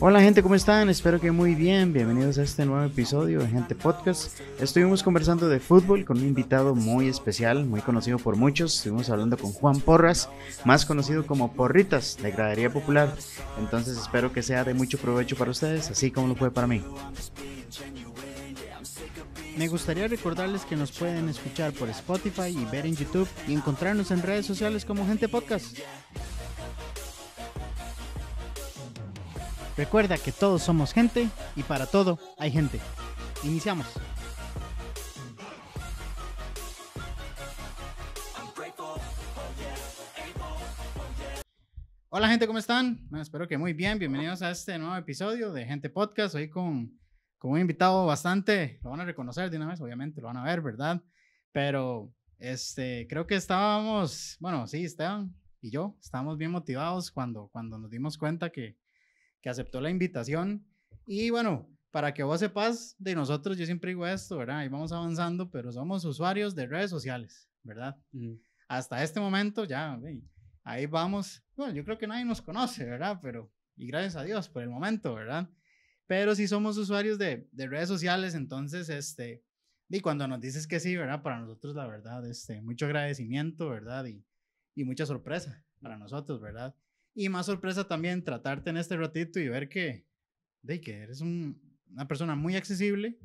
Hola gente, ¿cómo están? Espero que muy bien. Bienvenidos a este nuevo episodio de Gente Podcast. Estuvimos conversando de fútbol con un invitado muy especial, muy conocido por muchos. Estuvimos hablando con Juan Porras, más conocido como Porritas, de Gradería Popular. Entonces espero que sea de mucho provecho para ustedes, así como lo fue para mí. Me gustaría recordarles que nos pueden escuchar por Spotify y ver en YouTube y encontrarnos en redes sociales como Gente Podcast. Recuerda que todos somos gente y para todo hay gente. Iniciamos. Hola gente, ¿cómo están? Bueno, espero que muy bien. Bienvenidos a este nuevo episodio de Gente Podcast. Hoy con, con un invitado bastante, lo van a reconocer de una vez, obviamente, lo van a ver, ¿verdad? Pero este, creo que estábamos, bueno, sí, Esteban y yo, estábamos bien motivados cuando, cuando nos dimos cuenta que, que aceptó la invitación. Y bueno, para que vos sepas de nosotros, yo siempre digo esto, ¿verdad? ahí vamos avanzando, pero somos usuarios de redes sociales, ¿verdad? Mm. Hasta este momento ya, ahí vamos. Bueno, yo creo que nadie nos conoce, ¿verdad? Pero, y gracias a Dios por el momento, ¿verdad? Pero si somos usuarios de, redes sociales, entonces, este, y cuando nos dices que sí, ¿verdad? Para nosotros, la verdad, este, mucho agradecimiento, ¿verdad? Y, y mucha sorpresa para nosotros, ¿verdad? Y más sorpresa también tratarte en este ratito y ver que, de que eres una persona muy accesible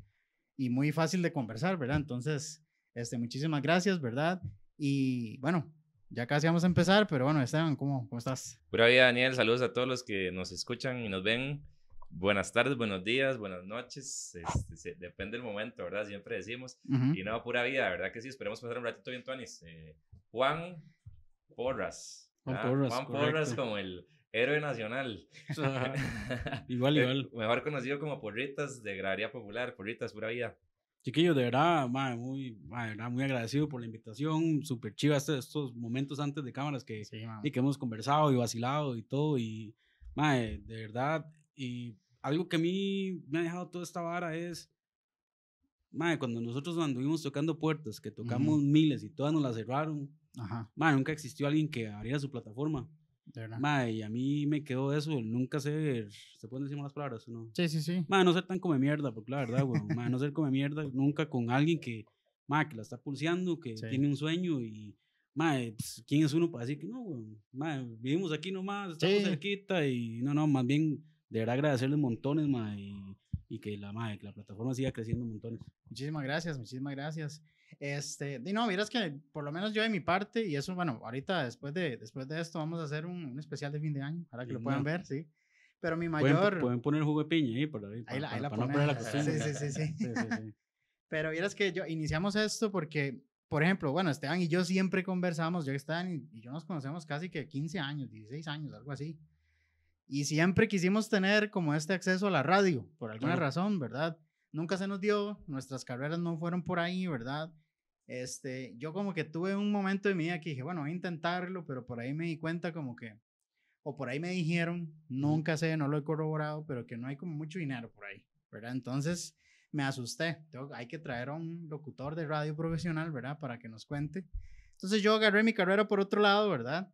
y muy fácil de conversar, ¿verdad? Entonces, este, muchísimas gracias, ¿verdad? Y bueno, ya casi vamos a empezar, pero bueno, Esteban, ¿cómo, cómo estás? Pura vida, Daniel. Saludos a todos los que nos escuchan y nos ven. Buenas tardes, buenos días, buenas noches. Este, depende del momento, ¿verdad? Siempre decimos. Y no, pura vida, ¿verdad que sí? esperamos pasar un ratito bien, Tuanis. Eh, Juan Porras. Ah, Juan Porras. como el héroe nacional. igual, eh, igual. Mejor conocido como Porritas de Gradería Popular, Porritas Pura Vida. Chiquillos, de verdad, muy, verdad, muy agradecido por la invitación. Súper chivas este, estos momentos antes de cámaras que, y que hemos conversado y vacilado y todo. Y, de verdad, y algo que a mí me ha dejado toda esta vara es, madre, cuando nosotros anduvimos tocando puertas, que tocamos miles y todas nos las cerraron, Ajá. nunca existió alguien que abriera su plataforma. De verdad. y a mí me quedó eso, nunca ser, ¿se pueden decir malas palabras no? Sí, sí, sí. no ser tan come mierda, porque la verdad, güey, no ser come mierda nunca con alguien que, ma, que la está pulseando, que tiene un sueño y, pues, ¿quién es uno para decir que no, güey? vivimos aquí nomás, estamos cerquita y, no, no, más bien, de verdad agradecerles montones, y, y que la, que la plataforma siga creciendo montones. Muchísimas gracias, muchísimas gracias. Este, y no, miras que por lo menos yo de mi parte, y eso, bueno, ahorita después de, después de esto vamos a hacer un, especial de fin de año, para que lo puedan ver, sí. Pero mi mayor... Pueden, poner jugo de piña ahí, por ahí. ahí la, para, la, no poner la sí, sí, sí, sí. Pero miras que yo iniciamos esto porque, por ejemplo, bueno, Esteban y yo siempre conversamos, yo Esteban y yo nos conocemos casi que 15 años, 16 años, algo así. Y siempre quisimos tener como este acceso a la radio, por alguna razón, ¿verdad? nunca se nos dio, nuestras carreras no fueron por ahí, ¿verdad? Este, yo como que tuve un momento de mi vida que dije, bueno, voy a intentarlo, pero por ahí me di cuenta como que, o por ahí me dijeron, nunca sé, no lo he corroborado, pero que no hay como mucho dinero por ahí, ¿verdad? Entonces me asusté, Tengo, hay que traer a un locutor de radio profesional, ¿verdad? Para que nos cuente. Entonces yo agarré mi carrera por otro lado, ¿verdad?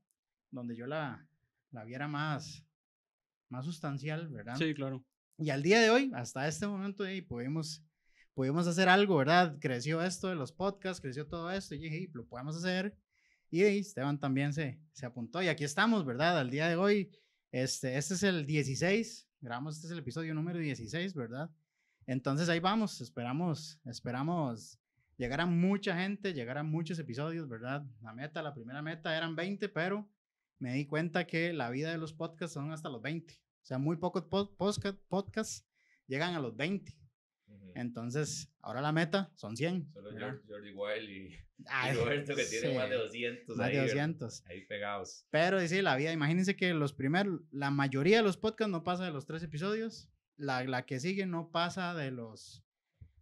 Donde yo la, la viera más, más sustancial, ¿verdad? Sí, claro. Y al día de hoy, hasta este momento, hey, podemos, podemos hacer algo, ¿verdad? Creció esto de los podcasts, creció todo esto, y dije, lo podemos hacer. Y Esteban también se, se apuntó. Y aquí estamos, ¿verdad? Al día de hoy, este, este es el 16, grabamos, este es el episodio número 16, ¿verdad? Entonces ahí vamos, esperamos, esperamos llegar a mucha gente, llegar a muchos episodios, ¿verdad? La meta, la primera meta eran 20, pero me di cuenta que la vida de los podcasts son hasta los 20. O sea, muy pocos podcasts llegan a los 20. Entonces, ahora la meta son 100. Solo ¿verdad? Jordi Wiley y, y, Roberto que tiene más de 200. Más ahí, de 200. Ahí pegados. Pero y sí, la vida, imagínense que los primeros, la mayoría de los podcasts no pasa de los tres episodios. La, la que sigue no pasa de los,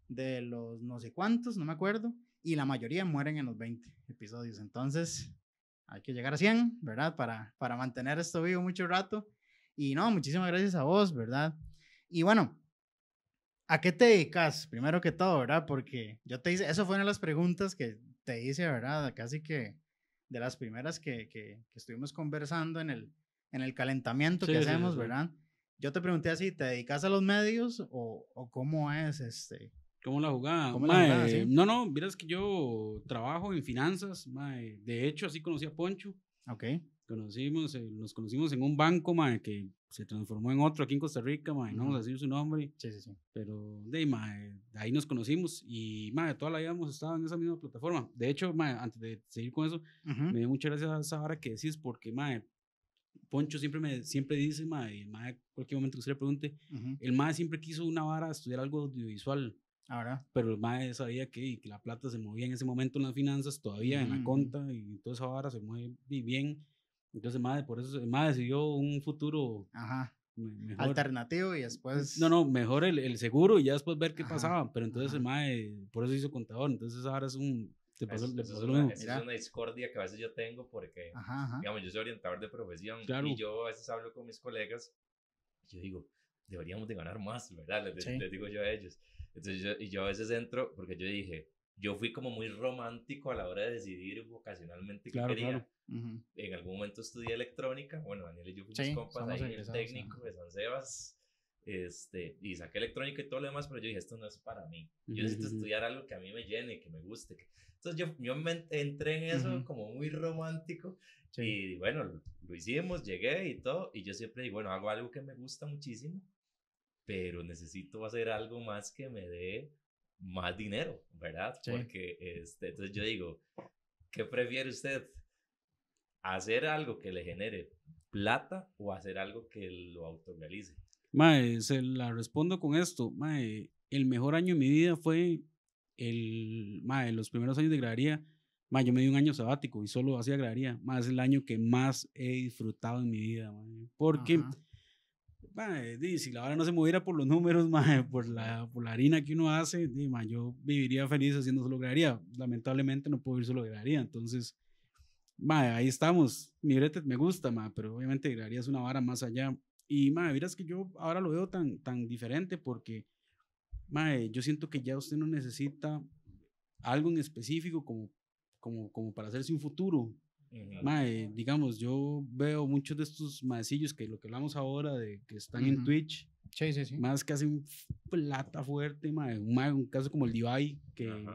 de los no sé cuántos, no me acuerdo. Y la mayoría mueren en los 20 episodios. Entonces, hay que llegar a 100, ¿verdad? Para, para mantener esto vivo mucho rato. Y no, muchísimas gracias a vos, ¿verdad? Y bueno, ¿a qué te dedicas? Primero que todo, ¿verdad? Porque yo te hice, eso fue una de las preguntas que te hice, ¿verdad? Casi que de las primeras que, estuvimos conversando en el, en el calentamiento que hacemos, ¿verdad? Yo te pregunté así, ¿te dedicas a los medios o, cómo es este? ¿Cómo la jugada? No, no, miras que yo trabajo en finanzas, de hecho así conocí a Poncho. Ok conocimos, eh, nos conocimos en un banco, mae, que se transformó en otro aquí en Costa Rica, mae, no vamos a decir su nombre. Pero de ahí, ahí nos conocimos y mae, toda la vida hemos estado en esa misma plataforma. De hecho, antes de seguir con eso, me dio muchas gracias a esa vara que decís porque mae, Poncho siempre me siempre dice, mae, cualquier momento que usted le pregunte, el mae siempre quiso una vara estudiar algo audiovisual. Ahora. Pero el mae sabía que, que, la plata se movía en ese momento en las finanzas, todavía en la conta, y toda esa vara se mueve bien entonces, madre, por eso, madre, siguió un futuro Ajá. alternativo y mm, después. No, no, mejor el, el, seguro y ya después ver qué pasaba. Pero entonces, el por eso hizo contador. Entonces, ahora es un. es, una, discordia que a veces yo tengo porque, digamos, yo soy orientador de profesión y yo a veces hablo con mis colegas y yo digo, deberíamos de ganar más, ¿verdad? Les, digo yo a ellos. Entonces, y yo a veces entro porque yo dije, yo fui como muy romántico a la hora de decidir vocacionalmente qué quería. En algún momento estudié electrónica, bueno, Daniel y yo fuimos compas ahí el técnico de San Sebas, este, y saqué electrónica y todo lo demás, pero yo dije, esto no es para mí. Yo necesito estudiar algo que a mí me llene, que me guste. Entonces yo, yo me entré en eso como muy romántico y bueno, lo, lo hicimos, llegué y todo, y yo siempre digo, bueno, hago algo que me gusta muchísimo, pero necesito hacer algo más que me dé más dinero, ¿verdad? Porque este, entonces yo digo, ¿qué prefiere usted? ¿Hacer algo que le genere plata o hacer algo que lo autorrealice? Mae, se la respondo con esto. Mae, el mejor año de mi vida fue el, mae, los primeros años de gradería. Mae, yo me di un año sabático y solo hacía gradería. Mae, es el año que más he disfrutado en mi vida, Porque si la hora no se moviera por los números, mae, por, la, por la harina que uno hace, yo viviría feliz haciendo solo gradería. Lamentablemente no puedo ir solo gradería. Entonces, ahí estamos. Mi brete me gusta, mae, pero obviamente gradería es una vara más allá. Y mae, miras que yo ahora lo veo tan, tan diferente porque mae, yo siento que ya usted no necesita algo en específico como, como, como para hacerse un futuro digamos, yo veo muchos de estos maecillos que lo que hablamos ahora de que están en Twitch. Más que hacen plata fuerte, Un, caso como el Divay, que. O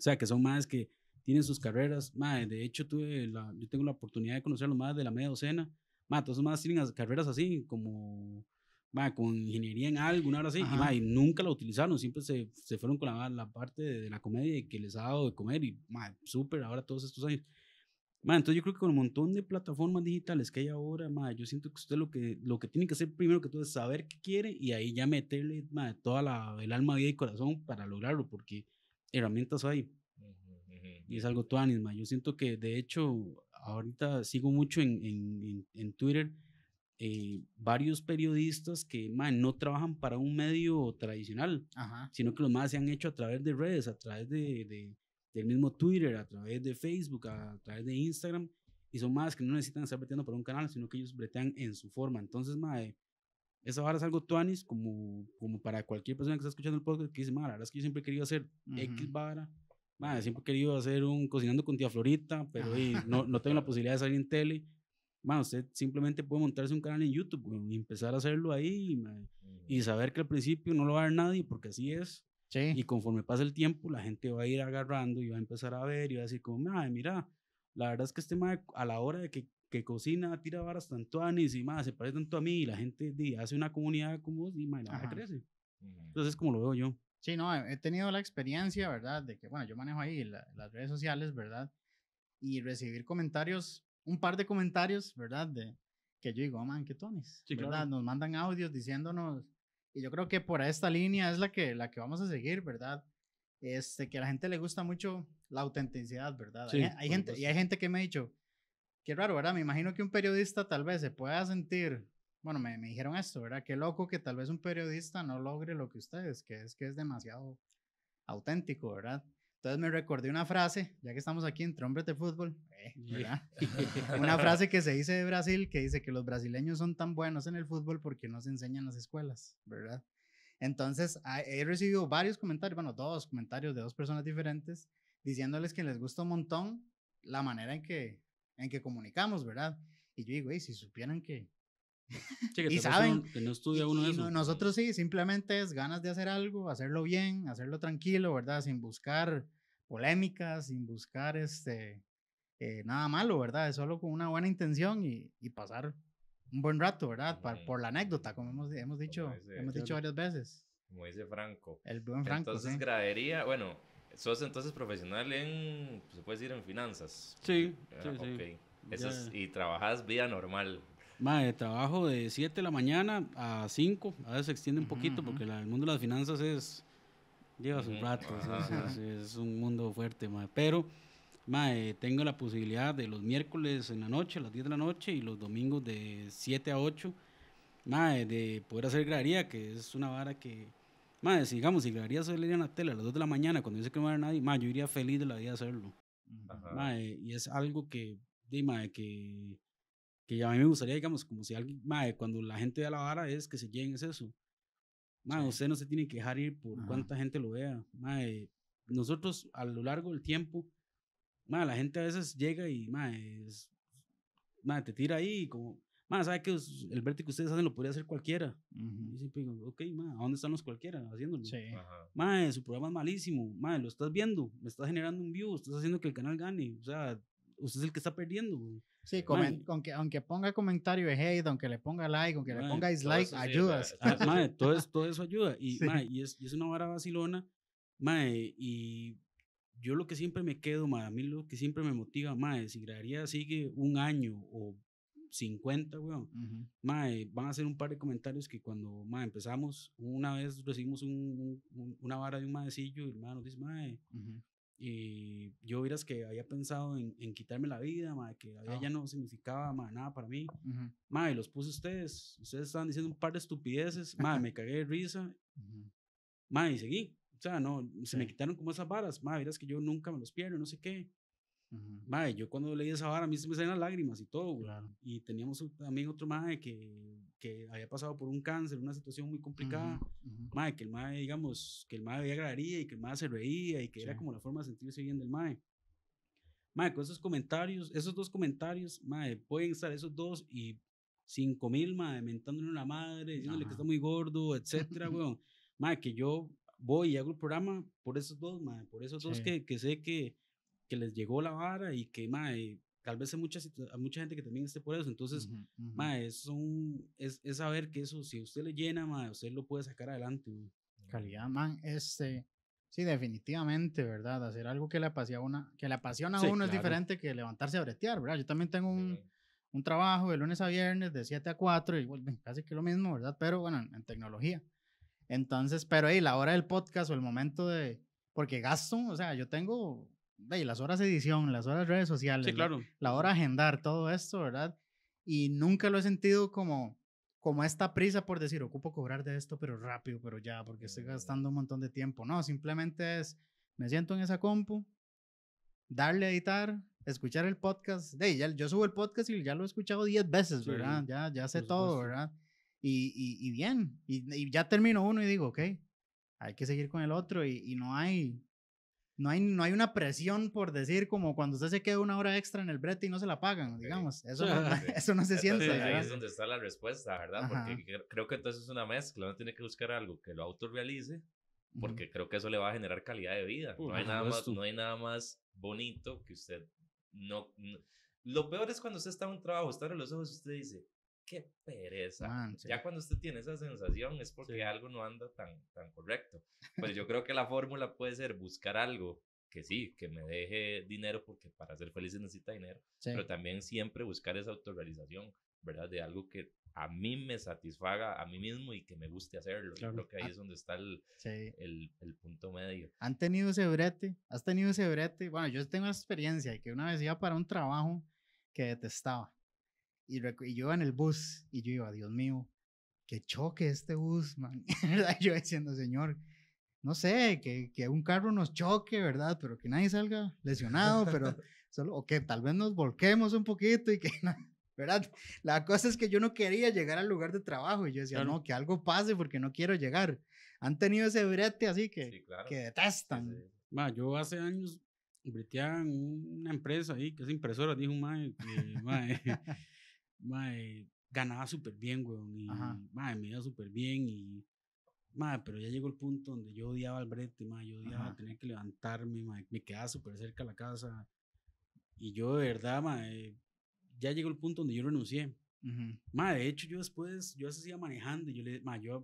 sea, que son más que tienen sus carreras. Mae, de hecho, tuve la, yo tengo la oportunidad de conocer a los más de la media docena. Mae, todos más tienen carreras así, como. Mae, con ingeniería en algo, una hora así. Y, nunca la utilizaron, siempre se, fueron con la, parte de, la comedia y que les ha dado de comer. Y, mae, súper ahora todos estos años entonces yo creo que con un montón de plataformas digitales que hay ahora, yo siento que usted lo que, lo que tiene que hacer primero que todo es saber qué quiere y ahí ya meterle toda la, el alma, vida y corazón para lograrlo, porque herramientas hay. Y es algo tuanis, Yo siento que de hecho ahorita sigo mucho en, Twitter eh, varios periodistas que no trabajan para un medio tradicional, sino que los más se han hecho a través de redes, a través de del mismo Twitter, a través de Facebook, a través de Instagram, y son más que no necesitan estar breteando por un canal, sino que ellos bretean en su forma. Entonces, madre, esa vara es algo tuanis, como, como para cualquier persona que está escuchando el podcast, que dice, madre, la verdad es que yo siempre he querido hacer X vara, Madre, siempre he querido hacer un cocinando con tía Florita, pero ah. no, no tengo la posibilidad de salir en tele. Mae, usted simplemente puede montarse un canal en YouTube y empezar a hacerlo ahí, y saber que al principio no lo va a ver nadie, porque así es, y conforme pasa el tiempo, la gente va a ir agarrando y va a empezar a ver y va a decir como, mira, la verdad es que este mae a la hora de que, que cocina, tira varas tanto a y más, se parece tanto a mí y la gente hace una comunidad como y más, la crece. Entonces es como lo veo yo. Sí, no, he tenido la experiencia, ¿verdad? De que, bueno, yo manejo ahí las redes sociales, ¿verdad? Y recibir comentarios, un par de comentarios, ¿verdad? De que yo digo, oh, man, qué tonis, ¿verdad? Nos mandan audios diciéndonos, y yo creo que por esta línea es la que, la que vamos a seguir, ¿verdad? Este, que a la gente le gusta mucho la autenticidad, ¿verdad? hay, hay gente, y hay gente que me ha dicho, qué raro, ¿verdad? Me imagino que un periodista tal vez se pueda sentir, bueno, me, me dijeron esto, ¿verdad? Qué loco que tal vez un periodista no logre lo que ustedes, que es que es demasiado auténtico, ¿verdad? Entonces me recordé una frase, ya que estamos aquí entre hombres de fútbol, eh, una frase que se dice de Brasil que dice que los brasileños son tan buenos en el fútbol porque no se enseñan en las escuelas, ¿verdad? Entonces ah, he recibido varios comentarios, bueno, dos comentarios de dos personas diferentes diciéndoles que les gusta un montón la manera en que, en que comunicamos, ¿verdad? Y yo digo, y si supieran que... que y saben, que no estudia uno eso. Nosotros sí, simplemente es ganas de hacer algo, hacerlo bien, hacerlo tranquilo, ¿verdad? Sin buscar polémica, sin buscar este, eh, nada malo, ¿verdad? Es solo con una buena intención y, pasar un buen rato, ¿verdad? Por, por la anécdota, como hemos, hemos dicho, hemos dicho varias veces. Como dice Franco. El buen Franco. Entonces, gradería, bueno, sos entonces profesional en, se puede decir, en finanzas. Sí, sí, y trabajas vía normal. de trabajo de 7 de la mañana a 5, a veces se extiende un poquito porque el mundo de las finanzas es Lleva sus ratos, es, un mundo fuerte, Pero, tengo la posibilidad de los miércoles en la noche, a las 10 de la noche, y los domingos de 7 a 8, de poder hacer gradería, que es una vara que, mae, sigamos, si gradería le en la tele a las 2 de la mañana, cuando dice que no va a nadie, yo iría feliz de la vida a hacerlo. y es algo que, de, mae, que, que a mí me gustaría, digamos, como si alguien, mae, cuando la gente vea la vara, es que se lleguen, es eso Mae, usted no se tiene que dejar ir por cuánta gente lo vea. nosotros a lo largo del tiempo, mae, la gente a veces llega y mae, te tira ahí y como, mae, ¿sabe que el vértice que ustedes hacen lo podría hacer cualquiera? Y siempre digo, ok, mae, ¿a dónde están los cualquiera haciéndolo? Sí. su programa es malísimo, mae, lo estás viendo, me estás generando un view, estás haciendo que el canal gane, o sea, usted es el que está perdiendo, Sí, aunque, aunque ponga comentario de hate, aunque le ponga like, aunque le ponga dislike, ayuda. Madre, todo, eso ayuda. Y, y, es, y, es, una vara vacilona. y yo lo que siempre me quedo, a mí lo que siempre me motiva, mae, si grabaría sigue un año o 50, weón, van a hacer un par de comentarios que cuando mae, empezamos, una vez recibimos un, una vara de un madecillo y el nos dice, mae, y yo miras, que había pensado en, en quitarme la vida, madre, que ya ah. no significaba nada para mí. Uh los puse ustedes, ustedes estaban diciendo un par de estupideces, madre, me cagué de risa, uh y seguí. O sea, no, se me quitaron como esas varas, madre, verás que yo nunca me los pierdo, no sé qué. yo cuando leí esa vara, a mí se me salían las lágrimas y todo, Y teníamos también otro madre que había pasado por un cáncer, una situación muy complicada, uh que el mae, digamos, que el mae le agradaría y que el mae se reía y que era como la forma de sentirse bien del mae. Mae, con esos comentarios, esos dos comentarios, mae, pueden estar esos dos y cinco mil, mae, mentándole una madre, diciéndole que está muy gordo, etcétera, weón. Mae, que yo voy y hago el programa por esos dos, mae, por esos dos que, que sé que, que les llegó la vara y que, mae, tal vez hay mucha, mucha gente que también esté por eso. Entonces, es, un, es, saber que eso, si usted le llena, usted lo puede sacar adelante. Calidad, man, este, sí, definitivamente, ¿verdad? Hacer algo que le apasiona, que le apasiona a uno es diferente que levantarse a bretear, ¿verdad? Yo también tengo un, trabajo de lunes a viernes, de 7 a 4, igual, casi que lo mismo, ¿verdad? Pero bueno, en, tecnología. Entonces, pero ahí, la hora del podcast o el momento de, porque gasto, o sea, yo tengo las horas de edición, las horas de redes sociales, la, hora de agendar, todo esto, ¿verdad? Y nunca lo he sentido como, como esta prisa por decir, ocupo cobrar de esto, pero rápido, pero ya, porque estoy eh. gastando un montón de tiempo. No, simplemente es, me siento en esa compu, darle a editar, escuchar el podcast. de ya, yo subo el podcast y ya lo he escuchado 10 veces, ¿verdad? ya, ya sé todo, ¿verdad? Y, y, bien, y, y, ya termino uno y digo, ok, hay que seguir con el otro y, no hay no hay, no hay una presión por decir como cuando usted se queda una hora extra en el brete y no se la pagan, digamos. Eso, no, eso no se siente. ahí es donde está la respuesta, ¿verdad? Porque creo que entonces es una mezcla. Uno tiene que buscar algo que lo autorrealice, porque creo que eso le va a generar calidad de vida. no, hay nada más, no hay nada más bonito que usted no, Lo peor es cuando usted está en un trabajo, está en los ojos y usted dice, qué pereza. Ya cuando usted tiene esa sensación es porque algo no anda tan, tan correcto. Pues yo creo que la fórmula puede ser buscar algo que sí, que me deje dinero, porque para ser feliz se necesita dinero, pero también siempre buscar esa autorrealización, ¿verdad? De algo que a mí me satisfaga a mí mismo y que me guste hacerlo. Yo creo que ahí ah. es donde está el, el, el, punto medio. ¿Han tenido ese brete? ¿Has tenido ese brete? Bueno, yo tengo esa experiencia de que una vez iba para un trabajo que detestaba y, yo iba en el bus y yo iba, Dios mío, que choque este bus, man. yo diciendo, Señor, no sé, que, que, un carro nos choque, ¿verdad? Pero que nadie salga lesionado, pero solo, o que tal vez nos volquemos un poquito y que, ¿verdad? La cosa es que yo no quería llegar al lugar de trabajo y yo decía, no, que algo pase porque no quiero llegar. Han tenido ese brete así que, que detestan. yo hace años breteaba en una empresa ahí que es impresora, dijo un que, mae, ganaba súper bien, weón, y me iba súper bien, y pero ya llegó el punto donde yo odiaba al brete, mae, yo odiaba tener que levantarme, me quedaba súper cerca a la casa, y yo de verdad, mae, ya llegó el punto donde yo renuncié. de hecho, yo después, yo hacía manejando yo le yo,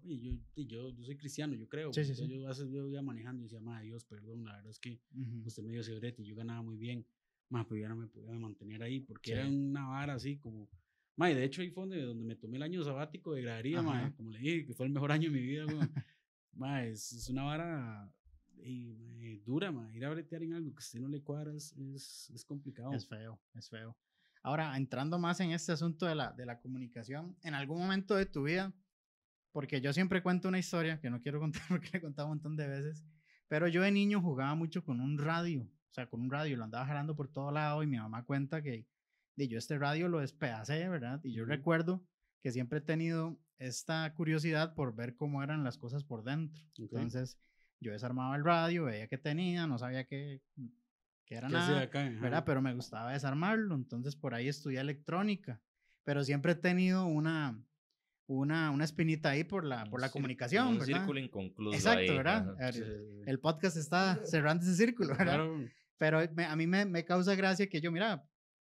yo, soy cristiano, yo creo. Yo a manejando y decía, madre, Dios, perdón, la verdad es que usted me dio ese brete y yo ganaba muy bien. Madre, pero ya no me podía mantener ahí porque era una vara así como, Mae, de hecho ahí fue donde, me tomé el año sabático de gradería, como le dije, que fue el mejor año de mi vida, es, una vara eh, dura, ir a bretear en algo que si no le cuadras es, es complicado. Es feo, es feo. Ahora, entrando más en este asunto de la, de la comunicación, en algún momento de tu vida, porque yo siempre cuento una historia que no quiero contar porque la he contado un montón de veces, pero yo de niño jugaba mucho con un radio, o sea, con un radio, lo andaba jalando por todo lado y mi mamá cuenta que y yo este radio lo despedacé, ¿verdad? Y yo recuerdo que siempre he tenido esta curiosidad por ver cómo eran las cosas por dentro. Entonces, yo desarmaba el radio, veía qué tenía, no sabía qué, mm, qué era nada, ¿verdad? Pero me gustaba desarmarlo, entonces por ahí estudié electrónica, pero siempre he tenido una, una, una espinita ahí por la, por la comunicación, un círculo inconcluso Exacto, ¿verdad? El podcast está cerrando ese círculo, ¿verdad? Claro. Pero a mí me, me, causa gracia que yo, mira,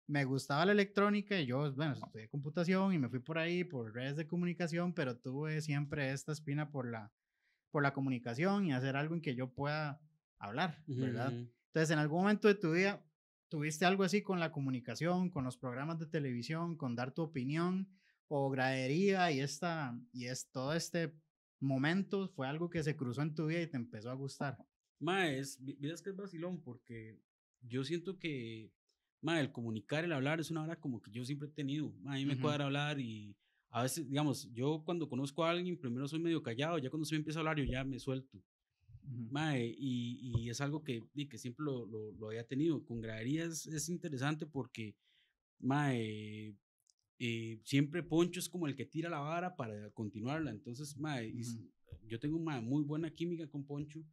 me gustaba la electrónica y yo, bueno, estudié computación y me fui por ahí, por redes de comunicación, pero tuve siempre esta espina por la, por la comunicación y hacer algo en que yo pueda hablar, ¿verdad? Entonces, en algún momento de tu vida, ¿tuviste algo así con la comunicación, con los programas de televisión, con dar tu opinión o gradería y, esta, y es, todo este momento fue algo que se cruzó en tu vida y te empezó a gustar? Ma, es, miras que es vacilón porque yo siento que el comunicar, el hablar es una hora como que yo siempre he tenido. a mí me cuadra hablar y a veces, digamos, yo cuando conozco a alguien, primero soy medio callado, ya cuando se me empieza a hablar, yo ya me suelto. y, y, es algo que, que siempre lo, lo, había tenido. Con gradería es, interesante porque eh, siempre Poncho es como el que tira la vara para continuarla. Entonces, yo tengo una muy buena química con Poncho,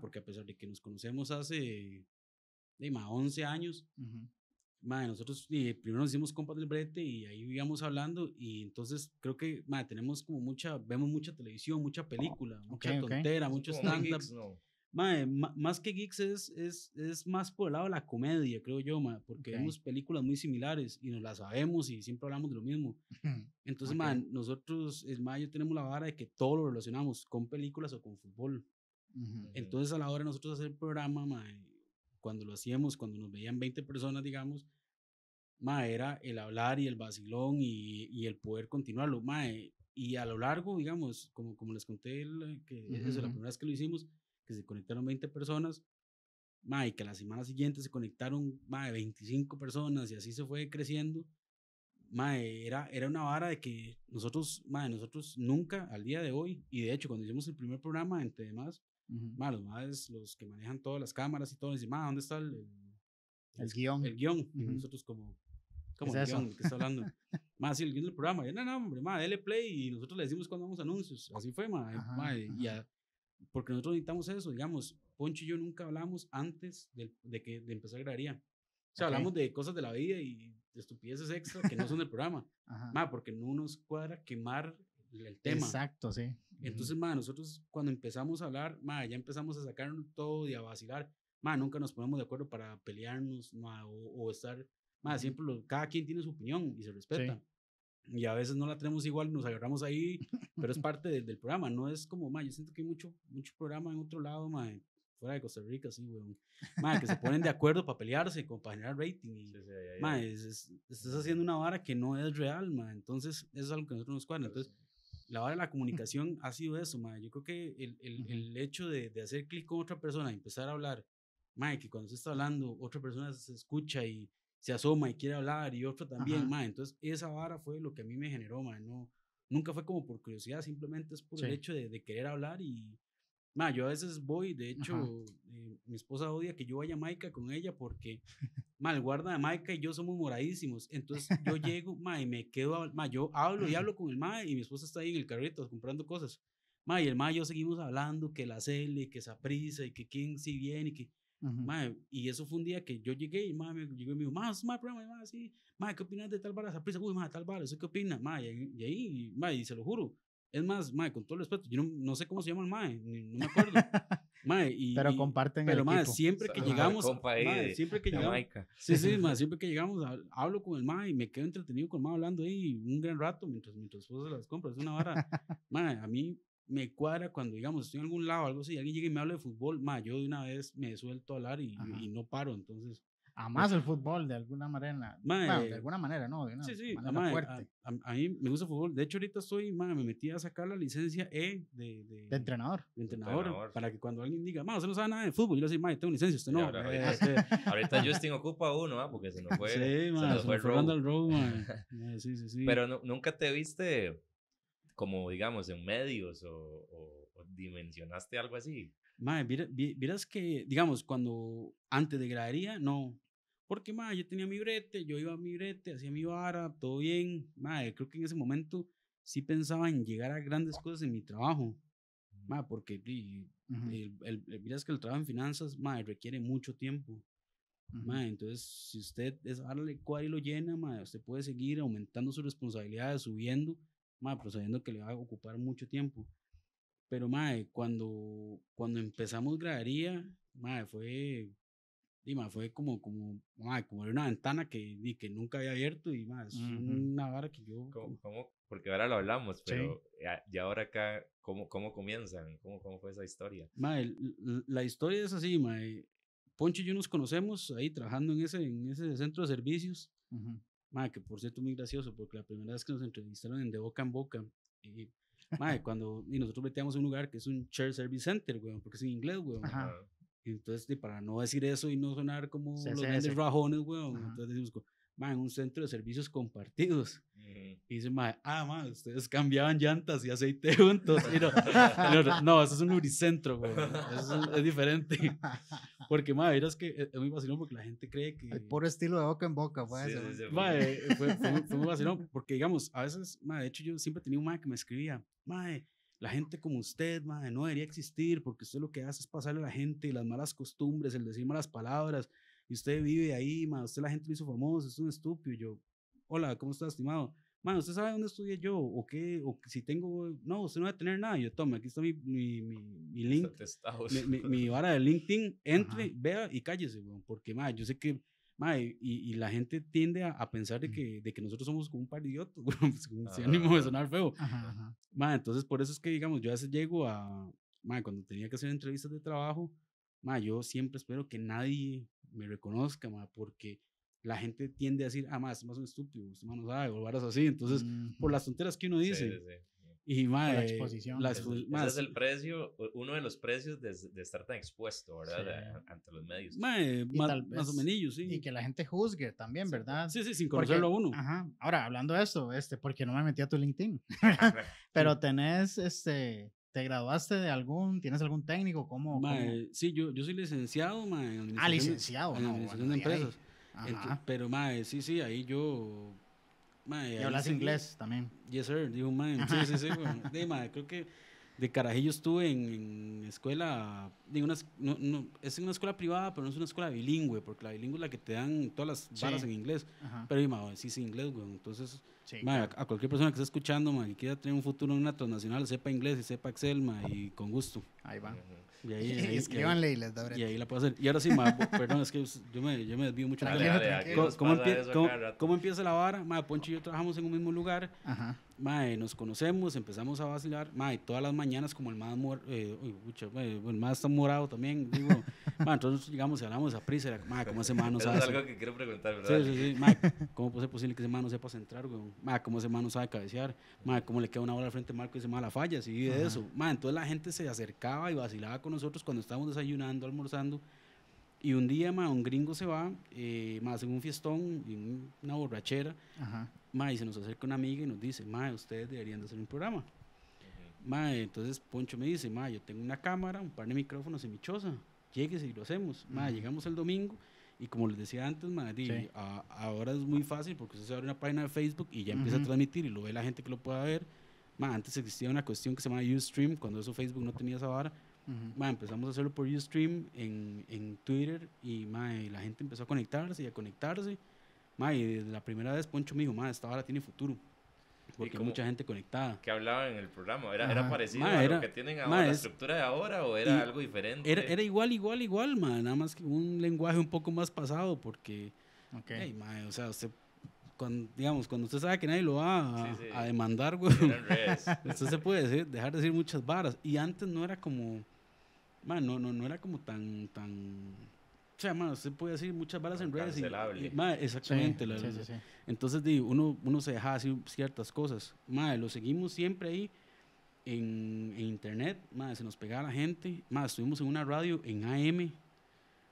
porque a pesar de que nos conocemos hace más 11 años. nosotros eh, primero nos hicimos compas del brete y ahí vivíamos hablando y entonces creo que tenemos como mucha, vemos mucha televisión, mucha película, mucha tontera, mucho stand más que geeks es, es, es, más por el lado de la comedia, creo yo, porque vemos películas muy similares y nos las sabemos y siempre hablamos de lo mismo. Entonces, nosotros, es más, yo tenemos la vara de que todo lo relacionamos con películas o con fútbol. Entonces, a la hora de nosotros hacer el programa, madre, cuando lo hacíamos, cuando nos veían 20 personas, digamos, ma, era el hablar y el vacilón y, el poder continuarlo, ma, y a lo largo, digamos, como, como les conté, el, que la primera vez que lo hicimos, que se conectaron 20 personas, ma, y que la semana siguiente se conectaron, ma, 25 personas y así se fue creciendo, ma, era, era una vara de que nosotros, ma, nosotros nunca, al día de hoy, y de hecho cuando hicimos el primer programa, entre demás, los los que manejan todas las cámaras y todo, dicen, ¿dónde está el, el, guión? El guión. Nosotros como, como ¿Es el guión, que está hablando? más el guión del programa. Y, no, no, hombre, ma, dele play y nosotros le decimos cuando vamos anuncios. Así fue, ma. Eh, eh, y porque nosotros necesitamos eso, digamos, Poncho y yo nunca hablamos antes de, de que, de empezar grabaría O sea, hablamos de cosas de la vida y de estupideces extra que no son del programa. porque no nos cuadra quemar el tema. Exacto, sí. Entonces, ma, nosotros cuando empezamos a hablar, ma, ya empezamos a sacar todo y a vacilar. Ma, nunca nos ponemos de acuerdo para pelearnos ma, o, estar. Ma, siempre cada quien tiene su opinión y se respeta. Y a veces no la tenemos igual, nos agarramos ahí, pero es parte del programa. No es como, ma, yo siento que hay mucho, mucho programa en otro lado, ma, fuera de Costa Rica, sí, weón. Ma, que se ponen de acuerdo para pelearse, como para generar rating. estás haciendo una vara que no es real, ma. Entonces, eso es algo que nosotros nos cuadra. Entonces la hora de la comunicación ha sido eso, mae. Yo creo que el, el, el hecho de, de hacer clic con otra persona y empezar a hablar, mae, que cuando se está hablando, otra persona se escucha y se asoma y quiere hablar y otro también, Entonces, esa vara fue lo que a mí me generó, mae. No, nunca fue como por curiosidad, simplemente es por el hecho de, de, querer hablar y, Ma, yo a veces voy, de hecho, eh, mi esposa odia que yo vaya a Maica con ella porque mal el guarda de Maica y yo somos moradísimos. Entonces yo llego, ma, y me quedo, ma, yo hablo y hablo con el ma y mi esposa está ahí en el carrito comprando cosas. Ma, y el ma y yo seguimos hablando que la Cele, que esa prisa y que quién si viene y que. Ma, y eso fue un día que yo llegué y ma, me llegó y me dijo, ma, ma, ma, sí, ma, ¿qué opinas de tal vara, esa prisa? Uy, ma, tal vara, ¿eso qué opina, Ma, y, ahí, ma, y se lo juro, es más, mae, con todo el respeto, yo no, sé cómo se llama el mae, no me acuerdo. y, pero comparten el mae, equipo. siempre que llegamos, siempre que llegamos, sí, sí, mae, siempre que llegamos hablo con el mae y me quedo entretenido con el mae hablando ahí un gran rato mientras mientras se las compras, es una vara. mae, a mí me cuadra cuando digamos estoy en algún lado, algo así, alguien llega y me habla de fútbol, mae, yo de una vez me suelto a hablar y, y no paro, entonces a pues más el fútbol de alguna manera. de alguna manera, ¿no? De nada. sí, sí, mae, fuerte. A, mí me gusta el fútbol. De hecho, ahorita estoy, mae, me metí a sacar la licencia E de, de, entrenador. entrenador, Para que cuando alguien diga, mae, usted no sabe nada de fútbol, yo le digo, mae, tengo licencia, usted no. Este ahorita, Justin ocupa uno, ¿ah? Porque se nos fue. Sí, se nos fue, se el mae. sí, sí, sí. Pero nunca te viste como, digamos, en medios o, dimensionaste algo así. Mae, vieras que, digamos, cuando antes de gradería, no, porque, madre, yo tenía mi brete, yo iba a mi brete, hacía mi vara, todo bien. Madre, creo que en ese momento sí pensaba en llegar a grandes cosas en mi trabajo. Madre, porque el, que el trabajo en finanzas, madre, requiere mucho tiempo. entonces, si usted es darle cuadro y lo llena, madre, usted puede seguir aumentando su responsabilidades, subiendo, madre, pero sabiendo que le va a ocupar mucho tiempo. Pero, madre, cuando, cuando empezamos gradería, madre, fue Dimas fue como, como, madre, como una ventana que, que nunca había abierto y más, una vara que yo... ¿Cómo, Porque ahora lo hablamos, pero y ahora acá, ¿cómo, cómo comienzan? ¿Cómo, ¿Cómo fue esa historia? la historia es así, madre. Poncho y yo nos conocemos ahí trabajando en ese, en ese centro de servicios. Uh que por cierto, muy gracioso, porque la primera vez que nos entrevistaron en De Boca en Boca, y, cuando nosotros metíamos un lugar que es un Chair Service Center, weón, porque es en inglés, weón. Entonces, para no decir eso y no sonar como los grandes rajones, weón, entonces decimos, man, un centro de servicios compartidos. Y dice, man, ah, man, ustedes cambiaban llantas y aceite juntos. Y no, no, eso es un uricentro, weón. Eso es, diferente. Porque, man, es que eh, es muy vacilón porque la gente cree que... El puro estilo de boca en boca, pues, fue ese. Eh, fue, muy vacilón porque, digamos, a veces, man, de hecho yo siempre tenía un man que me escribía, man, eh, la gente como usted, madre, no debería existir porque usted lo que hace es pasarle a la gente las malas costumbres, el decir malas palabras, y usted vive ahí, madre, usted la gente lo hizo famoso, es un estúpido. Y yo, hola, ¿cómo estás, estimado? Madre, ¿usted sabe dónde estudié yo? ¿O qué? ¿O si tengo...? No, usted no va a tener nada. yo, tome, aquí está mi, mi, mi, mi link, mi, vara de LinkedIn, entre, vea y cállese, weón, porque, madre, yo sé que Madre, y, la gente tiende a, pensar de mm. que, de que, nosotros somos como un par de pues, si ánimo de sonar feo. entonces por eso es que, digamos, yo a veces llego a, madre, cuando tenía que hacer entrevistas de trabajo, madre, yo siempre espero que nadie me reconozca, madre, porque la gente tiende a decir, ah, más este es más un estúpido, este más no sabe, o así. Entonces, por las tonteras que uno dice. Y mae, la exposición. más. es el precio, uno de los precios de, estar tan expuesto, ¿verdad? Ante los medios. Mae, más, o menos, sí. Y que la gente juzgue también, ¿verdad? Sí, sí, sin conocerlo uno. Ajá. Ahora, hablando de eso, este, porque no me metí a tu LinkedIn. Pero tenés, este, ¿te graduaste de algún, tienes algún técnico? ¿Cómo? Mae, Sí, yo, yo soy licenciado, mae. ah, licenciado. no, de empresas. pero, más sí, sí, ahí yo y hablas inglés también. Yes, sir, Digo, man. Sí, sí, sí, de, creo que de carajillo estuve en, escuela, digo no, es una escuela privada, pero no es una escuela bilingüe, porque la bilingüe es la que te dan todas las balas en inglés. Pero, mae, sí es inglés, güey. Entonces, a, cualquier persona que esté escuchando, y que quiera tener un futuro en una transnacional, sepa inglés y sepa Excel, y con gusto. Ahí va. Y ahí, y, ahí, y, ahí la puedo hacer. Y ahora sí, perdón, es que yo me, yo desvío mucho. ¿Cómo, empieza la vara? Poncho y yo trabajamos en un mismo lugar. Ajá. nos conocemos, empezamos a vacilar. todas las mañanas, como el más, eh, el más está morado también, digo, entonces llegamos y hablamos a prisa. ¿cómo ese man no sabe? Es algo que quiero preguntar, ¿verdad? Sí, sí, sí. ¿Cómo puede ser posible que ese man no sepa centrar, güey? ma, cómo ese man no sabe cabecear, ma, cómo le queda una bola al frente Marco y se mala la falla, si de eso. entonces la gente se acercaba y vacilaba con nosotros cuando estábamos desayunando, almorzando. Y un día, un gringo se va, eh, más en un fiestón, y una borrachera, y se nos acerca una amiga y nos dice, ma, ustedes deberían de hacer un programa. entonces Poncho me dice, ma, yo tengo una cámara, un par de micrófonos y mi choza, lléguese y lo hacemos. llegamos el domingo, y como les decía antes, ahora es muy fácil porque usted se abre una página de Facebook y ya empieza a transmitir y lo ve la gente que lo pueda ver. antes existía una cuestión que se llama Ustream, cuando eso Facebook no tenía esa vara. empezamos a hacerlo por Ustream en, Twitter y, y, la gente empezó a conectarse y a conectarse. y desde la primera vez Poncho me dijo, esta vara tiene futuro porque mucha gente conectada. ¿Qué hablaba en el programa? ¿Era, era parecido a lo que tienen ahora, la estructura de ahora o era algo diferente? Era, era, igual, igual, igual, nada más que un lenguaje un poco más pasado porque, o sea, usted digamos, cuando usted sabe que nadie lo va a, demandar, güey, usted se puede decir, dejar de decir muchas varas. Y antes no era como, bueno no, no, no era como tan, tan, o sea, usted puede decir muchas balas en redes. Y, exactamente. la, sí, sí, entonces, uno, uno se deja así ciertas cosas. Madre, lo seguimos siempre ahí en, internet. Madre, se nos pegaba la gente. Madre, estuvimos en una radio en AM.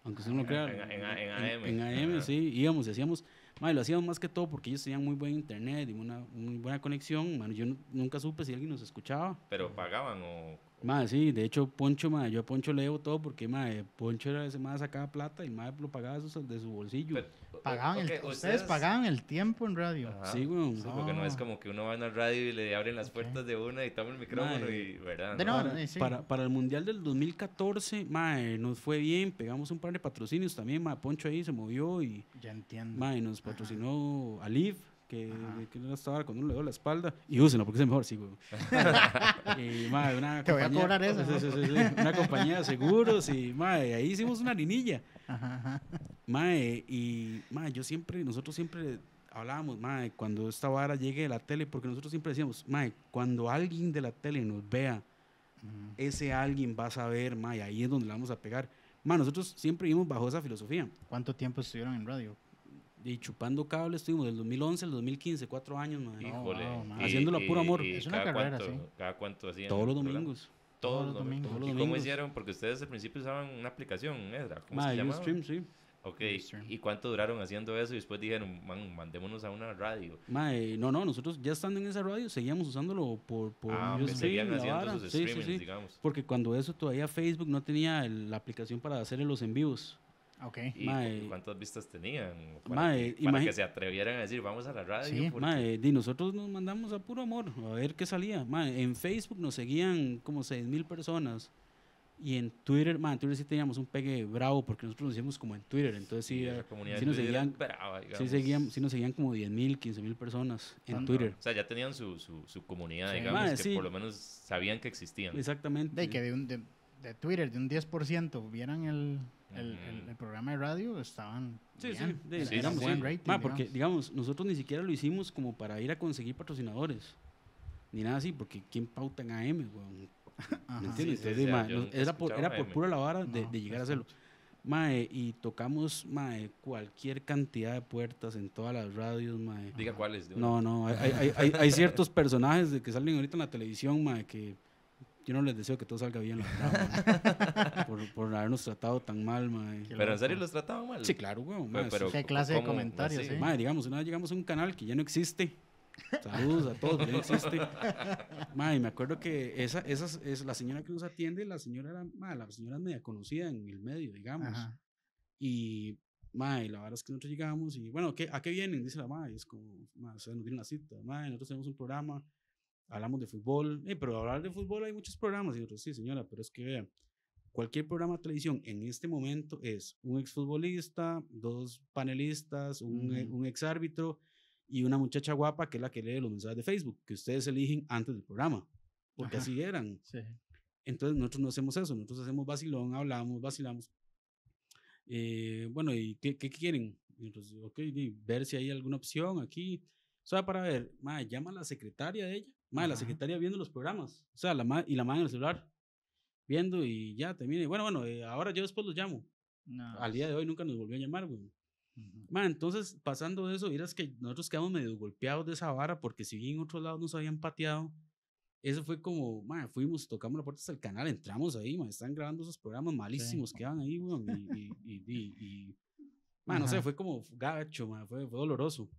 Aunque usted no lo ah, crea. En, AM. En, AM, sí. Íbamos y hacíamos. Madre, lo hacíamos más que todo porque ellos tenían muy buen internet y una muy buena conexión. Mano, yo nunca supe si alguien nos escuchaba. ¿Pero pagaban o.? Madre, sí, de hecho, Poncho, yo a Poncho le debo todo porque, madre, Poncho era ese más sacaba plata y, más lo pagaba de su, bolsillo. pagaban ustedes, pagaban el tiempo en radio. sí, güey. porque no es como que uno va en radio y le abren las puertas de una y toma el micrófono y, ¿verdad? No? Eh, para, para, el Mundial del 2014, madre, nos fue bien, pegamos un par de patrocinios también, madre, Poncho ahí se movió y... Ya entiendo. nos patrocinó Alif que, que no estaba con un dedo la espalda y úsenlo porque es mejor, sí, una Te compañía, voy a cobrar eso. una compañía de seguros y, ahí hicimos una linilla y, yo siempre, nosotros siempre hablábamos, cuando esta vara llegue a la tele, porque nosotros siempre decíamos, cuando alguien de la tele nos vea, ese alguien va a saber, ahí es donde la vamos a pegar. nosotros siempre vivimos bajo esa filosofía. ¿Cuánto tiempo estuvieron en radio? Y chupando cable estuvimos del 2011 al 2015, cuatro años, madre. Híjole. Haciéndolo a puro amor. es una carrera, sí. ¿Cada cuánto hacían? Todos los domingos. Todos, los domingos. ¿Y cómo hicieron? Porque ustedes al principio usaban una aplicación, ¿era? ¿Cómo se llamaba? Stream, sí. Ok, ¿y cuánto duraron haciendo eso? Y después dijeron, mandémonos a una radio. Mae, no, no, nosotros ya estando en esa radio seguíamos usándolo por, ah, seguían haciendo sus sí, digamos. Porque cuando eso todavía Facebook no tenía la aplicación para hacer los envíos. Ok. ¿Y cuántas vistas tenían? Para, que, se atrevieran a decir, vamos a la radio. Sí, y nosotros nos mandamos a puro amor, a ver qué salía. en Facebook nos seguían como 6 mil personas. Y en Twitter, en Twitter sí teníamos un pegue bravo, porque nosotros nos hicimos como en Twitter. Entonces sí, sí, nos seguían, sí, seguían, nos seguían como 10 mil, 15 mil personas en Twitter. O sea, ya tenían su, su, comunidad, digamos, que por lo menos sabían que existían. Exactamente. De que de, de Twitter, de un 10%, vieran el el, programa de radio estaban. Sí, sí, sí, buen porque, digamos, nosotros ni siquiera lo hicimos como para ir a conseguir patrocinadores. Ni nada así, porque ¿quién pauta en AM, entiendes? era, por, era por pura la vara de, llegar a hacerlo. Mae, y tocamos, mae, cualquier cantidad de puertas en todas las radios, mae. Diga cuáles. No, no, hay, hay, hay, ciertos personajes de que salen ahorita en la televisión, mae, que yo no les deseo que todo salga bien, por, habernos tratado tan mal, mae. ¿Pero en serio los trataban mal? Sí, claro, güey, Pero, ¿Qué clase de comentarios? Sí. ¿eh? Mae, digamos, una vez llegamos a un canal que ya no existe. Saludos a todos, ya existe. mae, me acuerdo que esa, esa es la señora que nos atiende, la señora era, mala la señora media conocida en el medio, digamos. Y, mae, la verdad es que nosotros llegamos y, bueno, ¿a qué vienen? Dice la mae, es como, se nos viene una cita, mae, nosotros tenemos un programa hablamos de fútbol, eh, pero hablar de fútbol hay muchos programas. Y otros, sí, señora, pero es que vean, cualquier programa de televisión en este momento es un exfutbolista, dos panelistas, un, eh, un exárbitro y una muchacha guapa que es la que lee los mensajes de Facebook, que ustedes eligen antes del programa, porque así eran. Entonces nosotros no hacemos eso, nosotros hacemos vacilón, hablamos, vacilamos. Eh, bueno, ¿y qué, quieren? Entonces, ok, ver si hay alguna opción aquí. O sea, para ver, ma, llama a la secretaria de ella Madre, la secretaria viendo los programas. O sea, la y la madre en el celular. Viendo y ya termine. Bueno, bueno, eh, ahora yo después los llamo. Al día de hoy nunca nos volvió a llamar, güey. ma entonces, pasando eso, miras que nosotros quedamos medio golpeados de esa vara porque si bien en otro lado nos habían pateado, eso fue como, ma fuimos, tocamos la puerta hasta el canal, entramos ahí, ma están grabando esos programas malísimos que van ahí, güey, y, y, y, y no sé, fue como gacho, ma fue, fue doloroso.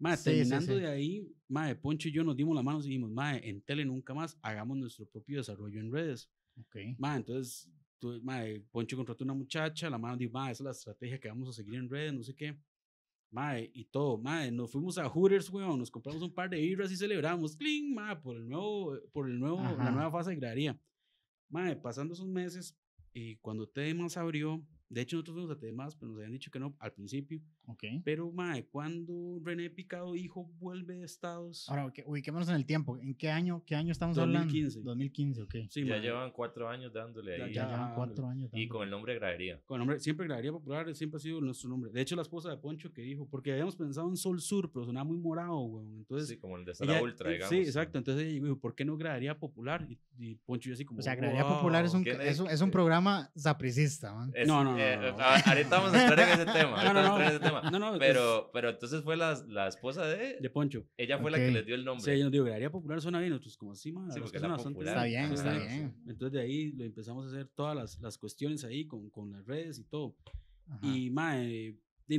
Mae, terminando de ahí, mae, Poncho y yo nos dimos la mano y dijimos, mae, en tele nunca más, hagamos nuestro propio desarrollo en redes. Ok. Mae, entonces, tú, Poncho contrató una muchacha, la mano dijo, mae, esa es la estrategia que vamos a seguir en redes, no sé qué. Mae, y todo, mae, nos fuimos a Hooters, weón, nos compramos un par de iras y celebramos, cling, mae, por el nuevo, por el nuevo, la nueva fase de gradería. Mae, pasando esos meses, y eh, cuando TDMAS abrió, de hecho nosotros fuimos a TDMAS, pero nos habían dicho que no al principio, Okay. Pero, mae, cuando René Picado, hijo, vuelve de Estados. Ahora, okay, ubiquémonos en el tiempo. ¿En qué año, qué año estamos hablando? 2015. 2015, ok. ya llevan cuatro años dándole ahí. Ya, llevan cuatro años. Dándole. Y con el nombre de Gradería. Con el nombre, siempre Gradería Popular, siempre ha sido nuestro nombre. De hecho, la esposa de Poncho que dijo, porque habíamos pensado en Sol Sur, pero sonaba muy morado, güey. Entonces, sí, como el de Sara Ultra, eh, digamos. Sí, exacto. Entonces ella dijo, ¿por qué no Gradería Popular? Y, Poncho y así como. O sea, Gradería Popular es un, es, un programa zapricista, man. no, no, no, eh, Ahorita vamos a entrar en ese tema. Ahorita ese tema. No, no, pero, pero entonces fue la, la, esposa de... De Poncho. Ella fue la que les dio el nombre. Sí, ella nos dijo, Popular suena bien. como así, Está bien, está bien. Entonces de ahí lo empezamos a hacer todas las, las cuestiones ahí con, con las redes y todo. Y,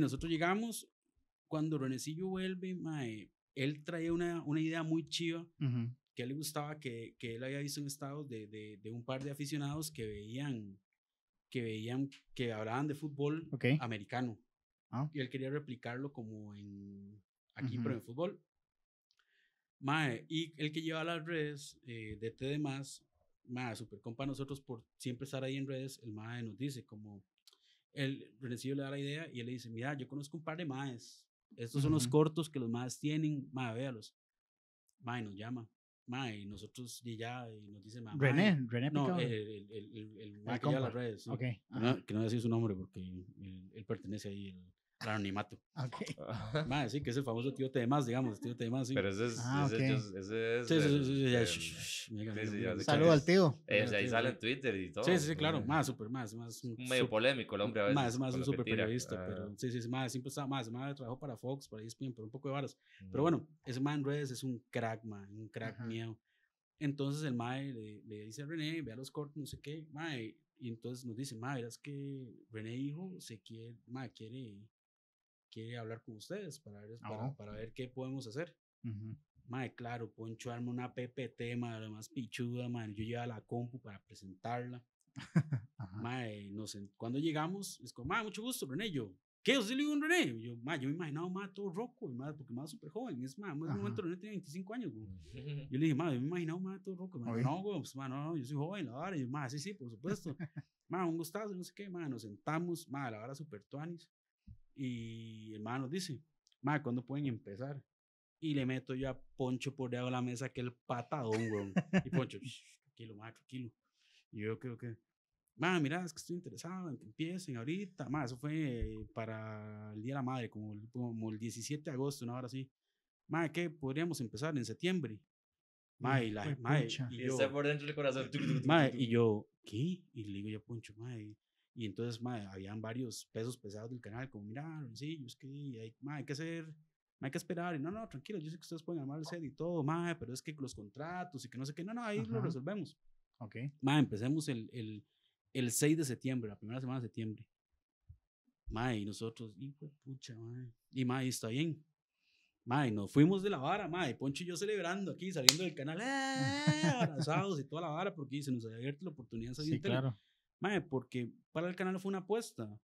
nosotros llegamos, cuando Renecillo vuelve, él traía una, una idea muy chiva que a él le gustaba, que, que él había visto en estados de, de, un par de aficionados que veían que veían que hablaban de fútbol americano. Y él quería replicarlo como en aquí, pero en fútbol. Mae, y el que lleva las redes eh, de T más, mae, super compa nosotros por siempre estar ahí en redes, el mae nos dice como, el Renesillo le da la idea y él le dice, mira, yo conozco un par de maes, estos son los cortos que los maes tienen, mae, véalos. Mae nos llama, mae, y nosotros y ya, y nos dice, mae. René, René No, el, el mae las redes. que no decir su nombre porque él, pertenece ahí, el anonimato. Okay. más sí, que es el famoso tío Temas, digamos, tío Temas, sí. Pero ese es... Ah, ese, ese, es sí, sí, Saludo al tío. ese eh, pues ahí sale en Twitter y todo. Sí, sí, claro, más, súper, más, más. Un medio polémico el hombre a veces. Más, más un súper periodista, ah. pero sí, sí, más, siempre está más, más, trabajó para Fox, para ESPN, por un poco de varas. Pero bueno, ese man en redes es un crack, man, un crack miedo. Entonces el mae le, dice a René, ve a los cortes, no sé qué, mae. Y entonces nos dice, mae, verás que René hijo se quiere, mae, quiere quiere hablar con ustedes para ver, para, ver qué podemos hacer. Uh claro, Poncho arma una PPT, madre, más pichuda, madre, yo llevo a la compu para presentarla. madre, no cuando llegamos, es como, madre, mucho gusto, René, yo, ¿qué? ¿Usted le digo un René? Yo, madre, yo me imaginaba, madre, todo roco, madre, porque madre, súper joven, es más, en ese momento René tenía 25 años, Yo le dije, madre, yo me imaginaba, madre, todo roco, no, güey, pues, madre, no, yo soy joven, la verdad. y yo, madre, sí, sí, por supuesto. madre, un gustazo, no sé qué, madre, nos sentamos, madre, la verdad, súper tuanis. Y el man nos dice, ma, ¿cuándo pueden empezar? Y le meto yo a Poncho por debajo de la mesa aquel patadón, weón. Y Poncho, tranquilo, ma, tranquilo. Y yo creo que, ma, mira, es que estoy interesado en que empiecen ahorita. Ma, eso fue para el Día de la Madre, como el, 17 de agosto, no ahora sí Ma, ¿qué? Podríamos empezar en septiembre. Ma, y mm, la, ma, y yo, y yo, ¿qué? Y le digo yo Poncho, ma, y entonces, mae, habían varios pesos pesados del canal, como, mira, yo es que hay, mae, hay que hacer, hay que esperar. Y no, no, tranquilo, yo sé que ustedes pueden armar el set y todo, mae, pero es que los contratos y que no sé qué, no, no, ahí lo resolvemos. Ok. Mae, empecemos el, el, el 6 de septiembre, la primera semana de septiembre. Mae, y nosotros, hijo de pucha, mae. Y mae, está bien. Mae, nos fuimos de la vara, mae. Poncho y yo celebrando aquí, saliendo del canal, ¡eh! abrazados y toda la vara, porque se nos había abierto la oportunidad de salir. Sí, claro. Mae, porque para el canal fue una apuesta.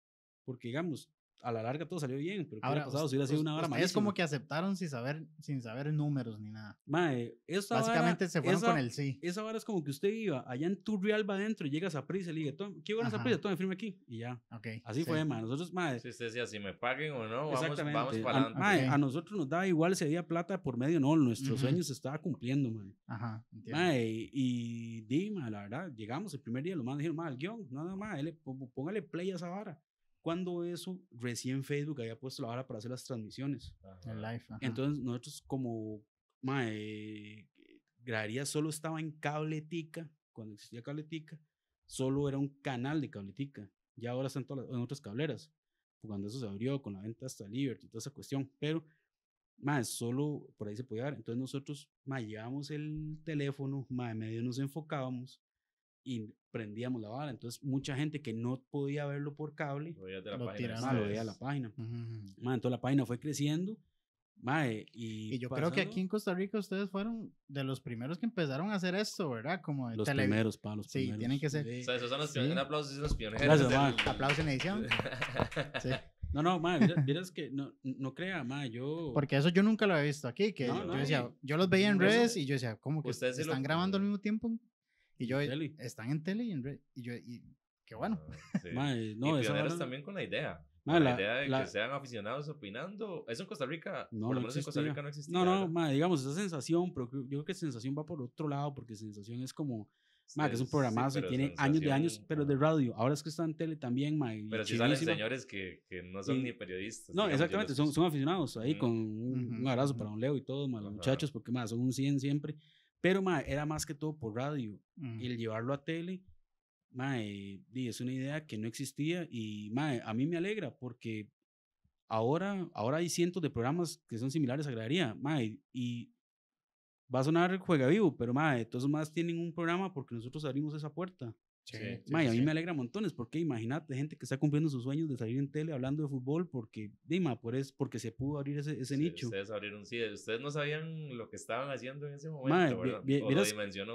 Porque, digamos, a la larga todo salió bien, pero Ahora, pasado si hubiera sido una hora más. Es como que aceptaron sin saber, sin saber números ni nada. esa Básicamente se fueron con el sí. Esa vara es como que usted iba allá en va adentro y llegas a Prisa y le dije, ¿qué van a Prisa? Tome, firme aquí. Y ya. Okay, Así fue, mae. Nosotros, mae. Si usted decía, si me paguen o no, vamos, vamos para adelante. Ah, a nosotros nos daba igual si había plata por medio no. Nuestro uh sueño se estaba cumpliendo, mae. Ajá, y, y la verdad, llegamos el primer día, lo más dijeron, mae, el guión, nada más, póngale play a esa vara. Cuando eso, recién Facebook había puesto la hora para hacer las transmisiones. En live, Entonces nosotros como, mae, eh, gradería solo estaba en cabletica, cuando existía cabletica, solo era un canal de cabletica. Ya ahora están todas las, en otras cableras. Cuando eso se abrió con la venta hasta Liberty y toda esa cuestión. Pero más solo por ahí se podía dar. Entonces nosotros más llevábamos el teléfono, más medio nos enfocábamos y prendíamos la bala Entonces, mucha gente que no podía verlo por cable, lo veía de la página. la página. entonces, la página fue creciendo. y, yo creo que aquí en Costa Rica ustedes fueron de los primeros que empezaron a hacer esto, ¿verdad? Como los primeros, palos Sí, tienen que ser. O sea, esos son los, aplausos, los pioneros. Gracias, aplausos en edición. sí. No, no, mae, que no, no crea, mae, yo... Porque eso yo nunca lo había visto aquí, que yo, decía, yo los veía en redes y yo decía, ¿cómo que están grabando al mismo tiempo? Y yo, están en tele y en red. Y yo, y, qué bueno. Ah, y pioneros también con la idea. la, idea de que sean aficionados opinando. Eso en Costa Rica, no, por lo menos en Costa Rica no existía. No, no, digamos, esa sensación, pero yo creo que sensación va por otro lado, porque sensación es como. que es un programazo que y tiene años de años, pero de radio. Ahora es que está en tele también, Pero si salen señores que, no son ni periodistas. No, exactamente, son, son aficionados ahí mm. con un, abrazo para don Leo y todo, los muchachos, porque más son un 100 siempre. Pero, era más que todo por radio. Y mm. el llevarlo a tele, mae, es una idea que no existía. Y, a mí me alegra porque ahora, ahora hay cientos de programas que son similares a Gradería, y va a sonar Juega Vivo, pero, mae, todos más tienen un programa porque nosotros abrimos esa puerta. Eh, a mí me alegra montones, porque imagínate gente que está cumpliendo sus sueños de salir en tele hablando de fútbol, porque, Dima, por es, porque se pudo abrir ese, nicho. Ustedes abrieron, sí, ustedes no sabían lo que estaban haciendo en ese momento, ¿verdad?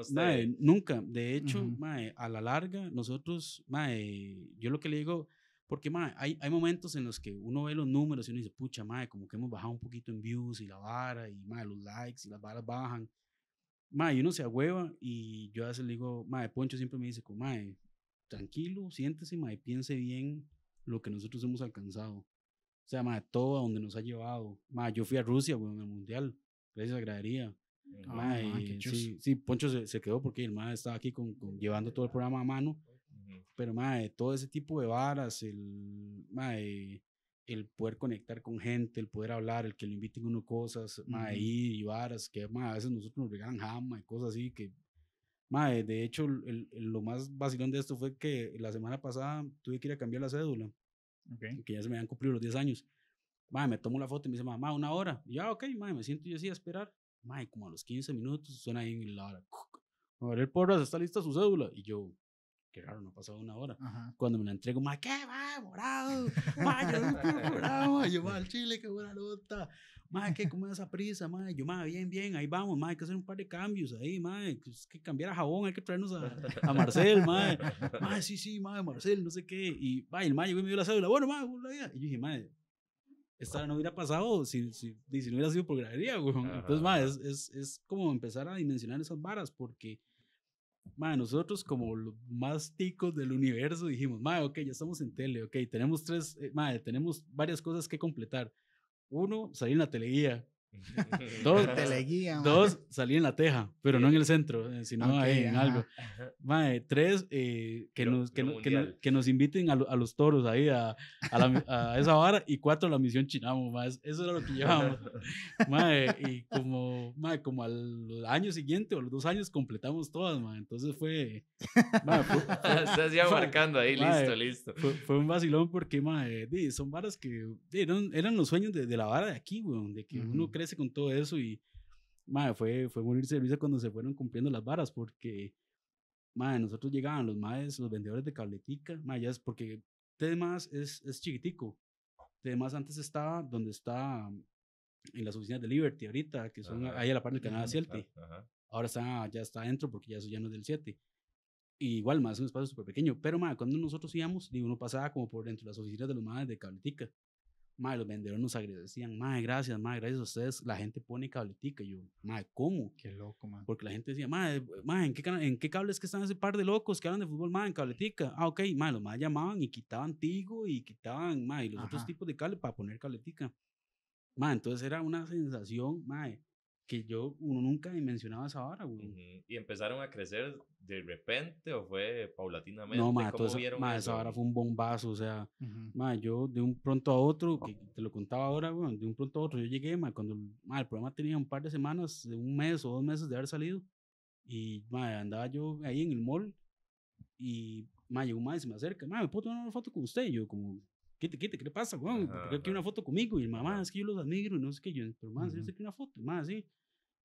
usted. nunca, de hecho, a la larga, nosotros, yo lo que le digo, porque hay, hay momentos en los que uno ve los números y uno dice, pucha, como que hemos bajado un poquito en views y la vara, y los likes y las varas bajan. Mae, y uno se agüeva y yo a veces le digo, mae, Poncho siempre me dice, como, mae, tranquilo, siéntese, mae, piense bien lo que nosotros hemos alcanzado. O sea, mae, todo a donde nos ha llevado. Mae, yo fui a Rusia, weón, en el Mundial, gracias a Gradería. Ah, sí, sí, Poncho se, quedó porque el mae estaba aquí con, con, llevando todo el programa a mano. Pero, mae, todo ese tipo de varas, el, mae, el poder conectar con gente, el poder hablar, el que lo inviten a uno cosas, y varas, que más a veces nosotros nos regalan jama y cosas así, que de hecho el, lo más vacilón de esto fue que la semana pasada tuve que ir a cambiar la cédula, que ya se me habían cumplido los 10 años. Mae, me tomo la foto y me dice, mamá, una hora. ya, ok, mae, me siento yo así a esperar. Mae, como a los 15 minutos suena ahí en la hora. Porras, ¿está lista su cédula? Y yo, qué raro, no ha pasado una hora. Cuando me la entrego, ma, qué va, morado, ma, yo morado, ma, yo, ma, al chile, qué buena nota, ma, qué, cómo es esa prisa, ma, yo, ma, bien, bien, ahí vamos, ma, hay que hacer un par de cambios ahí, ma, hay que cambiar a jabón, hay que traernos a, a Marcel, ma, ma, sí, sí, ma, Marcel, no sé qué, y, ma, el ma llegó y me dio la cédula, bueno, ma, la y yo dije, ma, esta no hubiera pasado si, si, no hubiera sido por gradería, güey. Entonces, ma, es, es, es como empezar a dimensionar esas varas, porque nosotros como los más ticos del universo dijimos, mae, ok, ya estamos en tele, ok, tenemos tres, eh, tenemos varias cosas que completar. Uno, salir en la teleguía, dos, teleguía, dos salí en la teja, pero no en el centro, eh, sino ahí en algo. madre tres, eh, que, nos, que, que, nos inviten a, a los toros ahí, a, a, la, a, esa vara, y cuatro, la misión Chinamo, eso era lo que llevábamos. madre y como, madre como al año siguiente o los dos años completamos todas, entonces fue... Estás ya marcando ahí, listo, listo. Fue, un vacilón porque, madre son varas que eran, eran los sueños de, la vara de aquí, de que uno con todo eso y, madre, fue, fue morirse servicio cuando se fueron cumpliendo las varas, porque, madre, nosotros llegaban los maes, los vendedores de cabletica, madre, ya es porque Temas es, es chiquitico. Temas antes estaba donde está mm, en las oficinas de Liberty ahorita, que son ahí a la parte del canal 7. Ahora está, ya está adentro porque ya eso ya no es del 7. Y igual, más es un espacio súper pequeño. Pero, cuando nosotros íbamos, digo, uno pasaba como por dentro las oficinas de los madres de cabletica. Mae, los vendedores nos agradecían, mae, gracias, mae, gracias a ustedes. La gente pone cabletica. yo, mae, ¿cómo? Qué loco, mae. Porque la gente decía, mae, mae ¿en, qué, ¿en qué cables que están ese par de locos que hablan de fútbol, mae, en cabletica? Ah, ok, mae, los mae llamaban y quitaban tigo y quitaban, mae, y los otros tipos de cable para poner cabletica. Mae, entonces era una sensación, mae, que yo, uno nunca mencionaba esa hora, güey. ¿Y empezaron a crecer de repente o fue paulatinamente? No, ma, ¿Cómo ma, esa hora fue un bombazo, o sea, ma, yo de un pronto a otro, ah. que te lo contaba ahora, güey, de un pronto a otro, yo llegué, ma, cuando ma, el programa tenía un par de semanas, un mes o dos meses de haber salido, y, ma, andaba yo ahí en el mall, y, ma, llegó un ma y se me acerca, ma, ¿me puedo tomar una foto con usted? Y yo, como, quite, quite, ¿qué le pasa, güey? porque aquí una foto conmigo? Y mamá, es que yo los admiro, no sé qué, yo, pero mamá, yo sé que una foto, más, sí.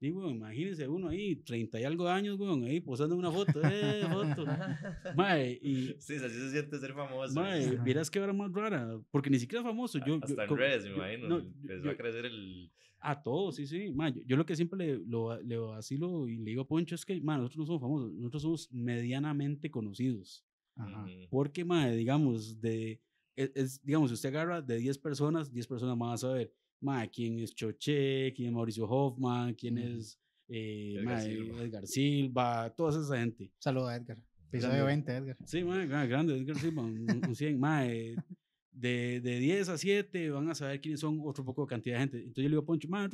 Digo, imagínense uno ahí, 30 y algo de años, güey, ahí posando una foto, eh, foto. mae, y, sí, así se siente ser famoso. Mae, verás que era más rara, porque ni siquiera famoso. Yo, Hasta yo, redes, me imagino, no, va a crecer el... A todos, sí, sí. Mae, yo, lo que siempre le, lo, le vacilo y le digo a Poncho es que, mae, nosotros no somos famosos, nosotros somos medianamente conocidos. Ajá. Porque, mae, digamos, de e-, es, digamos, si usted agarra de 10 personas, 10 personas van a saber, quién es Choche, quién es Mauricio Hoffman, quién es eh, Edgar, Silva. Edgar, Silva. toda esa gente. Saludos a Edgar. Episodio 20, Edgar. Sí, ma, grande, Edgar Silva, un, 100, de, de 10 a 7 van a saber quiénes son otro poco de cantidad de gente. Entonces yo le digo a Poncho, ma,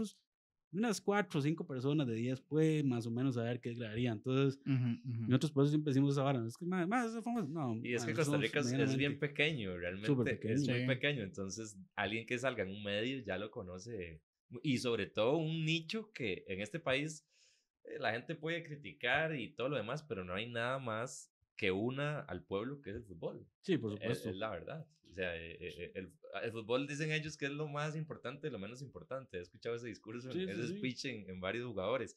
unas cuatro o cinco personas de días puede más o menos saber qué es Entonces, uh -huh, nosotros siempre decimos esa vara. Es que, más, más, no, y es que Costa Rica es bien pequeño, realmente. es muy pequeño. Entonces, alguien que salga en un medio ya lo conoce. Y sobre todo un nicho que en este país eh, la gente puede criticar y todo lo demás, pero no hay nada más que una al pueblo que es el fútbol. Sí, por supuesto. es, es la verdad. O sea, eh, eh, eh, el, ah, el, fútbol dicen ellos que es lo más importante, lo menos importante. He escuchado ese discurso, ese speech En, varios jugadores,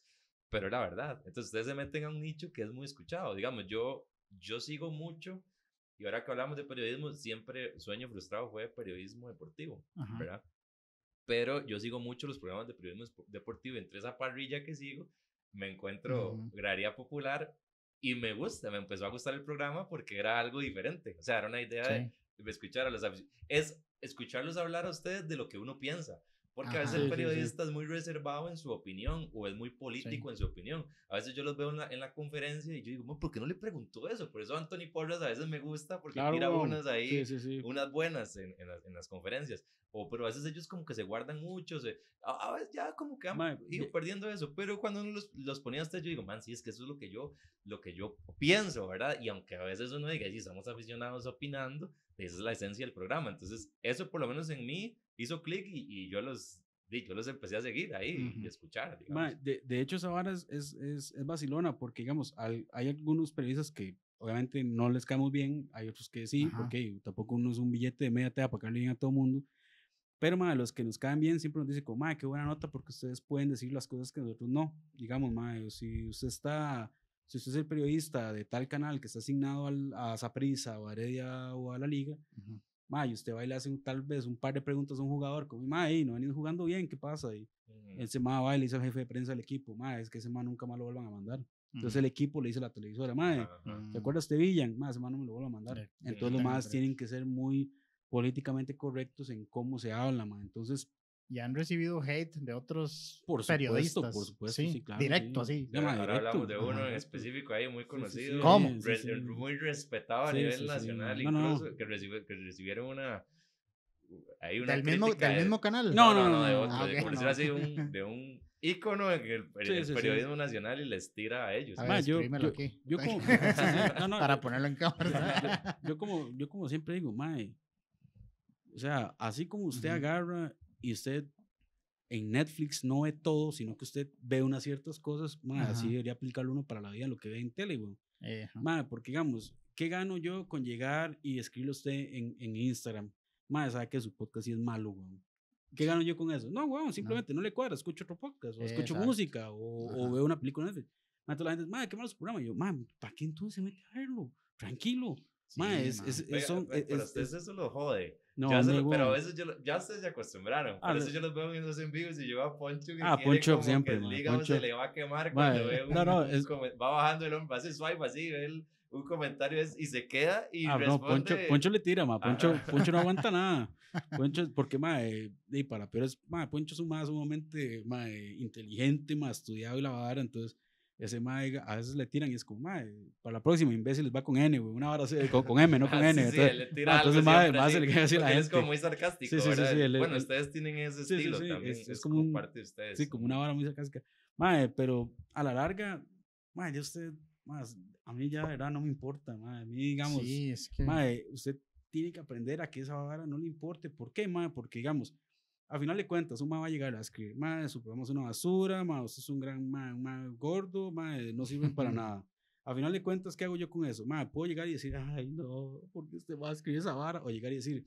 pero la verdad. Entonces ustedes se meten a un nicho que es muy escuchado. Digamos, yo, yo sigo mucho y ahora que hablamos de periodismo, siempre sueño frustrado fue periodismo deportivo, ¿verdad? Pero yo sigo mucho los programas de periodismo deportivo. Entre esa parrilla que sigo, me encuentro Graría Popular y me gusta, me empezó a gustar el programa porque era algo diferente. O sea, era una idea de escuchar a los es escucharlos hablar a ustedes de lo que uno piensa. Porque a veces el periodista es muy reservado en su opinión o es muy político en su opinión. A veces yo los veo en la, conferencia y yo digo, ¿por qué no le preguntó eso? Por eso Anthony Porras a veces me gusta porque mira tira unas ahí, unas buenas en, las, conferencias. O, pero a veces ellos como que se guardan mucho, a, veces ya como que han perdiendo eso. Pero cuando uno los, los ponía a yo digo, man, sí, es que eso es lo que yo, lo que yo pienso, ¿verdad? Y aunque a veces uno diga, sí, estamos aficionados opinando, esa es la esencia del programa. Entonces, eso por lo menos en mí hizo clic y, yo los yo los empecé a seguir ahí y a y escuchar. de, hecho, esa vara es, es, es, vacilona porque, digamos, hay algunos periodistas que obviamente no les caemos bien, hay otros que sí, porque tampoco uno es un billete de media tela para caerle bien a todo mundo. Pero, los que nos caen bien siempre nos dicen, como, qué buena nota porque ustedes pueden decir las cosas que nosotros no. Digamos, madre eh, si usted está, si usted es el periodista de tal canal que está asignado al, a Saprisa o a Heredia o a la Liga, ma, usted va y le hace tal vez un par de preguntas a un jugador, como, ma, y no ido jugando bien, ¿qué pasa? Y se ese ma va y le dice al jefe de prensa del equipo, ma, es que ese ma nunca más lo vuelvan a mandar. Entonces el equipo le dice a la televisora, ma, ¿te acuerdas de Villan? Ma, ese ma no me lo vuelvan a mandar. Entonces los más tienen que ser muy políticamente correctos en cómo se habla, ma. Entonces y han recibido hate de otros periodistas. Por supuesto, Directo, así. ahora hablamos de uno en específico ahí, muy conocido. ¿Cómo? muy respetado a nivel nacional, incluso, Que, recibieron una hay una del mismo, del mismo canal. No, no, no, no de otro, ah, de, un, de un ícono en el, periodismo nacional y les tira a ellos. A ver, yo, yo, aquí. para ponerlo en cámara. Yo, como, yo como siempre digo, mae, eh, o sea, así como usted agarra y usted en Netflix no ve todo, sino que usted ve unas ciertas cosas, así debería aplicarlo uno para la vida, lo que ve en tele, güey. Eh, madre, porque digamos, ¿qué gano yo con llegar y a usted en, en Instagram? Madre, sabe que su podcast sí es malo, güey. ¿Qué gano yo con eso? No, güey, simplemente no. le cuadra, escucho otro podcast, o escucho música, o, o, veo una película en Netflix. Madre, toda la gente, madre, qué malos su Y yo, ¿para qué entonces se mete a verlo? Tranquilo Sí, ma, e, es, ustedes eso lo jode. No, pero a veces ya ustedes se acostumbraron. Ah, por eso yo los veo en esos envíos y yo a Poncho que ah, Poncho siempre, que el se le va a quemar va bajando el hombre, hace swipe así, ve un comentario es, y se queda y ah, No, Poncho, Poncho le tira, ma. Ah. Poncho, Poncho no aguanta nada. Poncho, porque, ma, eh, para peor es, ma, Poncho es un, más sumamente ma, inteligente, más estudiado y la entonces ese mae, a veces le tiran y es como, mae, para la próxima, imbécil, va con N, güey, una vara con, con M, no con ah, N. entonces, sí, le tira entonces mae, mae, se le queda así la gente. Es como muy sarcástico, ¿verdad? bueno, ustedes tienen ese estilo también, es, como, parte de ustedes. Sí, como una vara muy sarcástica. Mae, pero a la larga, mae, yo usted, mae, a mí ya, verdad, no me importa, mae, a mí, digamos, es mae, usted tiene que aprender a que esa vara no le importe. ¿Por qué, mae? Porque, digamos, a final de cuentas, un ma va a llegar a escribir, ma, supongamos una basura, ma, usted es un gran ma, gordo, ma, no sirven para nada. A final de cuentas, ¿qué hago yo con eso? Ma, puedo llegar y decir, ay, no, porque usted va a escribir esa vara. O llegar y decir,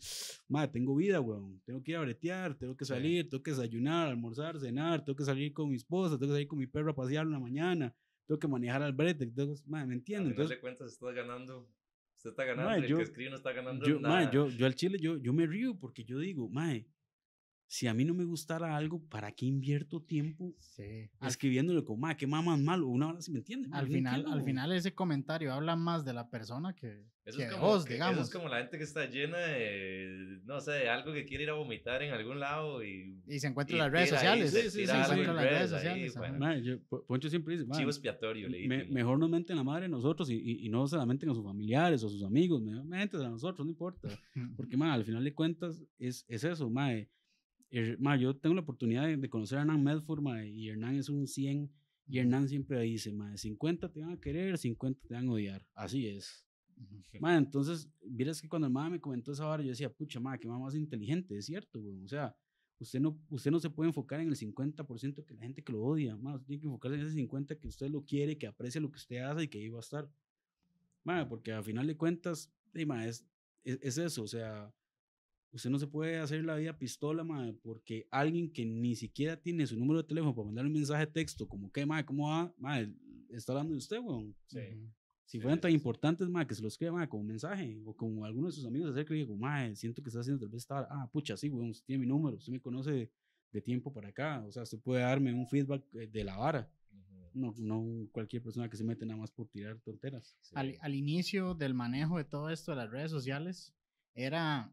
ma, tengo vida, weón. Tengo que ir a bretear, tengo que salir, tengo que desayunar, almorzar, cenar, tengo que salir con mi esposa, tengo que salir con mi perro a pasear una mañana, tengo que manejar al brete. entonces, ¿me entiendes? A final Entonces, de cuentas, estás ganando. Usted está ganando, el yo, que escribe no está ganando nada. yo, yo al chile, yo, yo me río porque yo digo, mae, si a mí no me gustara algo, ¿para qué invierto tiempo escribiéndole como, ah, qué mamas malo? Una hora si me entiende. Al final, al final ese comentario habla más de la persona que, vos, digamos. es como la gente que está llena de, no sé, de algo que quiere ir a vomitar en algún lado y... Y se encuentra en las redes sociales. sí, sí, se encuentra en las redes sociales. Pues. Poncho siempre dice, Chivo expiatorio, me, Mejor no menten la madre nosotros y, no se la menten a sus familiares o a sus amigos, menten a nosotros, no importa. Porque, madre, al final de cuentas es, es eso, mae Er, yo tengo la oportunidad de, conocer a Hernán Medford, y Hernán es un 100, y Hernán siempre dice, ma, 50 te van a querer, 50 te van a odiar, así es. entonces, miras que cuando el me comentó esa hora, yo decía, pucha, madre, qué mamá más inteligente, es cierto, güey? o sea, usted no, usted no se puede enfocar en el 50% que la gente que lo odia, más tiene que enfocarse en ese 50% que usted lo quiere, que aprecia lo que usted hace y que ahí va a estar. Madre, porque al final de cuentas, es, es, eso, o sea, Usted no se puede hacer la vida pistola, madre, porque alguien que ni siquiera tiene su número de teléfono para mandar un mensaje de texto, como que, madre, ¿cómo va? Madre, está hablando de usted, weón. Sí. Si fueran tan importantes, madre, que se los quede, madre, como mensaje, o como alguno de sus amigos acerca y digo, madre, siento que está haciendo tal vez estar, ah, pucha, sí, weón, usted tiene mi número, usted me conoce de, tiempo para acá, o sea, usted puede darme un feedback eh, de la vara. No, no, cualquier persona que se mete nada más por tirar tonteras. al, inicio del manejo de todo esto de las redes sociales, era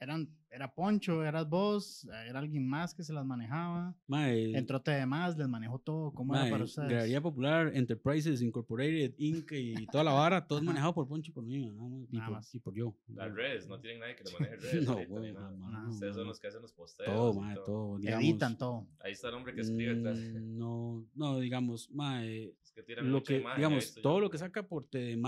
eran era Poncho, eras vos, era alguien más que se las manejaba. entró el les manejó todo. ¿Cómo era para ustedes? Galería Popular, Enterprises, Incorporated, Inc. y toda la vara, es manejado por Poncho y por mí, nada más. y, Por, yo. Las redes, no tienen nadie que lo maneje no, güey, nada más. Ustedes son los que hacen los posteos. Todo, mae, todo. Editan todo. Ahí está el hombre que escribe mm, No, no, digamos, mae. lo que, digamos, todo lo que saca por T de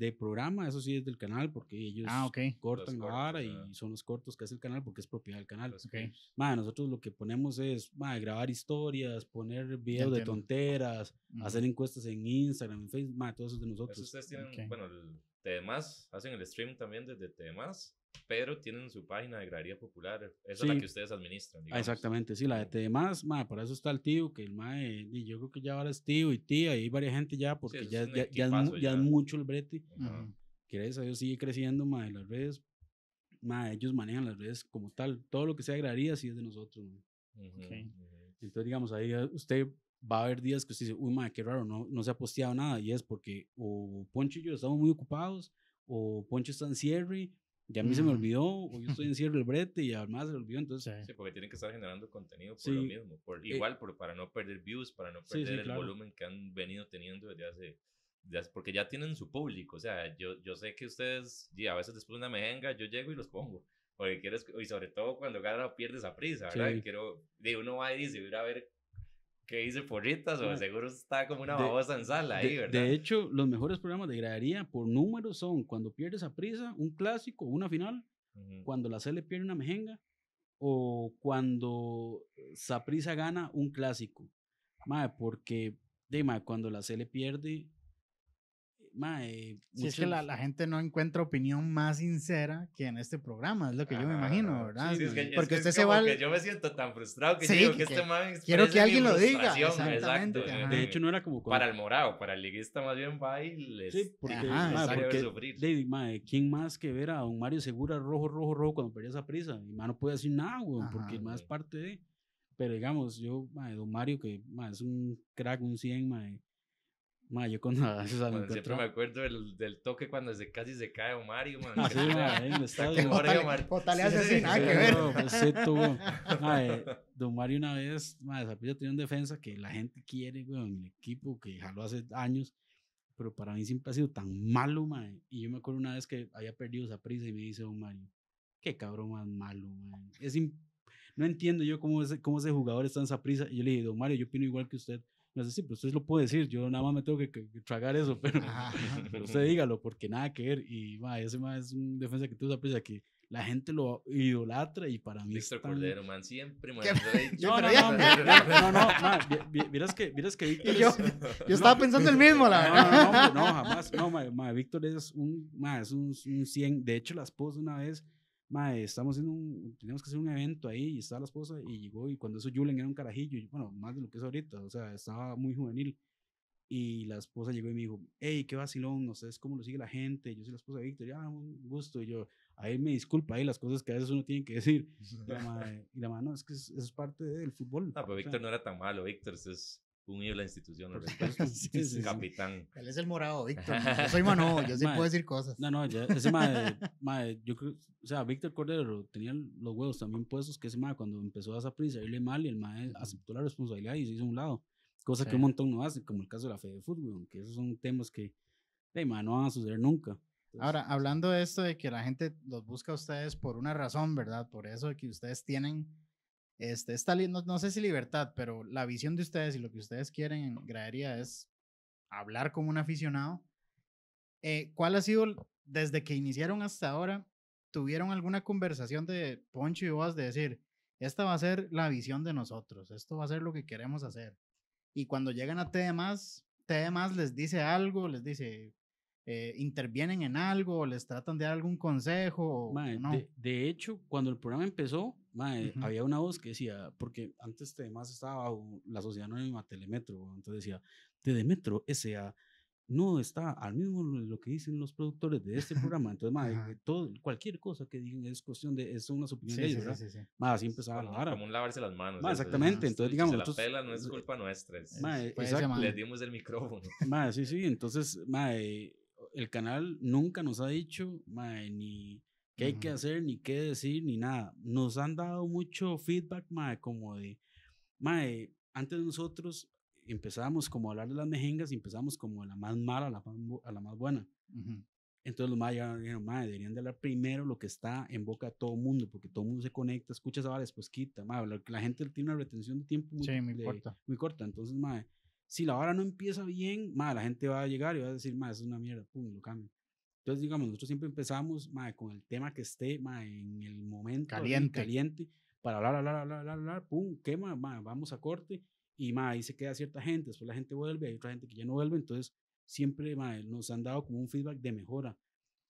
de programa, eso sí es del canal, porque ellos ah, cortan la vara y son los cortos que hace el canal porque es propiedad del canal. Okay. nosotros lo que ponemos es grabar historias, poner videos de tonteras, hacer encuestas en Instagram, en Facebook, madre, todo eso de nosotros. ustedes tienen, bueno, Temas, hacen el stream también desde Temas, pero tienen su página de Gradería Popular. Esa es la que ustedes administran. Exactamente, sí, la de Temas, madre, para eso está el tío, que el mae, y yo creo que ya ahora es tío y tía, y hay varias gente ya, porque ya, es ya, ya, mucho el brete. ¿Quieres -huh. Que sigue creciendo, madre, las redes ellos manejan las redes como tal. Todo lo que sea agraria sí es de nosotros. Entonces, digamos, ahí eh, usted va a haber días que usted dice, uy, madre, qué raro, no, no se ha posteado nada. Y es porque o Poncho y yo estamos muy ocupados, o Poncho está en cierre, y a mí se me olvidó, o yo estoy en cierre el brete y además se olvidó, entonces... Sí, porque tienen que estar generando contenido por sí, lo mismo, eh igual por, para no perder views, para no perder el volumen que han venido teniendo desde hace porque ya tienen su público, o sea, yo, yo sé que ustedes, a veces después de una mejenga, yo llego y los pongo, porque quieres, y sobre todo cuando gana o pierde a prisa, ¿verdad? Quiero, de uno va y dice, a ver qué dice Porritas, o seguro está como una babosa en sala ahí, ¿verdad? De, hecho, los mejores programas de gradería por números son cuando pierdes a prisa, un clásico, una final, cuando la le pierde una mejenga, o cuando Saprisa gana un clásico. Madre, porque de, cuando la le pierde, mae, eh, si es que la, la, gente no encuentra opinión más sincera que en este programa, es lo que yo me imagino, ¿verdad? Porque usted se va. Yo me siento tan frustrado que, digo que, este mae Quiero que alguien lo diga. Exactamente, De hecho, no era como. Para el morado, para el liguista más bien va y les. Sí, porque, mae, porque sufrir. Eh, ¿quién más que ver a don Mario Segura rojo, rojo, rojo cuando perdía esa prisa? y mae no puede decir nada, güey, porque más parte de. Pero digamos, yo, eh, don Mario, que es un crack, un 100, mae Ma, yo cuando Siempre me acuerdo del, toque cuando se, casi se cae Omar y man. Así, el estadio. hace así, nada que ver. Pues, eh, Mario una vez, ma, tenía un defensa que la gente quiere, en el equipo que jaló hace años, pero para mí siempre ha sido tan malo, ma. Y yo me acuerdo una vez que había perdido esa prisa y me dice Don Mario, qué cabrón más malo, ma. Es no entiendo yo cómo ese, cómo ese jugador está en esa Y yo le dije, Don Mario, yo opino igual que usted no sé si, pero pues, usted lo puede decir, yo nada más me tengo que, tragar eso, pero, pero, usted dígalo, porque nada que ver, y ma, ese ma, es un defensa que tú sabes que la gente lo idolatra y para mí. Víctor Cordero, man, siempre, No, no, no, no, que, que Víctor. Yo, es... yo estaba pensando el mismo, la verdad. No, no, jamás. No, ma, Víctor es un, ma, es un, 100. De hecho, las esposa una vez mae, estamos en un, teníamos que hacer un evento ahí y estaba la esposa y llegó y cuando eso Julen era un carajillo, bueno, más de lo que es ahorita, o sea, estaba muy juvenil. Y la esposa llegó y me dijo, hey, qué vacilón, no sé cómo lo sigue la gente, yo soy la esposa de Víctor, ya, ah, un gusto, y yo, ahí me disculpa, ahí las cosas que a veces uno tiene que decir. Y la madre, no, es que eso es parte del fútbol. ah pero Víctor no era tan malo, Víctor, es un la institución, el sí, capitán. Él es el morado, Víctor. Yo soy Manu, yo sí puedo decir cosas. No, no, ese madre, yo creo, o sea, Víctor Cordero tenía los huevos también puestos que ese madre cuando empezó a prisa irle mal y el madre aceptó la responsabilidad y se hizo a un lado. Cosa que un montón no hace como el caso de la fe de fútbol, que esos son temas que, hey, madre, no van a suceder nunca. Ahora, hablando de esto de que la gente los busca a ustedes por una razón, ¿verdad? Por eso de que ustedes tienen este, no, sé si libertad, pero la visión de ustedes y lo que ustedes quieren en gradería es hablar como un aficionado. Eh, ¿Cuál ha sido, desde que iniciaron hasta ahora, tuvieron alguna conversación de Poncho y vos de decir, esta va a ser la visión de nosotros, esto va a ser lo que queremos hacer? Y cuando llegan a TDMás, TDMás les dice algo, les dice, eh, intervienen en algo, les tratan de dar algún consejo. de, hecho, cuando el programa empezó, Mae, había una voz que decía, porque antes más estaba bajo la sociedad anónima Telemetro, entonces decía, Telemetro S.A. no está al mismo lo que dicen los productores de este programa, entonces mae, todo, cualquier cosa que digan es cuestión de, son una opiniones sí, de ellos, sí, mae, así empezaba a lavar. Como un lavarse las manos. exactamente, entonces si digamos. Se la pela, no es culpa nuestra, es, mae, les dimos el micrófono. Mae, sí, sí, entonces, mae, el canal nunca nos ha dicho, mae, ni qué hay que hacer, ni qué decir, ni nada. Nos han dado mucho feedback, mae, como de, mae, antes de nosotros empezábamos como a hablar de las mejengas y empezamos como de la más mala a la más, a la más buena. Entonces los ya dijeron, madre, deberían de hablar primero lo que está en boca de todo mundo, porque todo mundo se conecta, escucha esa después quita, madre, la gente tiene una retención de tiempo muy, corta. Entonces, madre, si la hora no empieza bien, madre, la gente va a llegar y va a decir, madre, eso es una mierda, pum, lo cambian. Entonces, digamos, nosotros siempre empezamos con el tema que esté en el momento caliente. caliente para hablar, hablar, hablar, hablar, hablar, pum, quema, mae, vamos a corte y mae, ahí se queda cierta gente, después la gente vuelve, hay otra gente que ya no vuelve, entonces siempre nos han dado como un feedback de mejora,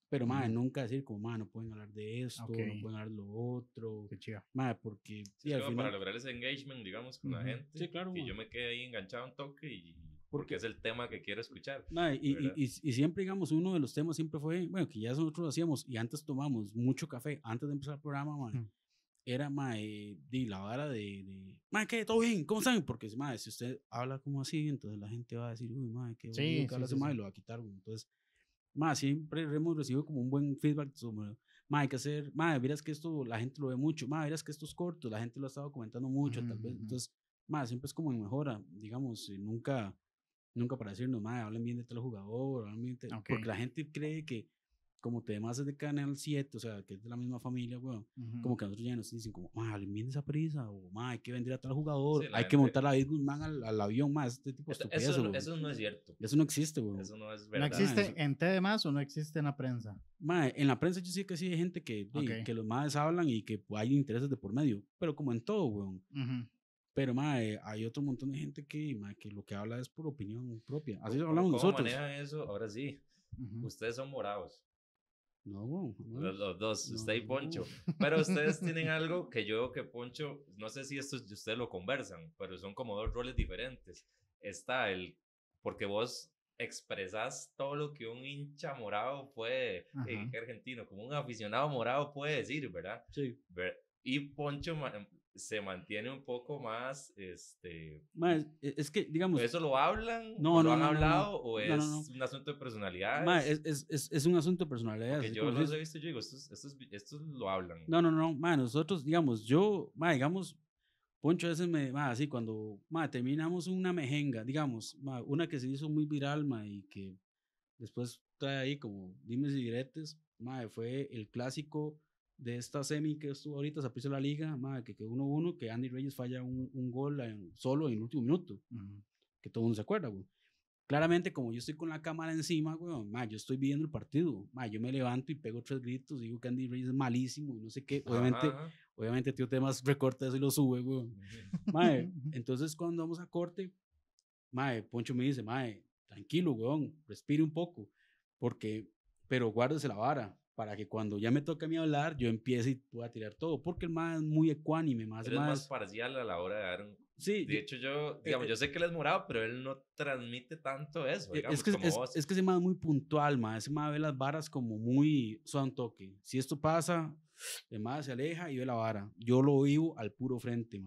pero mae, nunca decir como, mae, no pueden hablar de esto, no pueden hablar de lo otro, mae, porque... Sí, para lograr ese engagement, digamos, con la gente, claro, que yo me quedé ahí enganchado un toque y porque es el tema que quiero escuchar. y, y, y, siempre, digamos, uno de los temas siempre fue, bueno, que ya nosotros lo hacíamos y antes tomamos mucho café, antes de empezar el programa, mm. era ma, eh, de la vara de, de ma, ¿qué? ¿Todo bien? ¿Cómo están? Porque ma, si usted habla como así, entonces la gente va a decir, uy, ma, qué sí, sí, y lo va a quitar. Entonces, ma, siempre hemos recibido como un buen feedback sobre, hay que hacer, ma, verás que esto la gente lo ve mucho, ma, verás que esto es corto, la gente lo ha estado comentando mucho, tal vez. Mm, entonces, ma, siempre es como en mejora, digamos, nunca nunca para decirnos, madre, hablen bien de tal jugador, hablen porque la gente cree que como te es de Canal 7, o sea, que es de la misma familia, weón, como que nosotros ya no nos dicen como, madre, hablen bien de esa prisa, o madre, hay que vender a tal jugador, hay que montar a Guzmán al, al avión, más este tipo de eso, eso, no, eso, no es cierto. Eso no existe, weón. Eso no es verdad. ¿No existe en TDMás o no existe en la prensa? en la prensa yo sí que sí hay gente que, que los madres hablan y que hay intereses de por medio, pero como en todo, weón. Pero mae, hay otro montón de gente que, mae, que lo que habla es por opinión propia. Así hablamos ¿cómo nosotros. manejan eso? Ahora sí. Ustedes son morados. No, no, Los, dos, usted y Poncho. Pero ustedes tienen algo que yo veo que Poncho, no sé si esto ustedes lo conversan, pero son como dos roles diferentes. Está el, porque vos expresas todo lo que un hincha morado puede, eh, Que argentino, como un aficionado morado puede decir, ¿verdad? Sí. Y Poncho se mantiene un poco más, este... E, es que, digamos... ¿Eso lo hablan? No, no, ¿Lo han hablado? ¿O es un asunto de personalidad? Es, es, es, es, un asunto de personalidad. yo los he visto, yo digo, estos, lo hablan. No, no, no, nosotros, digamos, yo, ma, digamos, Poncho a veces me, ma, así, cuando, ma, terminamos una mejenga, digamos, una que se hizo muy viral, ma, y que después trae ahí como dimes y diretes, ma, fue el clásico de esta semi que estuvo ahorita, se la liga, madre, que quedó 1-1, que Andy Reyes falla un, gol en, solo en el último minuto, que todo el mundo se acuerda, Claramente, como yo estoy con la cámara encima, güey, yo estoy viendo el partido, madre, yo me levanto y pego tres gritos, digo que Andy Reyes es malísimo y no sé qué, obviamente, obviamente Tío Temas recorta eso y lo sube, güey. entonces cuando vamos a corte, madre, Poncho me dice, madre, tranquilo, güey, respire un poco, porque, pero guárdese la vara, para que cuando ya me toque a mí hablar, yo empiece y pueda tirar todo, porque el más muy ecuánime, más más... parcial a la hora de dar un... Sí. De hecho, yo, e, digamos, e yo sé que él es morado, pero él no transmite tanto eso, e, digamos, es que, es, vos. Es que ese más muy puntual, más ese más ve las varas como muy... son toque. Si esto pasa, el más se aleja y ve la vara. Yo lo vivo al puro frente,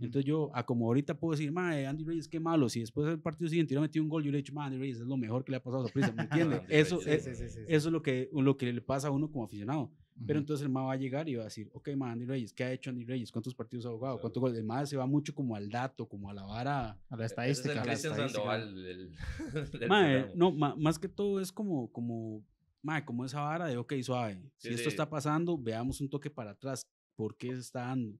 Entonces yo, como ahorita puedo decir, mae, Andy Reyes, qué malo. Si después del partido siguiente yo metí un gol, yo le he dicho, mae, Andy Reyes es lo mejor que le ha pasado a prisa ¿me entiendes? eso, es, eso es lo que, lo que le pasa a uno como aficionado. Pero entonces el más va a llegar y va a decir, ok, mae, Andy Reyes, ¿qué ha hecho Andy Reyes? ¿Cuántos partidos ha jugado? ¿Cuántos goles? El se va mucho como al dato, como a la vara. A la e-, estadística. a la estadística. no, más que todo es como, como mae, como esa vara de, ok, suave, si esto está pasando, veamos un toque para atrás, ¿por qué se está dando?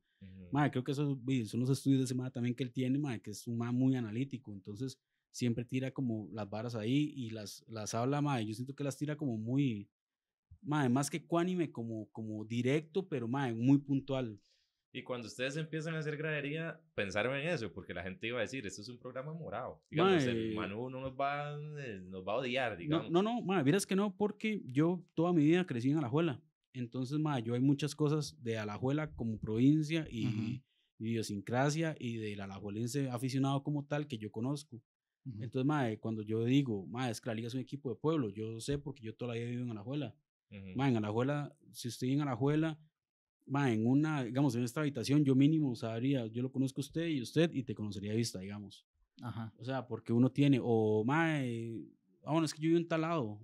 creo que esos son los estudios de semana también que él tiene, mae, que es un muy analítico, entonces siempre tira como las varas ahí y las, las habla, mae, yo siento que las tira como muy, mae, más que cuánime, como, como directo, pero mae, muy puntual. Y cuando ustedes empiezan a hacer gradería, pensaron en eso, porque la gente iba a decir, esto es un programa morado. Digamos, Manu no nos va, eh, a odiar, digamos. No, no, no mae, miras que no, porque yo toda mi vida crecí en Alajuela. Entonces, mae, yo hay muchas cosas de Alajuela como provincia y idiosincrasia y del alajuelense aficionado como tal que yo conozco. Entonces, madre cuando yo digo, mae, es que la liga es un equipo de pueblo, yo sé porque yo toda la vida vivido en Alajuela. Uh en Alajuela, si estoy en Alajuela en una, digamos, en esta habitación, yo mínimo sabría, yo lo conozco a usted y usted, y te conocería de vista, digamos. O sea, porque uno tiene, o, mae, eh, ah, bueno, es que yo vivo en tal lado,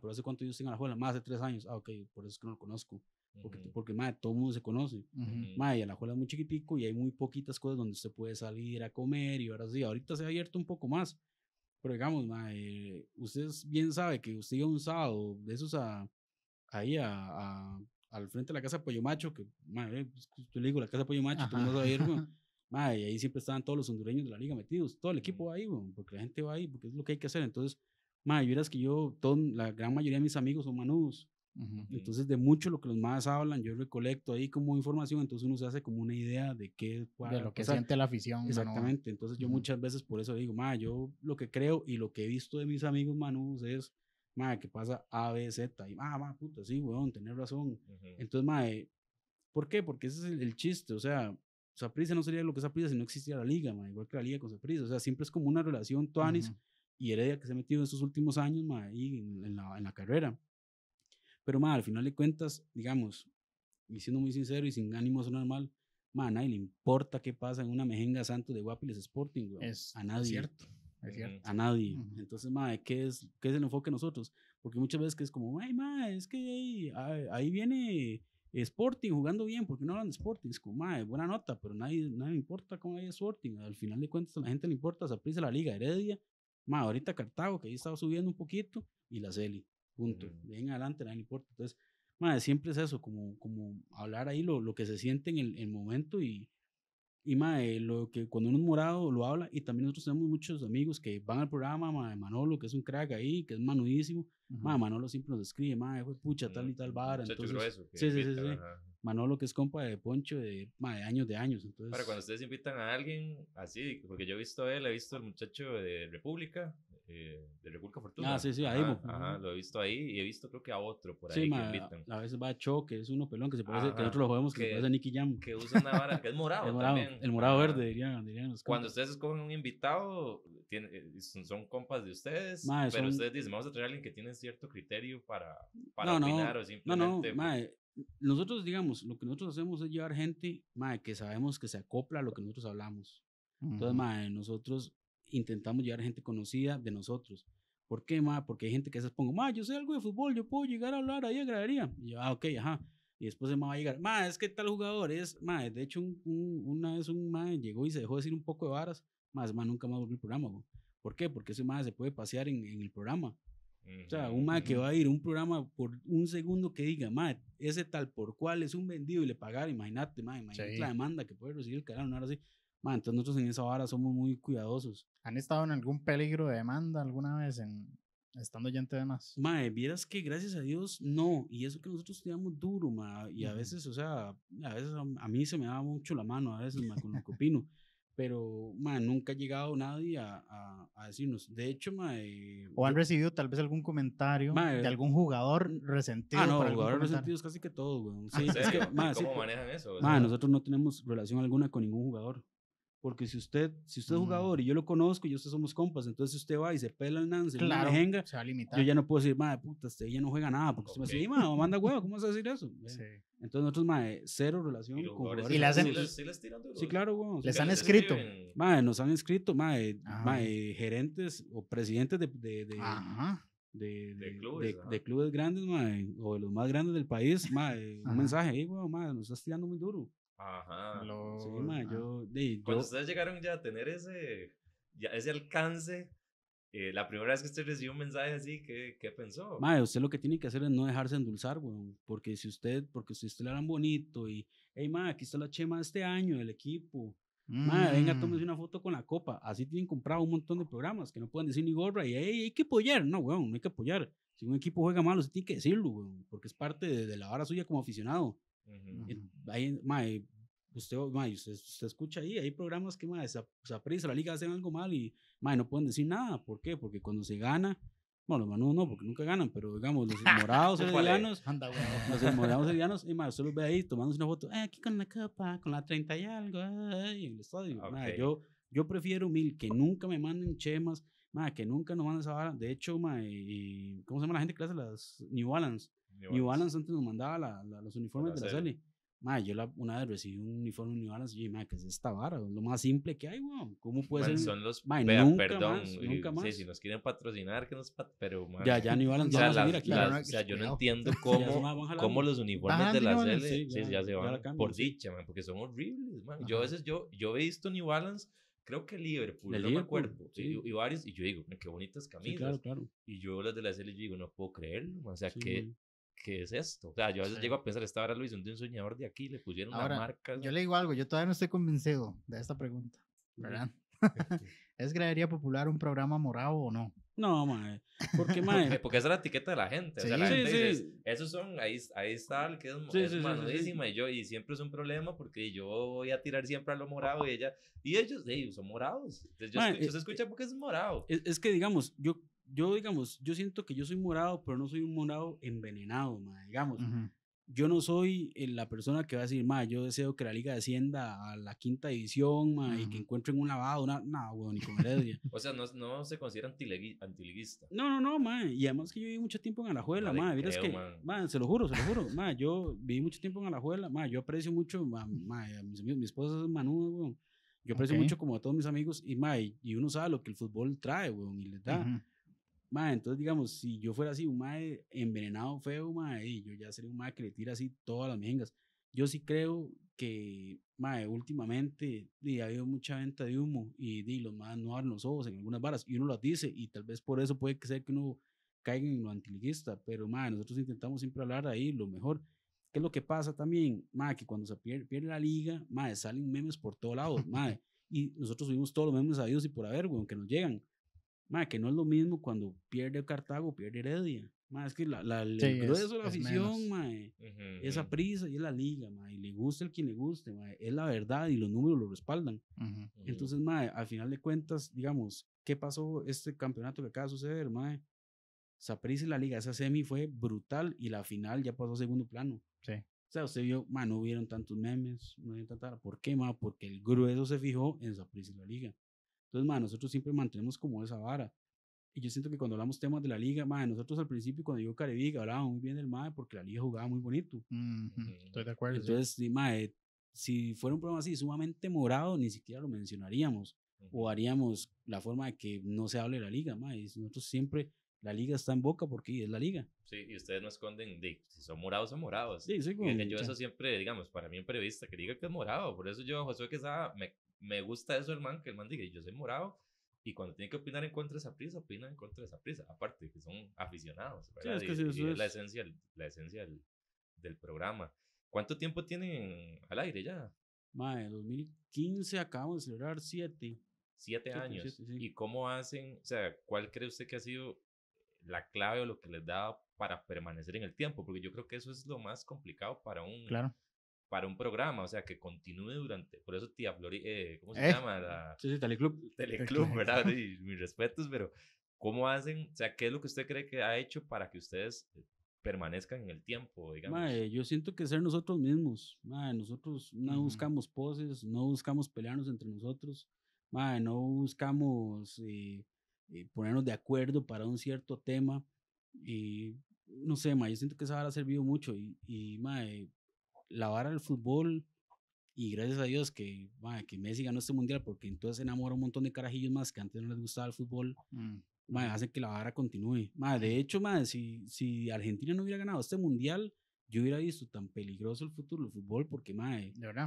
pero ¿hace cuánto yo estoy en la escuela, Más de tres años. Ah, ok, por eso es que no lo conozco. Porque, porque todo el mundo se conoce. Mae, -huh. la es muy chiquitico y hay muy poquitas cosas donde usted puede salir a comer y ahora sí, ahorita se ha abierto un poco más. Pero digamos, madre, eh, usted bien sabe que usted iba un sábado de esos a, ahí a al frente de la casa Pollo Macho, que, madre, te pues, pues, le digo, la casa Pollo Macho, tú no a ir, madre, y ahí siempre estaban todos los hondureños de la liga metidos, todo el equipo va ahí, porque la gente va ahí, porque es lo que hay que hacer. Entonces, madre, miras que yo, la gran mayoría de mis amigos son manudos. Entonces, de mucho lo que los más hablan, yo recolecto ahí como información, entonces uno se hace como una idea de qué De lo que siente la afición. Exactamente, entonces yo muchas veces por eso digo, madre, yo lo que creo y lo que he visto de mis amigos manudos es madre, que pasa A, B, Z, y, ah, madre, puta, sí, weón, tenés razón. Entonces, madre, ¿por qué? Porque ese es el, chiste, o sea, Saprisa no sería lo que es Saprisa si no existiera la liga, madre, igual que la liga con Saprisa, o sea, siempre es como una relación Tuanis y Heredia que se ha metido en estos últimos años, madre, y en, la, carrera. Pero, madre, al final de cuentas, digamos, y siendo muy sincero y sin ánimo de sonar mal, madre, a nadie le importa qué pasa en una mejenga santo de Guapiles Sporting, weón. Es a nadie. cierto a nadie. Entonces, madre, ¿qué es, ¿qué es el enfoque nosotros? Porque muchas veces que es como, ay, madre, es que ahí, viene Sporting jugando bien, porque no hablan de Sporting? Es como, madre, buena nota, pero nadie, nadie importa cómo vaya Sporting. Al final de cuentas, a la gente le importa, se la Liga Heredia, madre, ahorita Cartago, que ahí estaba subiendo un poquito, y la Celi, punto. Uh adelante, nadie le importa. Entonces, madre, siempre es eso, como, como hablar ahí lo, lo que se siente en el momento y y lo que cuando uno es morado lo habla, y también nosotros tenemos muchos amigos que van al programa, de Manolo, que es un crack ahí, que es manudísimo. Manolo siempre nos escribe, pucha, tal y tal vara. Entonces, sí, sí, sí, Manolo, que es compa de Poncho de, mae, de años de años. Entonces, Para cuando ustedes invitan a alguien así, porque yo he visto a él, he visto al muchacho de República, eh, de República Fortuna. Ah, sí, sí, ahí. Ajá, ajá, lo he visto ahí y he visto creo que a otro por ahí que invitan. A, a veces va a Cho, que es uno pelón que se parece, que nosotros lo jugamos, que, se parece a Nicky Jam. Que usa una vara, que es morado, el morado también. El morado verde, dirían, dirían los Cuando ustedes escogen un invitado, eh, son, compas de ustedes, pero ustedes dicen, vamos a traer a alguien que tiene cierto criterio para, para no, opinar no, o simplemente... No, ma, nosotros, digamos, lo que nosotros hacemos es llevar gente, que sabemos que se acopla a lo que nosotros hablamos. Entonces, madre, nosotros intentamos llevar gente conocida de nosotros. ¿Por qué, ma? Porque hay gente que se pongo, ma, yo sé algo de fútbol, yo puedo llegar a hablar ahí agradaría Y yo, ah, ok, ajá. Y después se me va a llegar, ma, es que tal jugador es, ma, de hecho, una vez un ma llegó y se dejó decir un poco de varas, ma, nunca más volvió al programa, ¿Por qué? Porque ese ma se puede pasear en, el programa. o sea, un ma que va a ir a un programa por un segundo que diga, ma, ese tal por cual es un vendido y le pagar, imagínate, ma, imagínate la demanda que puede recibir el canal, no ahora así entonces nosotros en esa vara somos muy cuidadosos. ¿Han estado en algún peligro de demanda alguna vez en estando ya de más? Mae, vieras que gracias a Dios no, y eso que nosotros estudiamos duro, ma, y a veces, o sea, a veces a, mí se me daba mucho la mano, a veces con lo que opino, pero ma, nunca ha llegado nadie a, a, decirnos. De hecho, ma, eh, o han recibido tal vez algún comentario de eh, algún jugador resentido. Ah, no, jugadores resentidos casi que todos, güey. Ah, sí, es que, ¿Cómo manejan eso? O nosotros no tenemos relación alguna con ningún jugador. Porque si usted, si usted es jugador y yo lo conozco y yo somos compas, entonces si usted va y se pela el Nance, claro, se va a limitar. yo ya no puedo decir, madre puta, usted ya no juega nada, porque okay. usted me dice, madre, manda huevo, ¿cómo vas a decir eso? Entonces nosotros, madre, cero relación con jugadores. Y le hacen, sí, les, claro, Les han escrito. Madre, nos han escrito, madre, ah. madre gerentes o presidentes de, de, de De, clubes, grandes, madre, o de los más grandes del país, madre, un mensaje, madre, nos estás tirando muy duro. Ajá. no... Cuando ustedes llegaron ya a tener ese, ya ese alcance, eh, la primera vez que usted recibió un mensaje así, ¿qué, pensó? Ma, usted lo que tiene que hacer es no dejarse endulzar, weón. Porque si usted, porque si usted le harán bonito y, hey, ma, aquí está la chema de este año, del equipo. Ma, venga, tómese mm. una foto con la copa. Así tienen comprado un montón de programas que no pueden decir ni gorra y hey, hay que apoyar. No, weón, no hay que apoyar. Si un equipo juega mal, usted tiene que decirlo, weón, porque es parte de, la vara suya como aficionado. Uh Oh, usted, usted, escucha ahí, hay programas que más aprisa la liga hacen algo mal y no pueden decir nada. ¿Por qué? Porque cuando se gana, bueno, los no, porque nunca ganan, pero digamos, los morados los morados serianos, y usted los ve ahí tomándose una foto, eh, aquí con la capa, con la 30 y algo, en eh, eh", el estadio. yo, yo prefiero mil que nunca me manden chemas, que nunca nos manden esa vara. De hecho, ¿cómo se llama la gente que hace las New Balance? New, Balance. antes nos mandaba los uniformes de la serie. Madre, yo una vez recibí un uniforme New Balance y dije, dije, ¿qué es esta vara? Lo más simple que hay, weón. ¿Cómo puede ser? Son los. Madre, nunca perdón, eh, más, si nos quieren patrocinar, que nos pat... Pero, Ya, ya, New Balance ya aquí. o sea, yo no entiendo cómo, cómo los uniformes de la L. ya, se van. por dicha, man, porque son horribles, man. Yo a veces, yo, yo he visto New Balance creo que Liverpool, no me acuerdo, y, varios, y yo digo, qué bonitas camisas. claro, claro. Y yo las de la SL, yo digo, no puedo creerlo, o sea, que ¿qué es esto? O sea, yo a veces llego a pensar, esta la lo de un soñador de aquí, le pusieron una marca. Yo le digo algo, yo todavía no estoy convencido de esta pregunta, ¿verdad? ¿Es gradería popular un programa morado o no? No, mae. ¿Por qué, mae? Porque esa es la etiqueta de la gente. Sí. O sea, sí, sí. esos son, ahí, ahí está el que es, es Y yo, y siempre es un problema porque yo voy a tirar siempre a lo morado y ella, y ellos, ellos son morados. Entonces, e yo, se escucha porque es morado. E, es, que, digamos, yo yo, digamos, yo siento que yo soy morado, pero no soy un morado envenenado, ma, digamos. Yo no soy eh, la persona que va a decir, ma, yo deseo que la liga descienda a la quinta división, ma, y que encuentren un lavado, nada, weón, ni con O sea, no, no se considera antiliguista. No, no, no, ma, y además que yo viví mucho tiempo en Alajuela, ma, es que, ma, se lo juro, se lo juro, ma, yo viví mucho tiempo en Alajuela, ma, yo aprecio mucho, ma, ma a mis amigos, mi esposa es manuda, weón. Yo aprecio mucho como a todos mis amigos, y ma, y, uno sabe lo que el fútbol trae, weón, y les da entonces, digamos, si yo fuera así, un mae envenenado feo, y yo ya sería un mae que le tira así todas las mejengas. Yo sí creo que, mae, últimamente ha habido mucha venta de humo y, di los maes no abren los ojos en algunas varas y uno las dice y tal vez por eso puede ser que uno caiga en lo antiliguista, pero, mae, nosotros intentamos siempre hablar ahí lo mejor. ¿Qué es lo que pasa también? Mae, que cuando se pierde, pierde la liga, mae, salen memes por todos lados, mae, y nosotros subimos todos los memes a Dios y por haber, weón, que nos llegan Madre, que no es lo mismo cuando pierde Cartago, pierde Heredia. Madre, es que la, el grueso de la afición, esa prisa y es la liga, y le gusta el quien le guste, es la verdad y los números lo respaldan. Entonces, madre, al final de cuentas, digamos, ¿qué pasó este campeonato que acaba de suceder, madre? prisa y la liga, esa semi fue brutal y la final ya pasó a segundo plano. Sí. O sea, usted vio, man, no hubieron tantos memes, no ¿Por qué, más Porque el grueso se fijó en Sapriz y la liga. Entonces, ma, nosotros siempre mantenemos como esa vara. Y yo siento que cuando hablamos temas de la liga, ma, nosotros al principio, cuando yo Careviga hablábamos muy bien del MAE porque la liga jugaba muy bonito. Estoy de eh, acuerdo. Entonces, sí. si fuera un programa así sumamente morado, ni siquiera lo mencionaríamos. O haríamos la forma de que no se hable de la liga, ma. nosotros siempre la liga está en boca porque es la liga. Sí, y ustedes no esconden, si son morados, son morados. Sí, Yo eso siempre, digamos, para mí un periodista que diga que es morado, por eso yo, José, que me me gusta eso, hermano, que el man diga, yo soy morado, y cuando tiene que opinar en contra de esa prisa, opina en contra de esa prisa. Aparte, que son aficionados, Sí, es que es, la esencia, la esencia del, programa. ¿Cuánto tiempo tienen al aire ya? Madre, 2015 acabamos de celebrar siete. Siete, años. ¿Y cómo hacen, o sea, cuál cree usted que ha sido la clave o lo que les da para permanecer en el tiempo? Porque yo creo que eso es lo más complicado para un... Claro para un programa, o sea, que continúe durante, por eso tía Flori, eh, ¿cómo se ¿Eh? llama? La, sí, sí, Teleclub. Teleclub, ¿verdad? Y mis respetos, pero ¿cómo hacen? O sea, ¿qué es lo que usted cree que ha hecho para que ustedes eh, permanezcan en el tiempo, digamos? yo siento que ser nosotros mismos, nosotros no buscamos poses, no buscamos pelearnos entre nosotros, no buscamos ponernos de acuerdo para un cierto tema y no sé, yo siento que esa ha servido mucho y, y la vara del fútbol y gracias a Dios que, que Messi ganó este mundial porque entonces enamora un montón de carajillos más que antes no les gustaba el fútbol. Mm. mm. hace que la vara continúe. de hecho, si, si Argentina no hubiera ganado este mundial, yo hubiera visto tan peligroso el futuro del fútbol porque,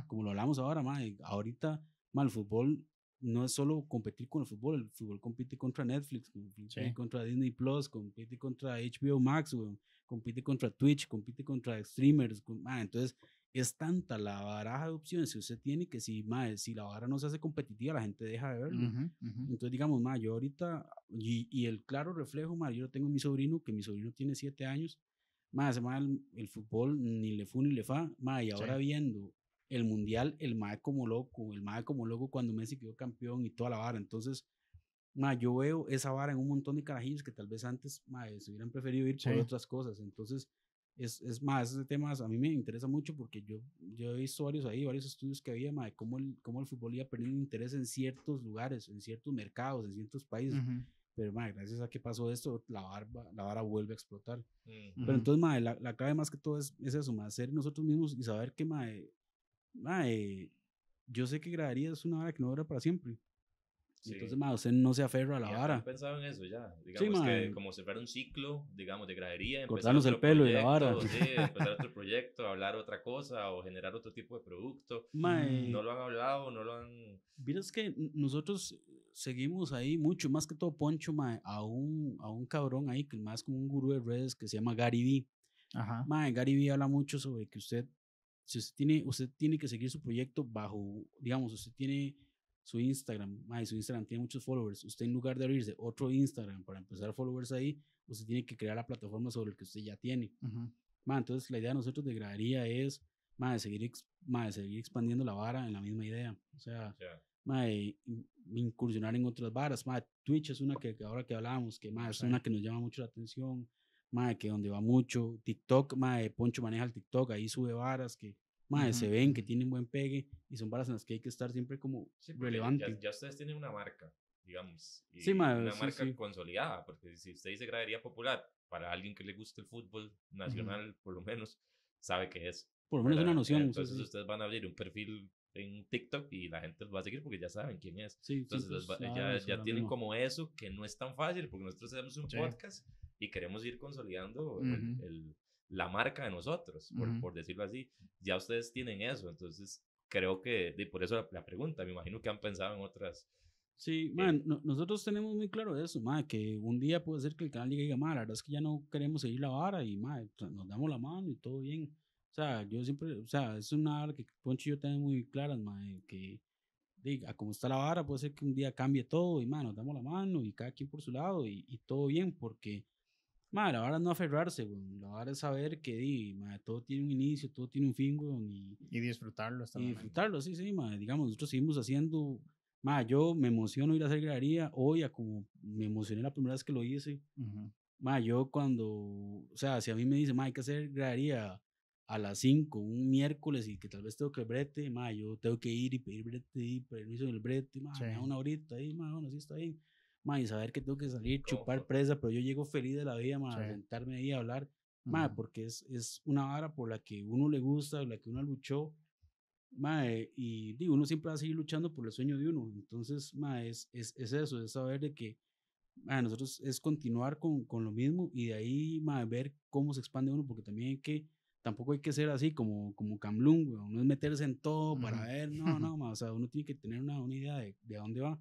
como lo hablamos ahora, ahorita el fútbol no es solo competir con el fútbol, el fútbol compite contra Netflix, compite contra Disney Plus, compite contra HBO Max, compite contra Twitch, compite contra streamers. entonces, es tanta la baraja de opciones que usted tiene que si, madre, si la vara no se hace competitiva, la gente deja de verlo. Entonces, digamos, madre, yo ahorita, y, el claro reflejo, madre, yo tengo mi sobrino, que mi sobrino tiene siete años, madre, se el, fútbol ni le fue ni le fa, madre, y ahora viendo el mundial, el madre como loco, el madre como loco cuando Messi quedó campeón y toda la vara. Entonces, madre, yo veo esa vara en un montón de carajillos que tal vez antes, madre, se hubieran preferido ir por otras cosas. Entonces, es, es más, ese tema a mí me interesa mucho porque yo, yo he visto varios ahí, varios estudios que había, ma de cómo el, cómo el fútbol iba perdiendo interés en ciertos lugares, en ciertos mercados, en ciertos países. Pero, más gracias a que pasó esto, la, barba, la vara vuelve a explotar. Pero entonces, la, la, clave más que todo es, es eso, hacer ser nosotros mismos y saber que, madre, yo sé que gradaría es una vara que no dura para siempre. Entonces, ma, usted no se aferra a la ya, vara. pensado en eso ya. Digamos que como cerrar un ciclo, digamos, de gradería. Cortarnos el pelo y la vara. Sí, empezar otro proyecto, hablar otra cosa o generar otro tipo de producto. no lo han hablado, no lo han... es que nosotros seguimos ahí mucho, más que todo Poncho, ma, a, un, a un cabrón ahí, que más como un gurú de redes que se llama Gary V. Ajá. Ma, Gary V. habla mucho sobre que usted, si usted tiene, usted tiene que seguir su proyecto bajo, digamos, usted tiene su Instagram, ay, su Instagram tiene muchos followers, usted en lugar de abrirse otro Instagram para empezar followers ahí, usted tiene que crear la plataforma sobre el que usted ya tiene. ma, entonces la idea de nosotros de gradería es, ma, de seguir, ma, seguir expandiendo la vara en la misma idea, o sea, ma, de incursionar en otras varas, ma, Twitch es una que, ahora que hablábamos, que ma, es una que nos llama mucho la atención, ma, que donde va mucho, TikTok, ma, Poncho maneja el TikTok, ahí sube varas que Madre, se ven que tienen buen pegue y son balas en las que hay que estar siempre como relevante. Ya, ustedes tienen una marca, digamos. sí, una marca consolidada, porque si usted dice gradería popular, para alguien que le guste el fútbol nacional, por lo menos, sabe qué es. Por lo menos es una noción. Entonces ustedes van a abrir un perfil en TikTok y la gente los va a seguir porque ya saben quién es. Entonces ya, ya tienen como eso que no es tan fácil porque nosotros hacemos un podcast y queremos ir consolidando el, la marca de nosotros, por, por decirlo así. Ya ustedes tienen eso, entonces creo que, y por eso la, pregunta, me imagino que han pensado en otras. Sí, eh, man, nosotros tenemos muy claro eso, que un día puede ser que el canal diga, mal, la verdad es que ya no queremos seguir la vara y, man, nos damos la mano y todo bien. O sea, yo siempre, o sea, es una vara que Poncho y yo tenemos muy claras, man, que diga, como está la vara, puede ser que un día cambie todo y, man, nos damos la mano y cada quien por su lado y, y todo bien, porque Madre, la verdad no aferrarse, weón. La verdad es saber que di, todo tiene un inicio, todo tiene un fin, Y, y disfrutarlo hasta Y disfrutarlo, sí, sí, madre. Digamos, nosotros seguimos haciendo. Madre, yo me emociono ir a hacer gradería hoy, a como me emocioné la primera vez que lo hice. Uh yo cuando. O sea, si a mí me dicen, madre, hay que hacer gradería a las 5, un miércoles, y que tal vez tengo que brete, madre, yo tengo que ir y pedir brete y permiso del brete, madre, a una horita ahí, madre, bueno, sí está ahí y saber que tengo que salir, chupar presa, pero yo llego feliz de la vida, ma, a sentarme ahí a hablar, ma, porque es, es una vara por la que uno le gusta, por la que uno luchó, ma, y digo, uno siempre va a seguir luchando por el sueño de uno, entonces, ma, es, es, eso, es saber de que a nosotros es continuar con, con, lo mismo y de ahí ma, ver cómo se expande uno, porque también hay que, tampoco hay que ser así como, como uno no es meterse en todo para ver, no, no, o sea, uno tiene que tener una, una idea de, de dónde va.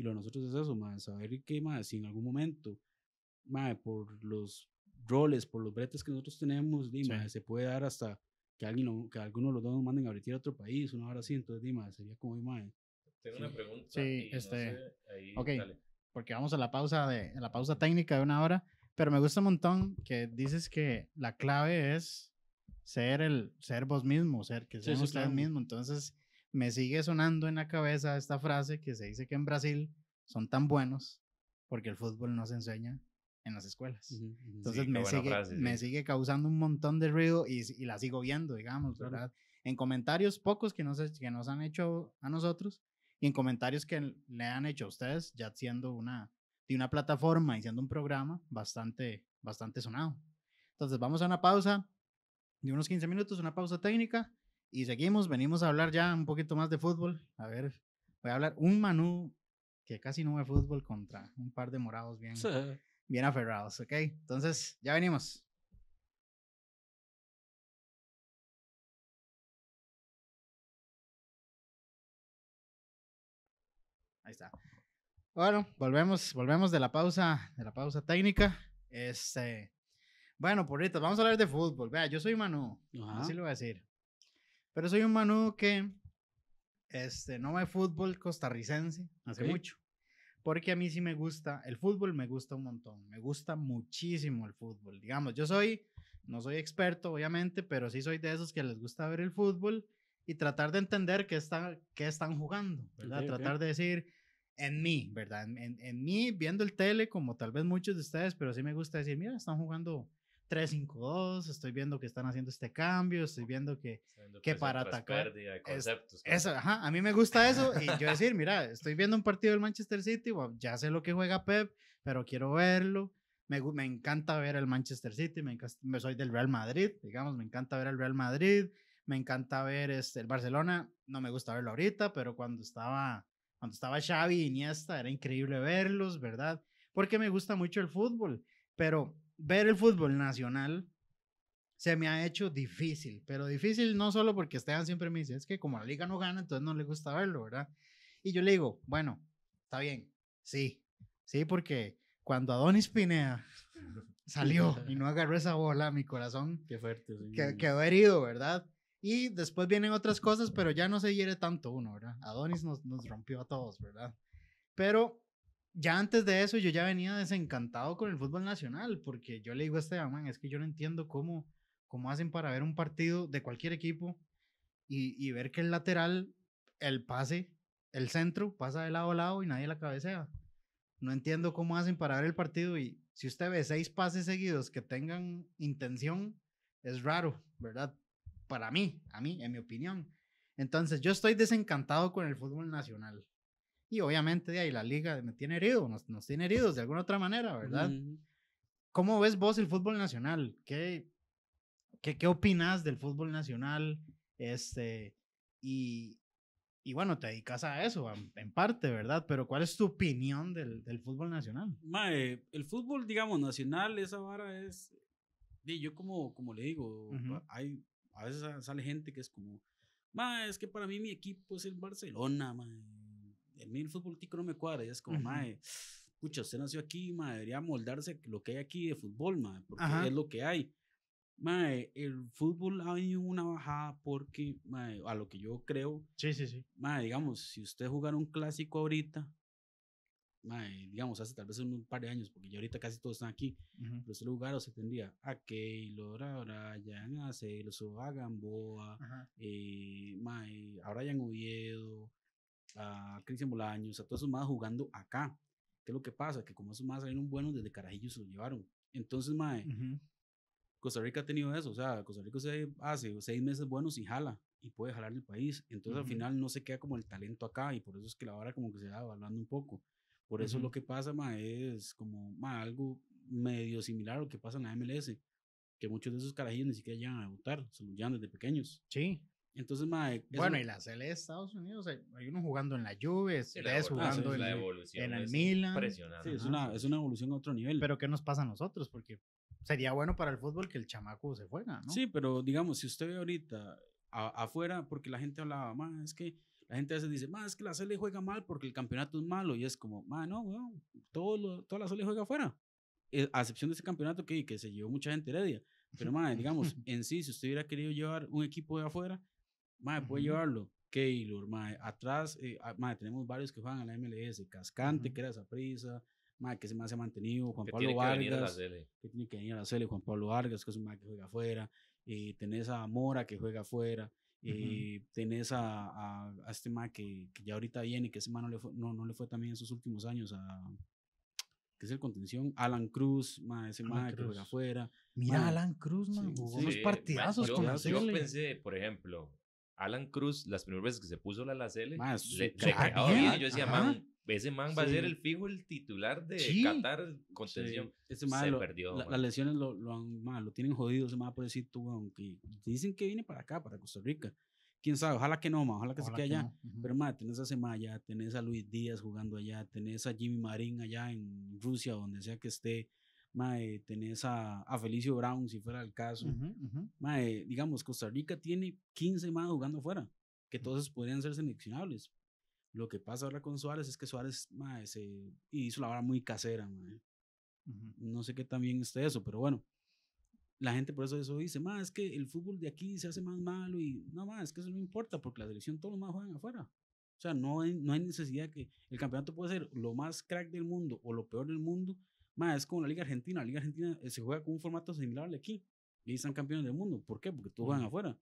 Y lo de nosotros es eso, más saber que más si en algún momento, por los roles, por los bretes que nosotros tenemos, se puede dar hasta que alguien que alguno de los dos nos manden a abrir a otro país, una hora así, entonces dime, sería como imagen. Tengo una pregunta. Sí, este. No ok, porque vamos a la pausa de la pausa técnica de una hora, pero me gusta un montón que dices que la clave es ser el ser vos mismo, ser que sean sí, mismo, Entonces, me sigue sonando en la cabeza esta frase que se dice que en Brasil son tan buenos porque el fútbol no se enseña en las escuelas. Entonces me, sigue, sigue causando un montón de ruido y, la sigo viendo, digamos, ¿verdad? En comentarios pocos que nos, que nos han hecho a nosotros y en comentarios que le han hecho a ustedes, ya siendo una, de una plataforma y siendo un programa bastante, bastante sonado. Entonces vamos a una pausa de unos 15 minutos, una pausa técnica y seguimos, venimos a hablar ya un poquito más de fútbol. A ver, voy a hablar un Manu que casi no ve fútbol contra un par de morados bien, bien aferrados, ¿ok? Entonces, ya venimos. Ahí está. Bueno, volvemos, volvemos de la pausa, de la pausa técnica. Este, bueno, porritos, vamos a hablar de fútbol. Vea, yo soy Manu, así lo voy a decir. Pero soy un manudo que este, no ve fútbol costarricense hace mucho. Porque a mí sí me gusta, el fútbol me gusta un montón, me gusta muchísimo el fútbol. Digamos, yo soy, no soy experto obviamente, pero sí soy de esos que les gusta ver el fútbol y tratar de entender qué, qué están jugando, ¿verdad? tratar de decir, en mí, ¿verdad? En, en, mí, viendo el tele, como tal vez muchos de ustedes, pero sí me gusta decir, mira, están jugando 3-5-2, estoy viendo que están haciendo este cambio, estoy viendo que, para atacar... a mí me gusta eso y yo decir, mira, estoy viendo un partido del Manchester City, ya sé lo que juega Pep, pero quiero verlo. Me, encanta ver el Manchester City, me, soy del Real Madrid, digamos, me encanta ver el Real Madrid, me encanta ver este, el Barcelona, no me gusta verlo ahorita, pero cuando estaba, cuando estaba Xavi y Iniesta era increíble verlos, ¿verdad? Porque me gusta mucho el fútbol, pero ver el fútbol nacional se me ha hecho difícil, pero difícil no solo porque Esteban siempre me dice, es que como la liga no gana, entonces no le gusta verlo, ¿verdad? Y yo le digo, bueno, está bien, sí, sí, porque cuando Adonis Pineda salió y no agarró esa bola, mi corazón Qué fuerte, quedó herido, ¿verdad? Y después vienen otras cosas, pero ya no se hiere tanto uno, ¿verdad? Adonis nos, nos rompió a todos, ¿verdad? Pero ya antes de eso yo ya venía desencantado con el fútbol nacional, porque yo le digo a este man, es que yo no entiendo cómo, cómo hacen para ver un partido de cualquier equipo y, y ver que el lateral, el pase, el centro pasa de lado a lado y nadie la cabecea. No entiendo cómo hacen para ver el partido y si usted ve seis pases seguidos que tengan intención, es raro, ¿verdad? Para mí, a mí, en mi opinión. Entonces, yo estoy desencantado con el fútbol nacional. Y obviamente de ahí la liga me tiene herido, nos, nos tiene heridos de alguna otra manera, ¿verdad? ¿Cómo ves vos el fútbol nacional? ¿Qué, qué, qué opinas del fútbol nacional? Este, y, y bueno, te dedicas a eso, en parte, ¿verdad? Pero ¿cuál es tu opinión del, del fútbol nacional? Mae, el fútbol, digamos, nacional, esa vara es... Yo como, como le digo, hay, a veces sale gente que es como, mae, es que para mí mi equipo es el Barcelona, mae el fútbol tico no me cuadra. Y es como, ma, -huh. mae, usted nació aquí, mae, debería moldarse lo que hay aquí de fútbol, mae, porque es lo que hay. Mae, el fútbol ha venido una bajada porque, mae, a lo que yo creo. Sí, sí, sí. Mae, digamos, si usted jugara un clásico ahorita, mae, digamos, hace tal vez un par de años, porque ya ahorita casi todos están aquí, uh pero ese lugar o se tendría a Keylor, ahora ya a Celso, a Gamboa, uh -huh. eh, mae, Oviedo, a Cristian Bolaños, a todos esos más jugando acá. ¿Qué es lo que pasa? Que como esos más salieron buenos, desde carajillos se los llevaron. Entonces, mae, Costa Rica ha tenido eso. O sea, Costa Rica se hace seis meses buenos y jala. Y puede jalar el país. Entonces, al final no se queda como el talento acá. Y por eso es que la hora como que se va hablando un poco. Por eso lo que pasa, mae, es como algo medio similar a lo que pasa en la MLS. Que muchos de esos carajillos ni siquiera llegan a votar. Se los desde pequeños. Sí. Entonces, Bueno, y la CL e de Estados Unidos, hay, uno jugando en la Juve, sí, jugando en, el Milan. Sí, es una, es una evolución a otro nivel. Pero ¿qué nos pasa a nosotros? Porque sería bueno para el fútbol que el chamaco se juega ¿no? Sí, pero digamos, si usted ve ahorita afuera, porque la gente hablaba, más es que la gente a veces dice, más es que la CL e juega mal porque el campeonato es malo. Y es como, más no, todo toda la CL e juega afuera. Eh, a excepción de ese campeonato que, que se llevó mucha gente heredia. Pero, más digamos, en sí, si usted hubiera querido llevar un equipo de afuera, Mae, puede llevarlo. Keylor, mae, atrás, eh, ah, tenemos varios que juegan a la MLS, Cascante, que era esa prisa, mae, que se me ha mantenido, Juan Pablo Vargas, que tiene que venir a la CL, Juan Pablo Vargas, que es un mae que juega afuera, y eh, tenés a Mora que juega afuera, y eh, tenés a, a, este mae que, que, ya ahorita viene, y que ese mae no le fue, no, no le fue también en sus últimos años a ¿qué es el contención, Alan Cruz, mae, ese mae que juega afuera. Mira, Alan Cruz, man, unos partidazos que yo, con la Yo pensé, por ejemplo, Alan Cruz, las primeras veces que se puso la Lacele, se Yo decía, man, ese man va a ser el fijo, el titular de Qatar contención. Ese perdió. las lesiones lo, lo, han, man, lo tienen jodido, ese man por decir tú, aunque dicen que viene para acá, para Costa Rica. Quién sabe, ojalá que no, ojalá que se quede allá. Pero más, tenés a Semaya, tenés a Luis Díaz jugando allá, tenés a Jimmy Marín allá en Rusia, donde sea que esté. Mae, tenés a, a, Felicio Brown, si fuera el caso. digamos, Costa Rica tiene 15 más jugando afuera, que todos podrían ser seleccionables. Lo que pasa ahora con Suárez es que Suárez, mae, se hizo la vara muy casera, mae. No sé qué también bien esté eso, pero bueno. La gente por eso, eso dice, más es que el fútbol de aquí se hace más malo y no más, es que eso no importa porque la selección todos los más juegan afuera. O sea, no hay, no hay necesidad que el campeonato puede ser lo más crack del mundo o lo peor del mundo es como la Liga Argentina. La Liga Argentina eh, se juega con un formato similar al de aquí. Y están campeones del mundo. ¿Por qué? Porque todos van afuera.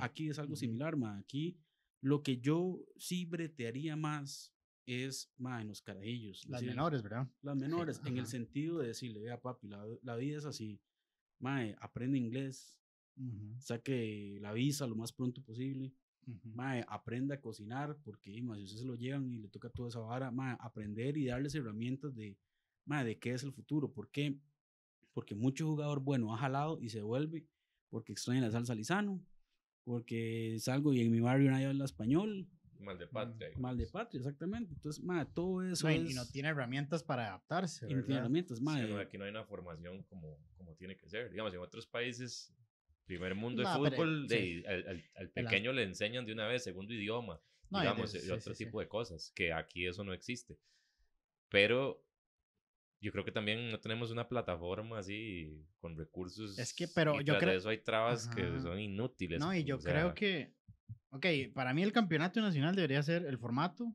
aquí es algo similar, mae. Aquí lo que yo sí bretearía más es, más en los carajillos. Las menores, ¿verdad? Las menores, en el sentido de decirle, vea, papi, la, vida es así. Mae, aprende inglés. Saque la visa lo más pronto posible. Uh aprenda a cocinar, porque mae, ustedes se lo llevan y le toca toda esa vara, mae, aprender y darles herramientas de madre, ¿de qué es el futuro? ¿Por qué? Porque mucho jugador bueno ha jalado y se vuelve porque en la salsa Lisano porque salgo y en mi barrio nadie habla español. Mal de mm, patria. Mal de patria, exactamente. Entonces, madre, todo eso. y, no tiene herramientas para adaptarse. Y no tiene herramientas, madre. aquí no hay una formación como, como tiene que ser. Digamos, en otros países, primer mundo de fútbol, al, pequeño le enseñan de una vez segundo idioma, digamos, eh, otro tipo de cosas, que aquí eso no existe. Pero yo creo que también no tenemos una plataforma así con recursos. Es que, pero yo creo. eso hay trabas que son inútiles. No, y yo creo que. Ok, para mí el campeonato nacional debería ser el formato.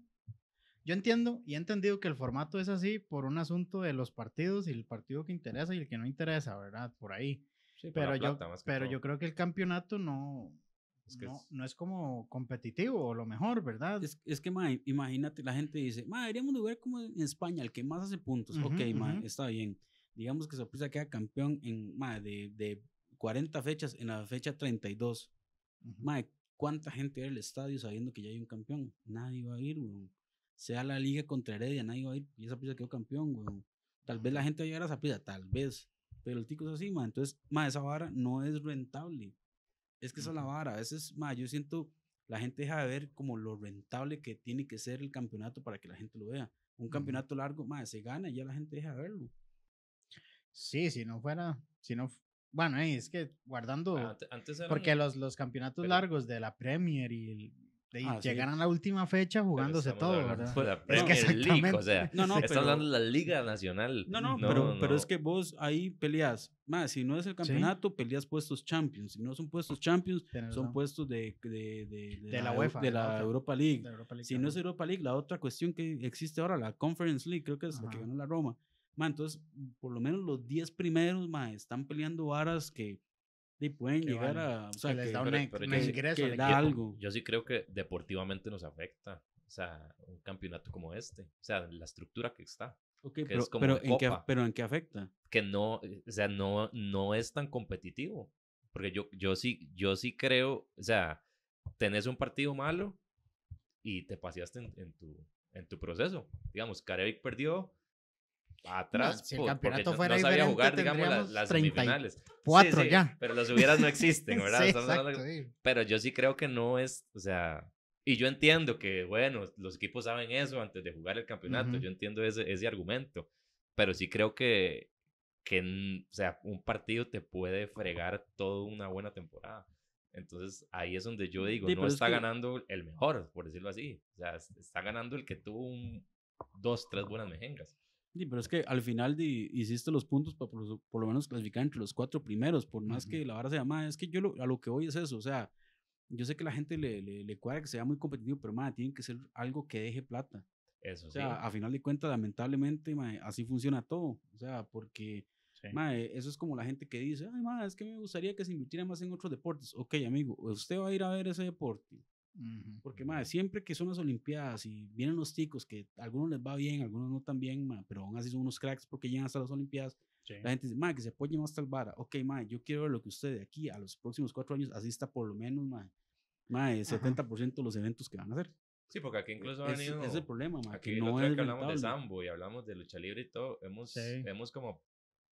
Yo entiendo y he entendido que el formato es así por un asunto de los partidos y el partido que interesa y el que no interesa, ¿verdad? Por ahí. pero yo, pero yo creo que el campeonato no, no, es, como competitivo o lo mejor, ¿verdad? Es, que, imagínate, la gente dice, ma, deberíamos jugar como en España, el que más hace puntos. ok, está bien. Digamos que Saprisa queda campeón en, ma, de, 40 fechas, en la fecha 32. ¿cuánta gente va al estadio sabiendo que ya hay un campeón? Nadie va a ir, weón. Sea la liga contra Heredia, nadie va a ir y esa quedó campeón, weón. Tal vez la gente va a llegar a tal vez. Pero el tico es así, ma. Entonces, ma, esa vara no es rentable. Es que esa es la vara. A veces, ma, yo siento, la gente deja de ver como lo rentable que tiene que ser el campeonato para que la gente lo vea. Un campeonato largo, ma, se gana y ya la gente deja de verlo. Sí, si no fuera, si no, bueno, es que guardando, porque los, los campeonatos largos de la Premier y el, Ah, Llegarán a la última fecha jugándose todo, ¿verdad? es que exactamente... o sea, no, no, hablando de la Liga Nacional. No, no, pero, es que vos ahí peleas. Más, si no es el campeonato, peleas puestos Champions. Si no son puestos Champions, son puestos de, la, De la, Europa, League. Si no es Europa League, la otra cuestión que existe ahora, la Conference League, creo que es la que ganó la Roma. Man, entonces, por lo menos los 10 primeros, están peleando varas que y pueden llegar a. O sea, que les da un, ingreso. Que da algo. Yo sí creo que deportivamente nos afecta. O sea, un campeonato como este. O sea, la estructura que está. pero, pero, ¿en qué, pero, ¿en qué, afecta? Que no, eh, o sea, no, no es tan competitivo. Porque yo, yo, sí, yo sí creo, o sea, tenés un partido malo y te paseaste en, en tu, en tu proceso. Digamos, Carevic perdió, Atrás. porque el campeonato fuera no sabía jugar, digamos, las, semifinales. cuatro ya. Pero las hubieras no existen, ¿verdad? Pero yo sí creo que no es, o sea, y yo entiendo que, bueno, los equipos saben eso antes de jugar el campeonato, yo entiendo ese, ese argumento, pero sí creo que, que, o sea, un partido te puede fregar toda una buena temporada. Entonces ahí es donde yo mm, digo, no está ganando el mejor, por decirlo así. O sea, está ganando el que tuvo dos, tres buenas mejengas. Sí, pero es que al final hiciste los puntos para por, lo menos clasificar entre los cuatro primeros, por más que la vara sea más, es que yo a lo que voy es eso, o sea, yo sé que la gente le, le, cuadra que sea muy competitivo, pero más, tiene que ser algo que deje plata. Eso, o sea, a final de cuentas, lamentablemente, así funciona todo, o sea, porque, eso es como la gente que dice, ay, ma, es que me gustaría que se invirtiera más en otros deportes. Ok, amigo, usted va a ir a ver ese deporte, porque, madre, siempre que son las Olimpiadas y vienen los ticos, que a algunos les va bien, a algunos no tan bien, pero aún así son unos cracks porque llegan hasta las Olimpiadas. La gente dice, madre, que se apoyen hasta el vara. Ok, madre, yo quiero ver lo que usted de aquí a los próximos cuatro años asista por lo menos, madre, madre 70% de los eventos que van a hacer. Sí, porque aquí e, incluso han ido Es el problema, Aquí que no es hablamos de sambo y hablamos de lucha libre y todo, hemos como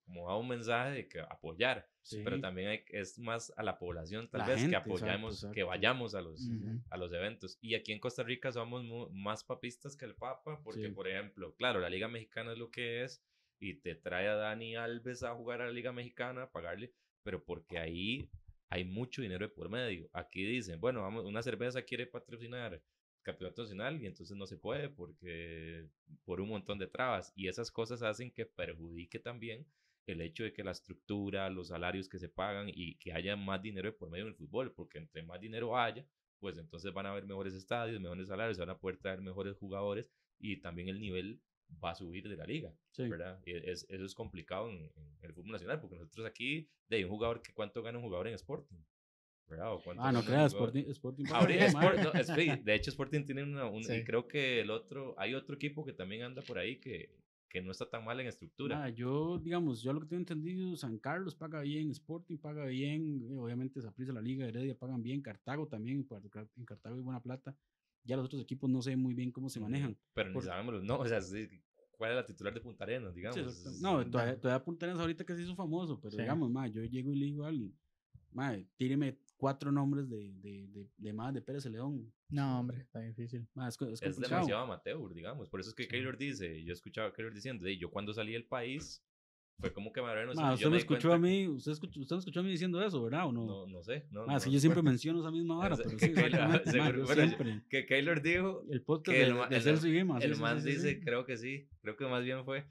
como a un mensaje de que apoyar, pero también es más a la población tal vez que apoyemos, que vayamos a los, a los eventos. Y aquí en Costa Rica somos más papistas que el Papa, porque por ejemplo, claro, la Liga Mexicana es lo que es y te trae a Dani Alves a jugar a la Liga Mexicana, a pagarle, pero porque ahí hay mucho dinero de por medio. Aquí dicen, bueno, vamos, una cerveza quiere patrocinar campeonato nacional y entonces no se puede porque por un montón de trabas y esas cosas hacen que perjudique también el hecho de que la estructura, los salarios que se pagan y que haya más dinero por medio del fútbol, porque entre más dinero haya, pues entonces van a haber mejores estadios, mejores salarios, se van a poder traer mejores jugadores y también el nivel va a subir de la liga, ¿verdad? eso es complicado en, el fútbol nacional, porque nosotros aquí, de un jugador, que ¿cuánto gana un jugador en Sporting? ¿verdad? ah, no creas, Sporting. de hecho, Sporting tiene un, creo que el otro, hay otro equipo que también anda por ahí que que no está tan mal en estructura. yo, digamos, yo lo que tengo entendido, San Carlos paga bien, Sporting paga bien, eh, obviamente Zaprisa, la Liga, Heredia pagan bien, Cartago también, en Cartago hay buena plata. Ya los otros equipos no sé muy bien cómo se mm, manejan. Pero ni sabemos, no, o sea, cuál es la titular de Punta Arenas, digamos. no, todavía, Punta Arenas ahorita que se hizo famoso, pero digamos, yo llego y le digo a alguien, tíreme cuatro nombres de, de, de, de más de Pérez León. No, hombre, está difícil. es, demasiado amateur, digamos. Por eso es que sí. Keylor dice, yo escuchaba a Keylor diciendo, yo cuando salí del país, fue como que usted, me escuchó a mí, usted, escuchó, usted me escuchó a mí diciendo eso, ¿verdad? ¿O no? no, no sé. No, yo siempre menciono esa misma vara, pero sí, Que Keylor dijo... El podcast el, de, el, Celso El, más dice, creo que sí, creo que más bien fue...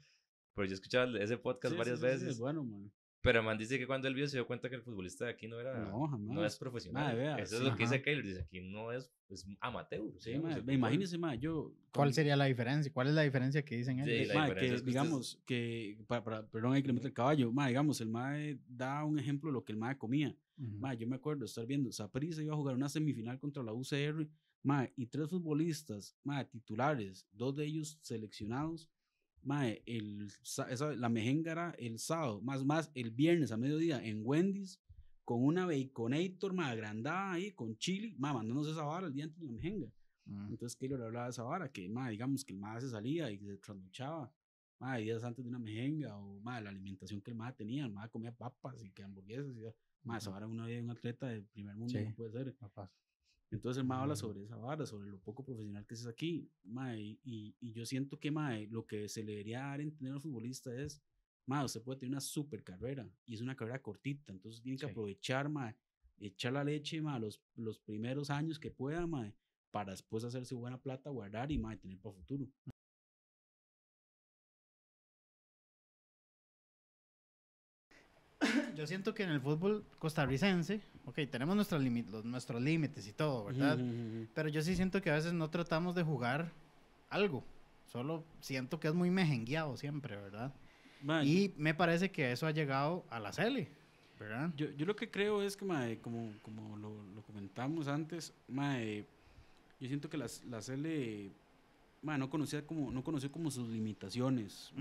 Pero yo escuchaba ese podcast varias veces. Sí, bueno, man. Pero Man dice que cuando él vio se dio cuenta que el futbolista de aquí no era. No, es profesional. Eso es lo que dice Keylor. Dice que no es, pues, amateur. Sí, digamos, imagínese, yo. ¿Cuál sería la diferencia? ¿Cuál es la diferencia que dicen ellos? Sí, que, digamos, que. Para, para, perdón, hay que meter el caballo. digamos, el MAE da un ejemplo de lo que el MAE comía. yo me acuerdo estar viendo. Saprissa iba a jugar una semifinal contra la UCR. y tres futbolistas titulares, dos de ellos seleccionados Mae, el, esa, la el sábado, más más el viernes a mediodía en Wendy's, con una Baconator, más, agrandada ahí, con chili, mae, mandándonos esa vara el día antes de la mejenga. Mm. Entonces Keylor hablaba de esa vara, que mae, digamos que el mae se salía y se trasnochaba, mae, días antes de una mejenga, o mae, la alimentación que el mae tenía, el mae comía papas y que hamburguesas y mae, esa vara una vida de un atleta de primer mundo no puede ser. Entonces el mae habla mm. sobre esa vara, sobre lo poco profesional que es aquí, y, y, yo siento que lo que se le debería dar a tener un futbolista es, mae, usted puede tener una super carrera, y es una carrera cortita, entonces tiene que aprovechar, mae, echar la leche, mae, los, los primeros años que pueda, mae, para después hacerse buena plata, guardar y mae, tener para futuro. Yo siento que en el fútbol costarricense, ok, tenemos nuestros, nuestros límites y todo, ¿verdad? Pero yo sí siento que a veces no tratamos de jugar algo. Solo siento que es muy mejengueado siempre, ¿verdad? y me parece que eso ha llegado a la Cele, ¿verdad? Yo, lo que creo es que, como, como lo, comentamos antes, yo siento que la, la Cele no, conocía como, no conoció como sus limitaciones.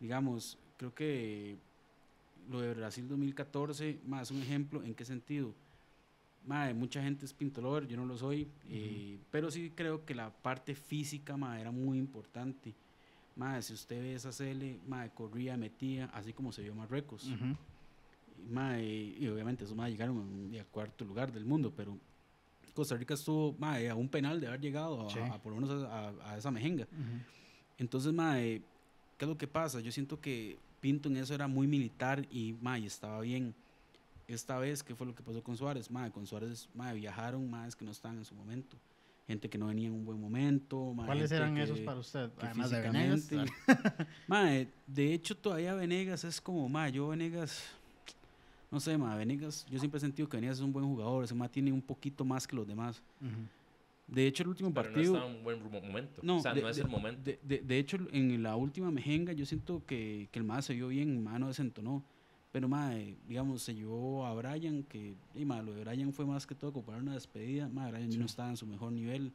digamos, creo que lo de Brasil 2014, más un ejemplo, ¿en qué sentido? mucha gente es pintor, yo no lo soy, eh, pero sí creo que la parte física madre, era muy importante. Madre, si usted ve esa CL, madre, corría, metía, así como se vio Marruecos. y obviamente eso, más, llegaron A cuarto lugar del mundo, pero Costa Rica estuvo madre, a un penal de haber llegado a, por lo menos a, esa mejenga. Entonces, madre, ¿qué es lo que pasa? Yo siento que Pinto en eso era muy militar y, ma, y estaba bien. Esta vez, ¿qué fue lo que pasó con Suárez? Ma, con Suárez ma, viajaron más que no estaban en su momento. Gente que no venía en un buen momento. Ma, ¿Cuáles eran esos para usted? Además de Venegas. ma, de hecho, todavía Venegas es como, ma, yo Venegas, no sé, ma, Venegas, yo siempre he sentido que Venegas es un buen jugador, ese ma tiene un poquito más que los demás. De hecho, el último partido. No en un buen momento. No, es el momento. De, hecho, en la última mejenga, yo siento que, el más se vio bien, mano no desentonó. Pero más digamos, se llevó a Brian, que y lo de Brian fue más que todo para una despedida. madre Brian no estaba en su mejor nivel,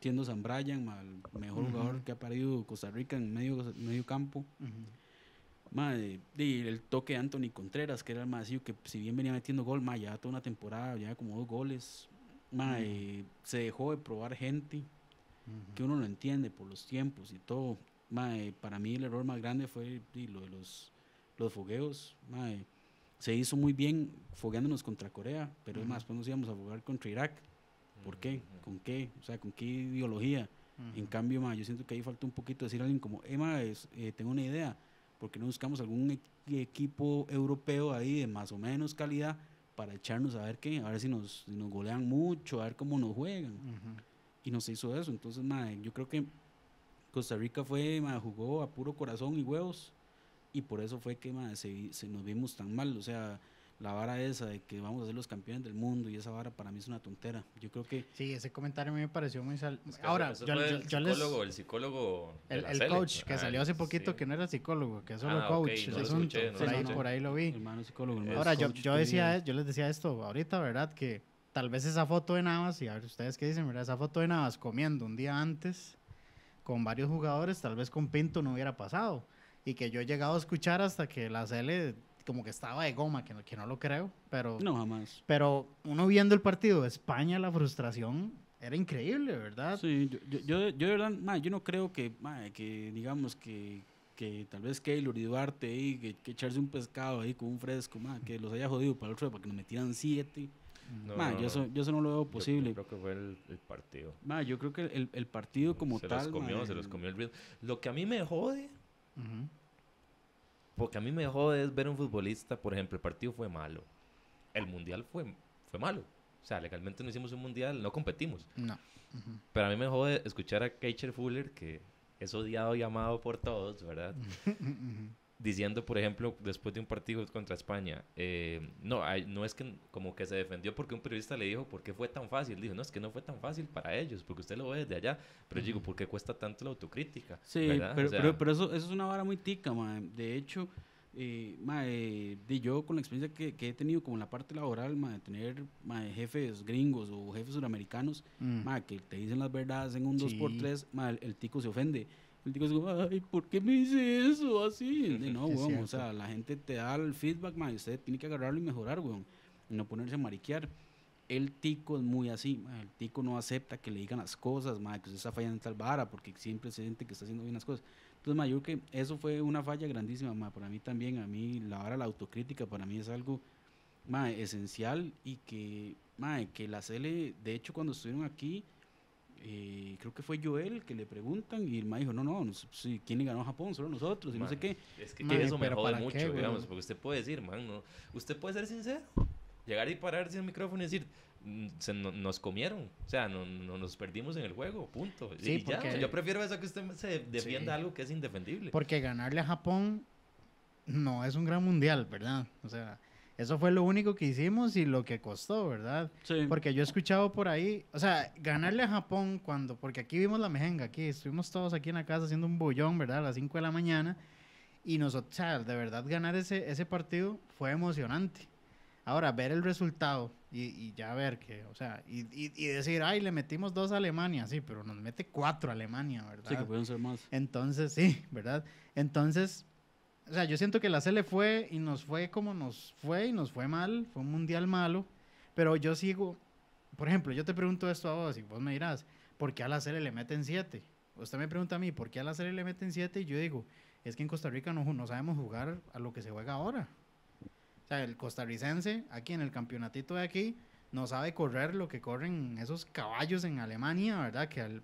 siendo San Brian, el mejor jugador que ha parido Costa Rica en medio, medio campo. Uh y el toque de Anthony Contreras, que era el más que si bien venía metiendo gol, más ya toda una temporada, ya como dos goles, Mae, se dejó de probar gente que uno no entiende por los tiempos y todo. Mae, para mí el error más grande fue lo de los, los fogueos. Mae, se hizo muy bien fogueándonos contra Corea, pero es más, pues nos íbamos a jugar contra Irak. ¿Por qué? ¿Con qué? O sea, ¿con qué ideología? En cambio, mae, yo siento que ahí falta un poquito decir a alguien como, eh, mae, eh, tengo una idea, porque no buscamos algún e-, equipo europeo ahí de más o menos calidad? para echarnos a ver qué, a ver si nos, nos golean mucho, a ver cómo nos juegan. Y nos hizo eso. Entonces, madre, yo creo que Costa Rica fue, jugó a puro corazón y huevos. Y por eso fue que se, se nos vimos tan mal. O sea, la vara esa de que vamos a ser los campeones del mundo y esa vara para mí es una tontera. Yo creo que... Sí, ese comentario a mí me pareció muy... Ahora, yo, el, psicólogo, el psicólogo, el, coach que salió ah, hace poquito que no era psicólogo, que ah, es solo coach. por, ahí, por, ahí, lo vi. Hermano psicólogo. Ahora, yo, yo, decía, yo les decía esto ahorita, ¿verdad? Que tal vez esa foto de Navas, y a ver ustedes qué dicen, ¿verdad? Esa foto de Navas comiendo un día antes con varios jugadores, tal vez con Pinto no hubiera pasado. Y que yo he llegado a escuchar hasta que la CL como que estaba de goma, que no, que no lo creo, pero... No, jamás. Pero uno viendo el partido de España, la frustración era increíble, ¿verdad? Sí, yo, yo, de verdad, yo no creo que, que digamos que, que tal vez Keylor y Duarte que, echarse un pescado ahí con un fresco, que los haya jodido para el otro, para que nos metieran siete. yo, eso, yo, eso, no lo veo posible. Yo, creo que fue el, partido. yo creo que el, el partido como se Los comió, se los comió el ritmo. Lo que a mí me jode porque a mí me jode es ver un futbolista, por ejemplo, el partido fue malo. El mundial fue, fue malo. O sea, legalmente no hicimos un mundial, no competimos. No. Pero a mí me jode escuchar a Keicher Fuller, que es odiado y amado por todos, ¿verdad? diciendo, por ejemplo, después de un partido contra España, eh, no, no es que como que se defendió porque un periodista le dijo, ¿por qué fue tan fácil? Dijo, no, es que no fue tan fácil para ellos, porque usted lo ve desde allá. Pero yo digo, ¿por qué cuesta tanto la autocrítica? Sí, pero, eso, eso es una vara muy tica, De hecho, eh, de yo con la experiencia que, he tenido como en la parte laboral, de tener jefes gringos o jefes sudamericanos, mm. que te dicen las verdades en un 2x3, el, tico se ofende. El tico es como, ay, ¿por qué me dice eso así? no, weón, o sea, la gente te da el feedback, man, y usted tiene que agarrarlo y mejorar, weón, y no ponerse a mariquear. El tico es muy así, el tico no acepta que le digan las cosas, man, que usted está fallando en tal vara, porque siempre se siente que está haciendo bien las cosas. Entonces, man, yo creo que eso fue una falla grandísima, man, para mí también, a mí la vara, la autocrítica, para mí es algo, man, esencial y que, man, que la CL, de hecho, cuando estuvieron aquí, y eh, creo que fue Joel que le preguntan y el ma dijo, no, no, ¿quién le ganó a Japón? Solo nosotros y no sé qué. Es que, eso me jode mucho, digamos, porque usted puede decir, man, no, usted puede ser sincero, llegar y pararse el micrófono y decir, mm, nos comieron, o sea, no, nos perdimos en el juego, punto. Sí, yo prefiero eso que usted se defienda algo que es indefendible. Porque ganarle a Japón no es un gran mundial, ¿verdad? O sea... Eso fue lo único que hicimos y lo que costó, ¿verdad? Sí. Porque yo he escuchado por ahí, o sea, ganarle a Japón cuando, porque aquí vimos la mejenga, aquí estuvimos todos aquí en la casa haciendo un bullón, ¿verdad? A las 5 de la mañana. Y nosotros, o sea, de verdad ganar ese, ese partido fue emocionante. Ahora, ver el resultado y, ya ver que, o sea, y, y, y, decir, ay, le metimos dos a Alemania, sí, pero nos mete cuatro a Alemania, ¿verdad? Sí, que pueden ser más. Entonces, sí, ¿verdad? Entonces, o sea, yo siento que la CL fue y nos fue como nos fue y nos fue mal. Fue un mundial malo. Pero yo sigo. Por ejemplo, yo te pregunto esto a vos y vos me dirás, ¿por qué a la CL le meten 7? Usted me pregunta a mí, ¿por qué a la CL le meten 7? Y yo digo, es que en Costa Rica no, no sabemos jugar a lo que se juega ahora. O sea, el costarricense, aquí en el campeonatito de aquí, no sabe correr lo que corren esos caballos en Alemania, ¿verdad? Que al,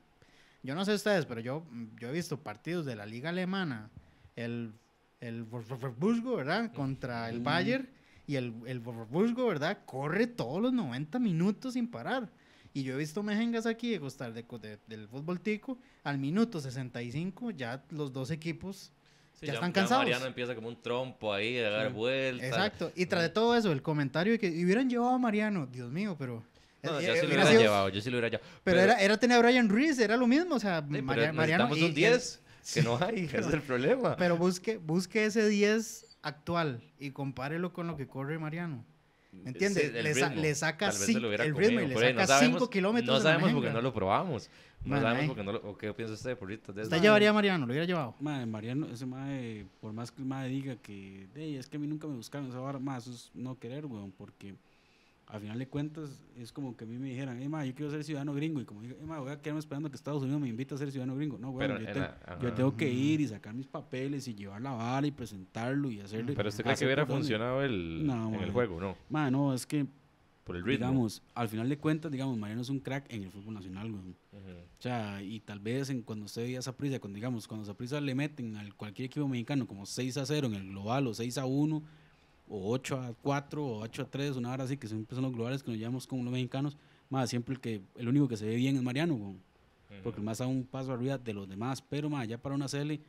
yo no sé ustedes, pero yo, yo he visto partidos de la liga alemana, el el Wolfsburgo, ¿verdad? Contra el Bayern. Y el, el ¿verdad? Corre todos los 90 minutos sin parar. Y yo he visto mejengas aquí de costar del fútbol tico. Al minuto 65 ya los dos equipos ya, están cansados. Mariano empieza como un trompo ahí a dar vueltas. Exacto. Y tras de todo eso, el comentario de que hubieran llevado a Mariano. Dios mío, pero... No, eh, yo eh, sí lo hubiera llevado, yo sí lo hubiera llevado. Pero, era, era tener a Brian Ruiz, era lo mismo, o sea, Mariano... Estamos un 10 que no hay, es el problema. Pero busque, busque ese 10 actual y compárelo con lo que corre Mariano. ¿Me entiendes? le, le, saca el ritmo y le saca 5 kilómetros. No sabemos porque no lo probamos. No sabemos porque no lo. qué piensa usted, Porrito? ¿Usted llevaría a Mariano? ¿Lo hubiera llevado? Madre, Mariano, ese madre, por más que el madre diga que, es que a mí nunca me buscaron esa barra más, es no querer, weón, porque al final de cuentas, es como que a mí me dijeran, Emma, yo quiero ser ciudadano gringo. Y como digo, Emma, voy a quedarme esperando que Estados Unidos me invite a ser ciudadano gringo. No, güey, yo, tengo que ir y sacar mis papeles y llevar la vara y presentarlo y hacerlo. Pero usted cree que hubiera funcionado el, en el juego, ¿no? Ma, no, es que. Por el ritmo. Digamos, al final de cuentas, digamos, Mariano es un crack en el fútbol nacional, güey. O sea, y tal vez en, cuando usted veía prisa cuando digamos, cuando prisa le meten a cualquier equipo mexicano como 6 a 0 en el global o 6 a 1 o 8 a 4 o 8 a 3, una hora así, que siempre son los globales que nos llevamos como los mexicanos, más siempre el, que, el único que se ve bien es Mariano, güey, porque más a un paso arriba de los demás, pero más allá para una serie,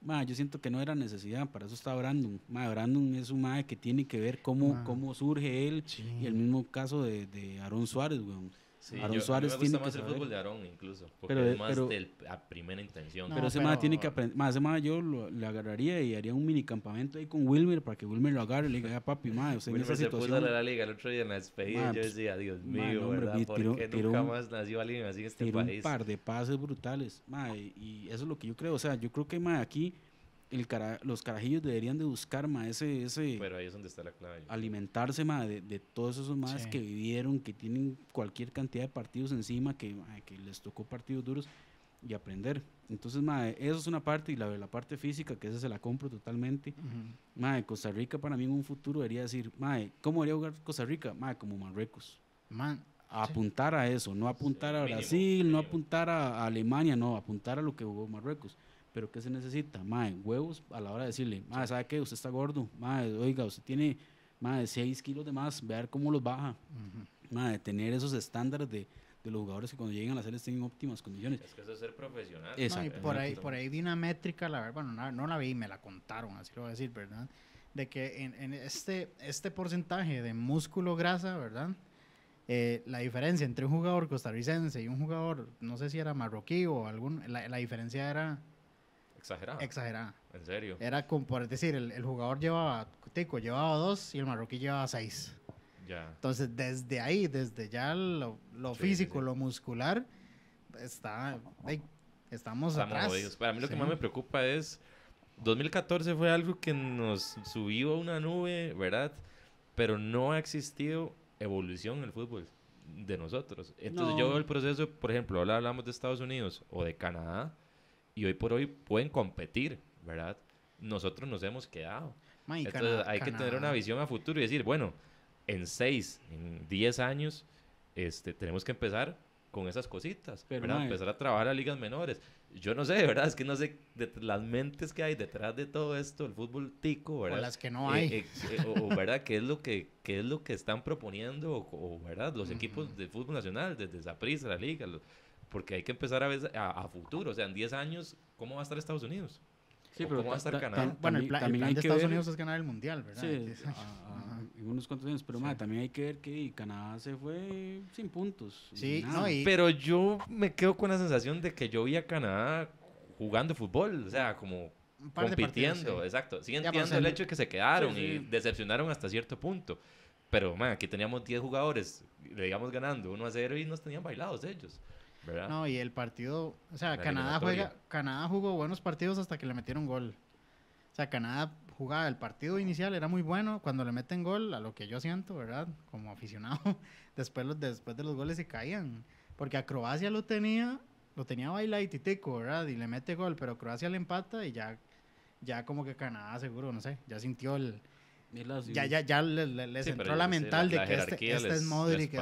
más yo siento que no era necesidad, para eso está Brandon, más Brandon es un madre que tiene que ver cómo, cómo surge él, y el mismo caso de, de Aaron Suárez, güey. Sí, Aaron yo, Suárez a mí me gusta más el fútbol de Aarón incluso, porque Pero es más del- a primera intención. pero ese más tiene que aprender. Más ese más yo lo, le agarraría y haría un mini campamento ahí con Wilmer para que Wilmer lo agarre y le diga, "Ya, papi, mae, sea, en Wilmer esa se puso a la liga el otro día en la despedida. y yo pues, decía, Dios mío, hombre, ¿verdad? Pues, porque tiró- nunca un- más nació alguien así en este tiró un par de pases brutales. mae, y eso es lo que yo creo. O sea, yo creo que más aquí los carajillos deberían de buscar más ese, Pero ahí es donde está la clave. Alimentarse más de, todos esos más que vivieron, que tienen cualquier cantidad de partidos encima, que, les tocó partidos duros y aprender. Entonces, eso es una parte y la parte física, que esa se la compro totalmente. Costa Rica para mí en un futuro debería decir, ¿cómo haría jugar Costa Rica? como Marruecos. apuntar a eso, no apuntar a Brasil, no apuntar a Alemania, no, apuntar a lo que jugó Marruecos. Pero ¿qué se necesita? Mae, huevos a la hora de decirle, mae, ¿sabe qué? Usted está gordo. Mae, oiga, usted tiene, mae, 6 kilos de más, ver cómo los baja. Uh tener esos estándares de, de los jugadores que cuando lleguen a la serie estén en óptimas condiciones. Es que eso es ser profesional. No, y por ahí, por ahí vi una métrica, la verdad, bueno, no, la vi, me la contaron, así lo voy a decir, ¿verdad? De que en, en este, este porcentaje de músculo grasa, ¿verdad? Eh, la diferencia entre un jugador costarricense y un jugador, no sé si era marroquí o algún, la, la diferencia era Exagerada. Exagerada. En serio. Era como, por decir, el, jugador llevaba, Tico llevaba dos y el marroquí llevaba seis. Ya. Entonces, desde ahí, desde ya lo, físico, lo muscular, está, estamos, atrás. Para mí lo que más me preocupa es, 2014 fue algo que nos subió a una nube, ¿verdad? Pero no ha existido evolución en el fútbol de nosotros. Entonces yo veo el proceso, por ejemplo, ahora hablamos de Estados Unidos o de Canadá, y hoy por hoy pueden competir, ¿verdad? Nosotros nos hemos quedado. Entonces hay que tener una visión a futuro y decir, bueno, en seis, en diez años, este, tenemos que empezar con esas cositas, Pero ¿verdad? empezar a trabajar a ligas menores. Yo no sé, ¿verdad? Es que no sé de las mentes que hay detrás de todo esto, el fútbol tico, ¿verdad? O las que no hay. Eh, eh, ¿verdad? ¿Qué es, lo que, qué es lo que están proponiendo, o, ¿verdad? Los equipos de fútbol nacional, desde Zaprisa, la Liga, los, porque hay que empezar a, ver a, futuro, o sea, en 10 años, ¿cómo va a estar Estados Unidos? Sí, pero ¿Cómo va a estar Canadá? Bueno, el también Estados Unidos es ganar el Mundial, ¿verdad? Sí, ah, ah, en unos cuantos años. Pero, también hay que ver que Canadá se fue sin puntos. Sí, pero yo me quedo con la sensación de que yo vi a Canadá jugando fútbol, o sea, como compitiendo, exacto. Sí entiendo el hecho de que se quedaron y decepcionaron hasta cierto punto. Pero, man, aquí teníamos 10 jugadores, le digamos ganando 1 a 0 y nos tenían bailados ellos. No, y el partido, o sea, Canadá juega, Canadá jugó buenos partidos hasta que le metieron gol. O sea, Canadá jugaba el partido inicial, era muy bueno, cuando le meten gol, a lo que yo siento, ¿verdad? Como aficionado, después, los, después de los goles se caían, porque a Croacia lo tenía, lo tenía Baila y ¿verdad? Y le mete gol, pero Croacia le empata y ya ya como que Canadá seguro, no sé, ya sintió el, ya, ya, ya les, entró la mental de que este, les, este es Modric.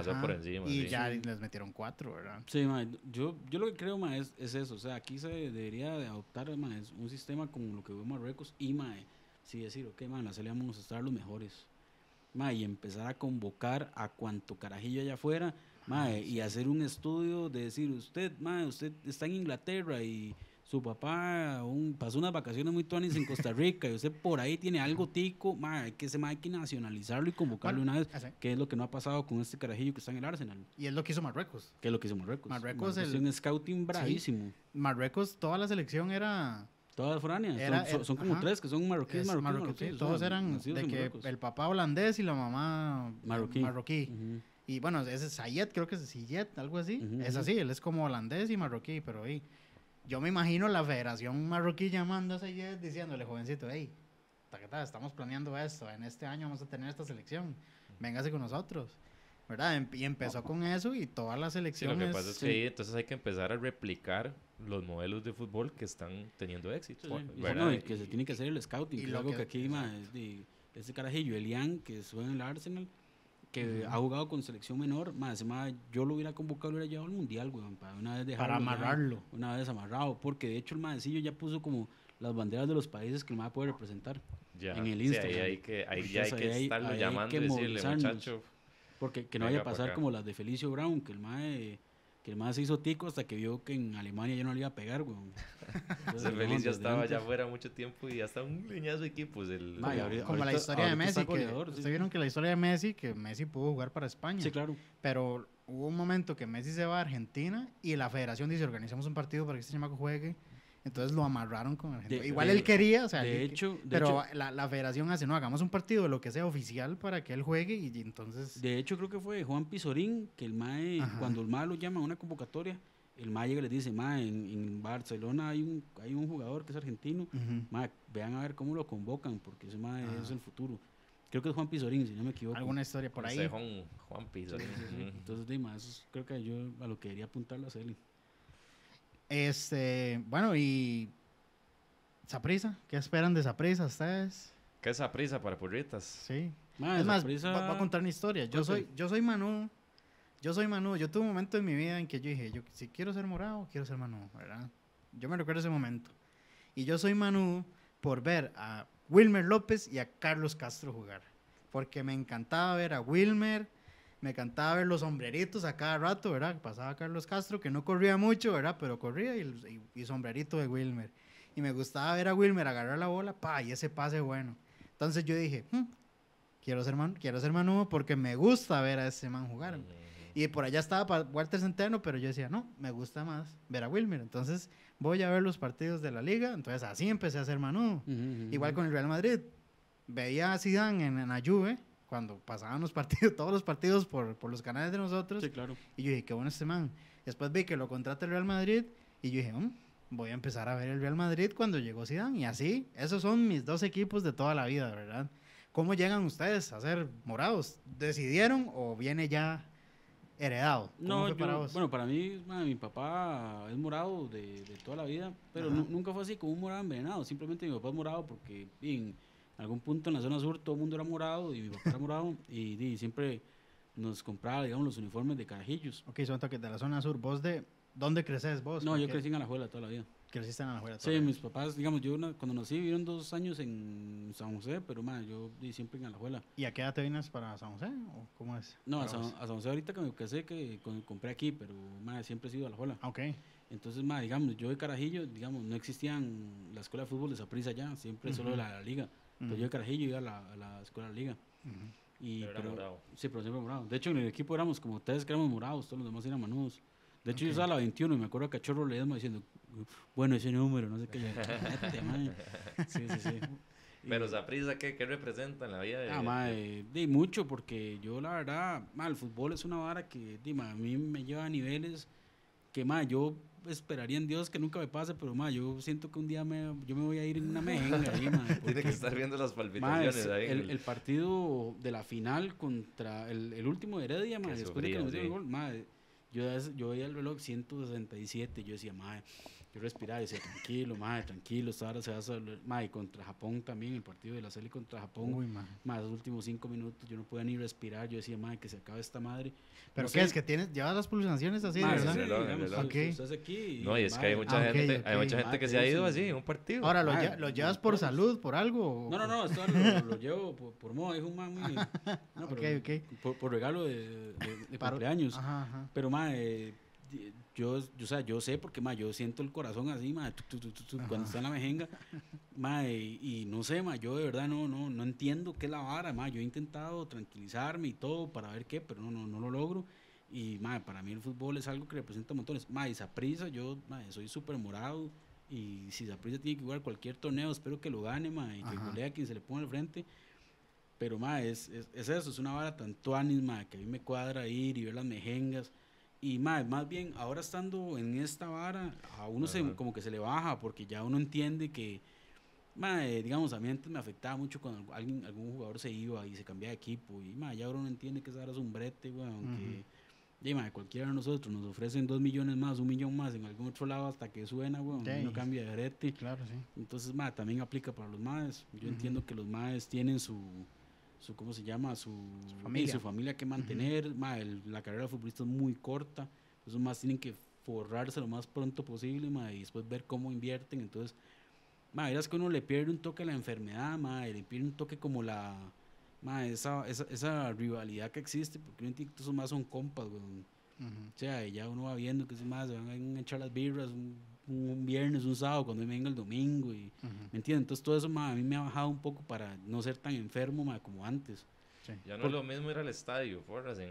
y ya les metieron cuatro, ¿verdad? Sí, yo, yo lo que creo, es, eso. O sea, aquí se debería de adoptar, un sistema como lo que en Marruecos y, sí decir, ok, ma, en la vamos a estar los mejores. y empezar a convocar a cuanto carajillo allá afuera, ah, y hacer un estudio de decir, usted, ma, usted está en Inglaterra y su papá pasó unas vacaciones muy tuanis en Costa Rica y usted por ahí tiene algo tico, hay que, se, nacionalizarlo y convocarlo una vez, que es lo que no ha pasado con este carajillo que está en el Arsenal. Y es lo que hizo Marruecos. qué es lo que hizo Marruecos. Marruecos, es un scouting bravísimo. Marruecos, toda la selección era... Todas foráneas, son, como tres que son marroquíes, Todos eran de que el papá holandés y la mamá marroquí. Y bueno, ese es creo que es Sayed, algo así. es así, él es como holandés y marroquí, pero ahí... Yo me imagino la Federación Marroquí llamando a diciéndole, jovencito, hey, estamos planeando esto, en este año vamos a tener esta selección, véngase con nosotros. ¿Verdad? Em, y empezó con eso y todas las selecciones. entonces hay que empezar a replicar los modelos de fútbol que están teniendo éxito. y que se tiene que hacer el scouting, y que que, aquí, es ese este carajillo, Elian, que suena en el Arsenal que ha jugado con selección menor, más, más yo lo hubiera convocado, lo hubiera llevado al mundial, weón, para una vez amarrarlo. una vez amarrado, porque de hecho el mancillo ya puso como las banderas de los países que el madre puede representar en el Instagram. ahí hay que, ahí hay que estarlo llamando Porque que no vaya a pasar como las de Felicio Brown, que el mae que el más se hizo tico hasta que vio que en Alemania ya no le iba a pegar, güey. ya estaba allá afuera mucho tiempo y hasta un leñazo de equipos. Pues, el, como, la historia de Messi. vieron que la historia de Messi, que Messi pudo jugar para España. Sí, claro. Pero hubo un momento que Messi se va a Argentina y la federación dice, organizamos un partido para que este chamaco juegue entonces lo amarraron con Argentina. Igual él quería, o sea, hecho, pero la, federación hace, no, hagamos un partido, de lo que sea oficial para que él juegue y, entonces... De hecho, creo que fue Juan Pizorín, que el MAE, cuando el MAE lo llama a una convocatoria, el MAE llega y le dice, MAE, en, Barcelona hay un, hay un jugador que es argentino, ma, MAE, vean a ver cómo lo convocan, porque ese MAE es el futuro. Creo que es Juan Pizorín, si no me equivoco. Alguna historia por ahí. Juan, Juan Pizorín. Entonces, de creo que yo a lo que quería apuntar la Celi. Este, bueno, y Saprisa, ¿qué esperan de Saprisa ustedes? ¿Qué es Saprisa para purritas? Sí. es más, prisa... va, a contar una historia. Yo soy, yo soy Manu. Yo soy Manu. Yo tuve un momento en mi vida en que yo dije, yo si quiero ser morado, quiero ser Manu, ¿verdad? Yo me recuerdo ese momento. Y yo soy Manu por ver a Wilmer López y a Carlos Castro jugar. Porque me encantaba ver a Wilmer me encantaba ver los sombreritos a cada rato, ¿verdad? Pasaba Carlos Castro, que no corría mucho, ¿verdad? Pero corría y, sombrerito de Wilmer. Y me gustaba ver a Wilmer agarrar la bola, pa, y ese pase bueno. Entonces yo dije, hmm, quiero ser man, quiero ser manudo porque me gusta ver a ese man jugar. Y por allá estaba Walter Centeno, pero yo decía, no, me gusta más ver a Wilmer. Entonces voy a ver los partidos de la liga. Entonces así empecé a ser manudo. Igual con el Real Madrid. Veía a Zidane en, en la Juve cuando pasaban los partidos, todos los partidos por, por los canales de nosotros. Sí, claro. Y yo dije, qué bueno este man. Después vi que lo contrata el Real Madrid y yo dije, mm, voy a empezar a ver el Real Madrid cuando llegó Zidane. Y así, esos son mis dos equipos de toda la vida, ¿verdad? ¿Cómo llegan ustedes a ser morados? ¿Decidieron o viene ya heredado? No, bueno, para mí, mi papá es morado de, toda la vida, pero nunca fue así como un morado envenenado. Simplemente mi papá es morado porque... Bien, en algún punto en la zona sur todo el mundo era morado y mi papá era morado y, siempre nos compraba, digamos, los uniformes de carajillos. Ok, son toques de la zona sur. ¿Vos de dónde creces vos? No, yo crecí en Alajuela toda la vida. ¿Creciste en Alajuela toda Sí, mis papás, digamos, yo cuando nací vivieron dos años en San José, pero más, yo siempre en Alajuela. ¿Y a qué edad te vienes para San José o cómo es? No, a San, José ahorita que me casé, que compré aquí, pero más, siempre he sido Alajuela. Ok. Entonces, más, digamos, yo de carajillo, digamos, no existían la escuela de fútbol de Saprissa allá, siempre solo la liga. Pues yo de Carajillo iba a la, escuela de la liga. y, pero, era Sí, pero siempre morado. De hecho, en el equipo éramos como ustedes que éramos morados, todos los demás eran manudos. De hecho, yo estaba a la 21 y me acuerdo que a le iba diciendo, bueno, ese número, no sé qué. sí, sí, sí. Pero esa ¿qué, ¿qué representa en la vida de.? Ah, madre, de mucho, porque yo, la verdad, el fútbol es una vara que, di, a mí me lleva a niveles que, más yo esperaría en Dios que nunca me pase, pero ma, yo siento que un día me, yo me voy a ir en una menga Tiene que estar viendo las palpitaciones ahí. El, partido de la final contra el, el último de Heredia, ma, después de que nos dio el gol, ma, yo, yo veía el reloj 167 y yo decía, madre... Yo respiraba y decía, tranquilo, madre, tranquilo, esta hora se va a salir. Madre, contra Japón también, el partido de la Sele contra Japón. más madre. los últimos cinco minutos yo no podía ni respirar. Yo decía, madre, que se acabe esta madre. ¿Pero qué es? ¿Que tienes, llevas las pulsaciones así, madre, verdad? Sí, okay. estás aquí. no, y es que hay ah, mucha gente, Hay mucha gente que se ha ido así en un partido. Ahora, ¿lo, llevas por salud, por algo? No, no, no, esto lo, llevo por, por moda, es un man muy... No, pero, por, regalo de, de, de cumpleaños. Ajá, ajá. Pero, madre yo, yo, o sea, yo sé porque más yo siento el corazón así, cuando está en la mejenga, y, no sé, más yo de verdad no, no, no entiendo qué es la vara, más yo he intentado tranquilizarme y todo para ver qué, pero no, no, no lo logro. Y para mí el fútbol es algo que representa montones. más y Saprisa, yo soy súper morado. Y si Saprisa tiene que jugar cualquier torneo, espero que lo gane, más y que golea a quien se le ponga al frente. Pero más es, es, eso, es una vara tanto ánima que a mí me cuadra ir y ver las mejengas y más bien, ahora estando en esta vara, a uno se, como que se le baja porque ya uno entiende que, digamos, a mí antes me afectaba mucho cuando alguien, algún jugador se iba y se cambiaba de equipo. Y más ya ahora uno entiende que esa vara es un brete, güey, aunque. cualquiera de nosotros nos ofrecen dos millones más, un millón más en algún otro lado hasta que suena, weón, no cambia de brete. Claro, sí. Entonces, más también aplica para los madres. Yo entiendo que los madres tienen su, su ¿cómo se llama? Su, familia. su familia que mantener, la carrera de futbolista es muy corta, entonces más tienen que forrarse lo más pronto posible, ma, y después ver cómo invierten, entonces, ma, Es que uno le pierde un toque a la enfermedad, ma, le pierde un toque como la, ma, esa, esa, esa rivalidad que existe, porque esos más son compas, O sea, ya uno va viendo que es más, se van a echar las birras, un viernes, un sábado, cuando me venga el domingo, y, ¿me entiendes? Entonces todo eso ma, a mí me ha bajado un poco para no ser tan enfermo ma, como antes. Ya no es lo mismo ir al estadio, porras, en,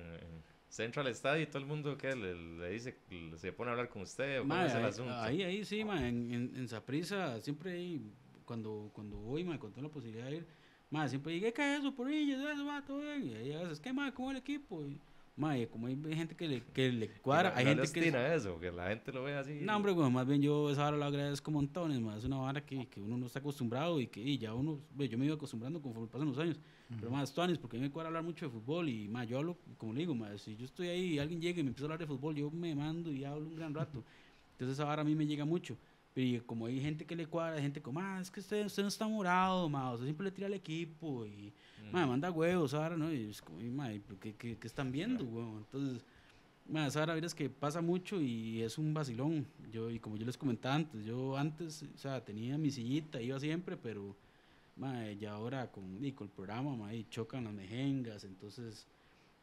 central al estadio y todo el mundo que le, dice, se pone a hablar con usted o asunto. Ahí, ahí sí, ma, en, en, en siempre ahí, cuando, cuando voy, me contó la posibilidad de ir, ma, siempre dije, ¿qué es eso por Y ahí a veces, ¿qué más? ¿Cómo el equipo? Y, como hay gente que le, cuadra, hay gente que... Le... eso, que la gente lo ve así. No, hombre, más bien yo esa vara lo agradezco montones, más es una vara que, uno no está acostumbrado y que ya uno, yo me iba acostumbrando conforme pasan los años, pero más porque a mí me cuadra hablar mucho de fútbol y más yo hablo, como le digo, más si yo estoy ahí y alguien llega y me empieza a hablar de fútbol, yo me mando y hablo un gran rato. Entonces esa vara a mí me llega mucho. Y como hay gente que le cuadra, hay gente como, ah, es que usted, usted no está morado, ma, usted siempre le tira al equipo y, mm. manda huevos ahora, ¿no? Y es como, ¿qué, están viendo, claro. Entonces, ma, a ver es que pasa mucho y es un vacilón. Yo, y como yo les comentaba antes, yo antes, tenía mi sillita, iba siempre, pero, ma, ya ahora con, el programa, chocan las mejengas, entonces...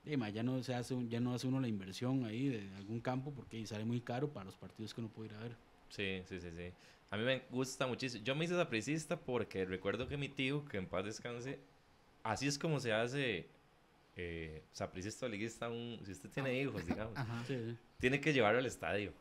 y ya no se hace ya no hace uno la inversión ahí de algún campo porque sale muy caro para los partidos que uno puede ir a ver. Sí, sí, sí, sí. A mí me gusta muchísimo. Yo me hice sapricista porque recuerdo que mi tío, que en paz descanse, así es como se hace eh, o liguista. si usted tiene ah. hijos, digamos, tiene que llevarlo al estadio.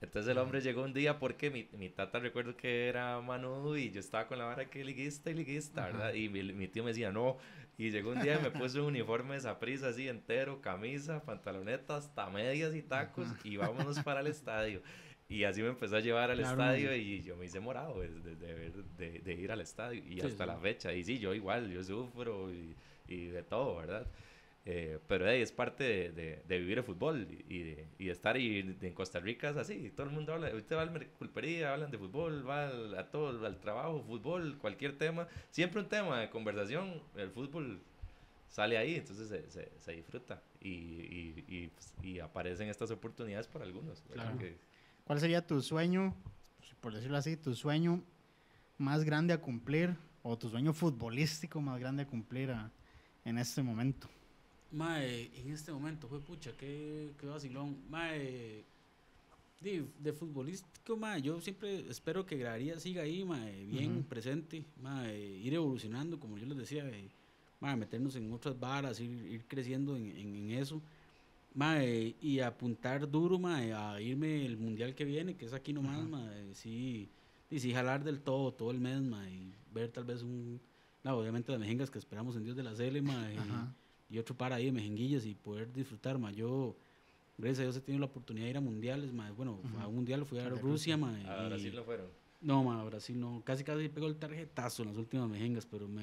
Entonces el hombre llegó un día porque mi, mi tata recuerdo que era Manu y yo estaba con la vara que liguista y liguista, ¿verdad? Y mi, mi, tío me decía no. Y llegó un día y me puso un uniforme de saprisa así entero, camisa, pantaloneta, hasta medias y tacos y vámonos para el estadio. Y así me empezó a llevar al estadio y yo me hice morado pues, de, de, ir al estadio y hasta la fecha. Y sí, yo igual, yo sufro y, y de todo, ¿verdad? Eh, pero es parte de, de, vivir el fútbol y, de, y estar y en Costa Rica es así. Todo el mundo habla, usted va a la hablan de fútbol, va al, a todo, al trabajo, fútbol, cualquier tema. Siempre un tema de conversación, el fútbol sale ahí, entonces se, se, se disfruta y, y, pues, aparecen estas oportunidades para algunos. Claro. ¿Cuál sería tu sueño, pues, por decirlo así, tu sueño más grande a cumplir o tu sueño futbolístico más grande a cumplir en este momento? en este momento, fue pucha, qué, vacilón. de, de, futbolístico, yo siempre espero que Graría siga ahí, bien presente, mae, ir evolucionando, como yo les decía, mae, meternos en otras varas, ir, ir creciendo en, en, en eso. Mae, y apuntar duro, mae, a irme el mundial que viene, que es aquí nomás, sí, y sí jalar del todo, todo el mes, mae, y ver tal vez un, no, obviamente las mejengas que esperamos en Dios de la Cele, y, otro par ahí de mejenguillas y poder disfrutar, mae, yo, gracias a Dios he tenido la oportunidad de ir a mundiales, mae, bueno, a un mundial fui a, Rusia, A lo fueron. No, ma, Brasil no. Casi casi pegó el tarjetazo en las últimas mejengas, pero me...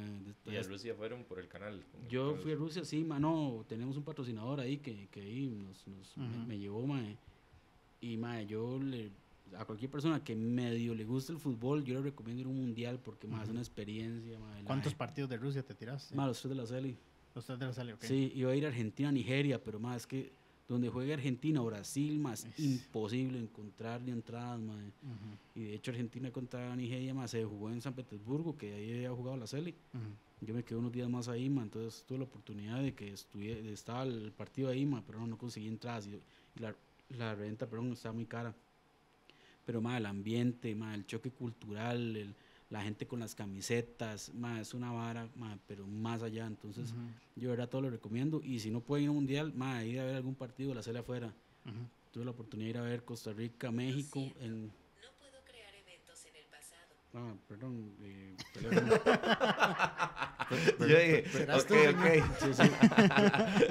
¿Y a Rusia fueron por el canal? Yo fui a Rusia, sí, ma, no. Tenemos un patrocinador ahí que, que ahí nos, nos me, llevó, ma. Y, ma, yo A cualquier persona que medio le guste el fútbol, yo le recomiendo ir a un mundial porque, más es una experiencia, ¿Cuántos partidos de Rusia te tiraste? Ma, los tres de la serie Los tres de la serie ok. Sí, iba a ir a Argentina, Nigeria, pero, ma, es que donde juegue Argentina o Brasil, más imposible imposible ni entradas, más. Y de hecho Argentina contra Nigeria, más se jugó en San Petersburgo, que ahí había jugado la Sele. Yo me quedé unos días más ahí, más, entonces tuve la oportunidad de que estuviera, estaba el partido ahí, más, pero no, conseguí entradas y, la, la, renta, perdón, estaba muy cara. Pero más el ambiente, más el choque cultural, el, la gente con las camisetas, es una vara, pero más allá. Entonces, yo de verdad todo lo recomiendo. Y si no pueden ir a un mundial, ma, ir a ver algún partido, la sale afuera. Tuve la oportunidad de ir a ver Costa Rica, México. No, en... no puedo crear eventos en el pasado. Ah, perdón. Eh, yo dije, estoy ok. okay. sí.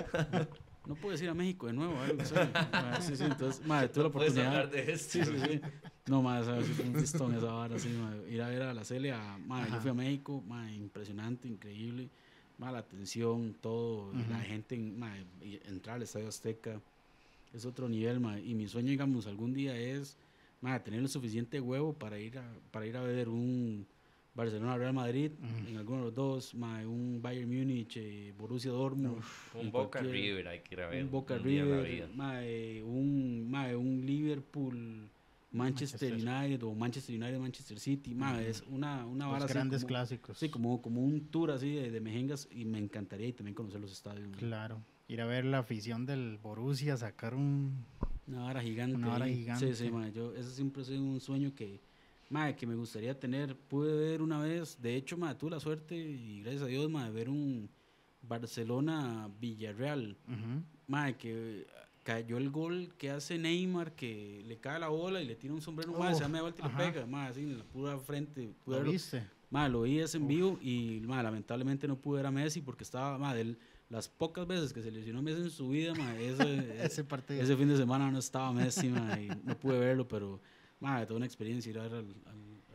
no puedes ir a México de nuevo. sí, sí, entonces, madre, tuve la oportunidad. De esto. Sí, sí, sí. No, más, un esa vara, sí, madre. Ir a ver a la Celia, yo fui a México, madre, impresionante, increíble. Madre, la atención, todo, la gente, madre, entrar al Estadio Azteca, es otro nivel, madre. Y mi sueño, digamos, algún día es, madre, tener el suficiente huevo para ir a, para ir a ver un Barcelona, Real Madrid, en alguno de los dos, madre, un Bayern Múnich, eh, Borussia Dortmund. un Boca River, hay que ir a ver. Un Boca River, un, un Liverpool Manchester, United o Manchester United, Manchester City, ma, es una, una vara los grandes clásicos. Sí, como, como un tour así de, mejengas y me encantaría y también conocer los estadios. Claro, ir a ver la afición del Borussia, sacar un... Una vara gigante. Una vara gigante. Sí, sí, ma, yo, ese siempre sido un sueño que, ma, que me gustaría tener. Pude ver una vez, de hecho, ma, tuve la suerte y gracias a Dios, ma, de ver un... Barcelona Villarreal. Uh que cayó el gol que hace Neymar que le cae la bola y le tira un sombrero, más, se llama media vuelta y le pega, más así en la pura frente. ¿Lo lo vi en vivo y más, lamentablemente no pude ver a Messi porque estaba, más, de las pocas veces que se lesionó Messi en su vida, ese, ese, partido. ese fin de semana no estaba Messi y no pude verlo, pero más, toda una experiencia ir a ver al,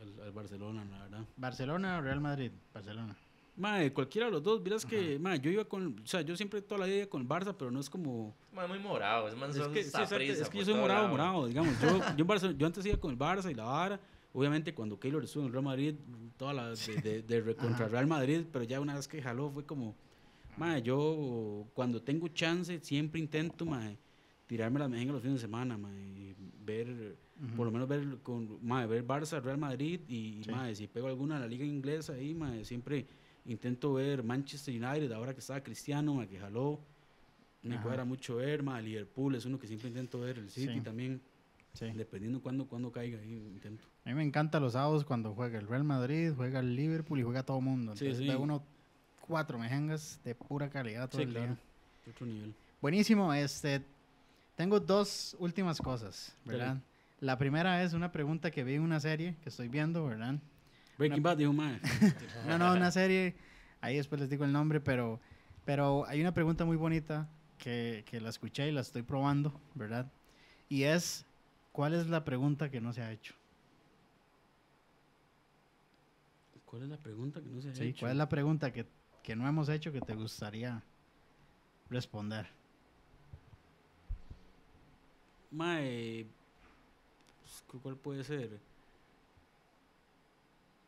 al, al Barcelona, la verdad. Barcelona o Real Madrid, Barcelona. Madre, cualquiera de los dos, miras que, madre, yo iba con, o sea, yo siempre toda la vida iba con el Barça, pero no es como... Madre, muy morado, es más, es que, es, que yo soy morado, morado, digamos, yo, yo, antes iba con el Barça y la vara, obviamente cuando Keylor estuvo en el Real Madrid, toda la de, de, contra Real Madrid, pero ya una vez que jaló fue como, Madre, yo cuando tengo chance siempre intento, madre, tirarme las mejengas los fines de semana, madre. y ver, por lo menos ver, con, ver Barça, Real Madrid, y, madre, si pego alguna en la liga inglesa ahí, madre, siempre Intento ver Manchester United, ahora que estaba Cristiano, me que jaló. Me Ajá. mucho ver, el Liverpool es uno que siempre intento ver, el City también. Dependiendo cuándo, cuando caiga, intento. A mí me encanta los sábados cuando juega el Real Madrid, juega el Liverpool y juega todo el mundo. Entonces sí, uno cuatro mejengas de pura calidad todo el claro. Otro nivel. Buenísimo, este tengo dos últimas cosas, ¿verdad? La primera es una pregunta que vi en una serie que estoy viendo, ¿verdad? Breaking Bad, dijo no, no, una serie. Ahí después les digo el nombre, pero, pero hay una pregunta muy bonita que, la escuché y la estoy probando, ¿verdad? Y es, ¿cuál es la pregunta que no se ha hecho? ¿Cuál es la pregunta que no se ha hecho? sí, ¿Cuál es la pregunta que, que, no hemos hecho que te gustaría responder? Mae, pues, ¿cuál puede ser?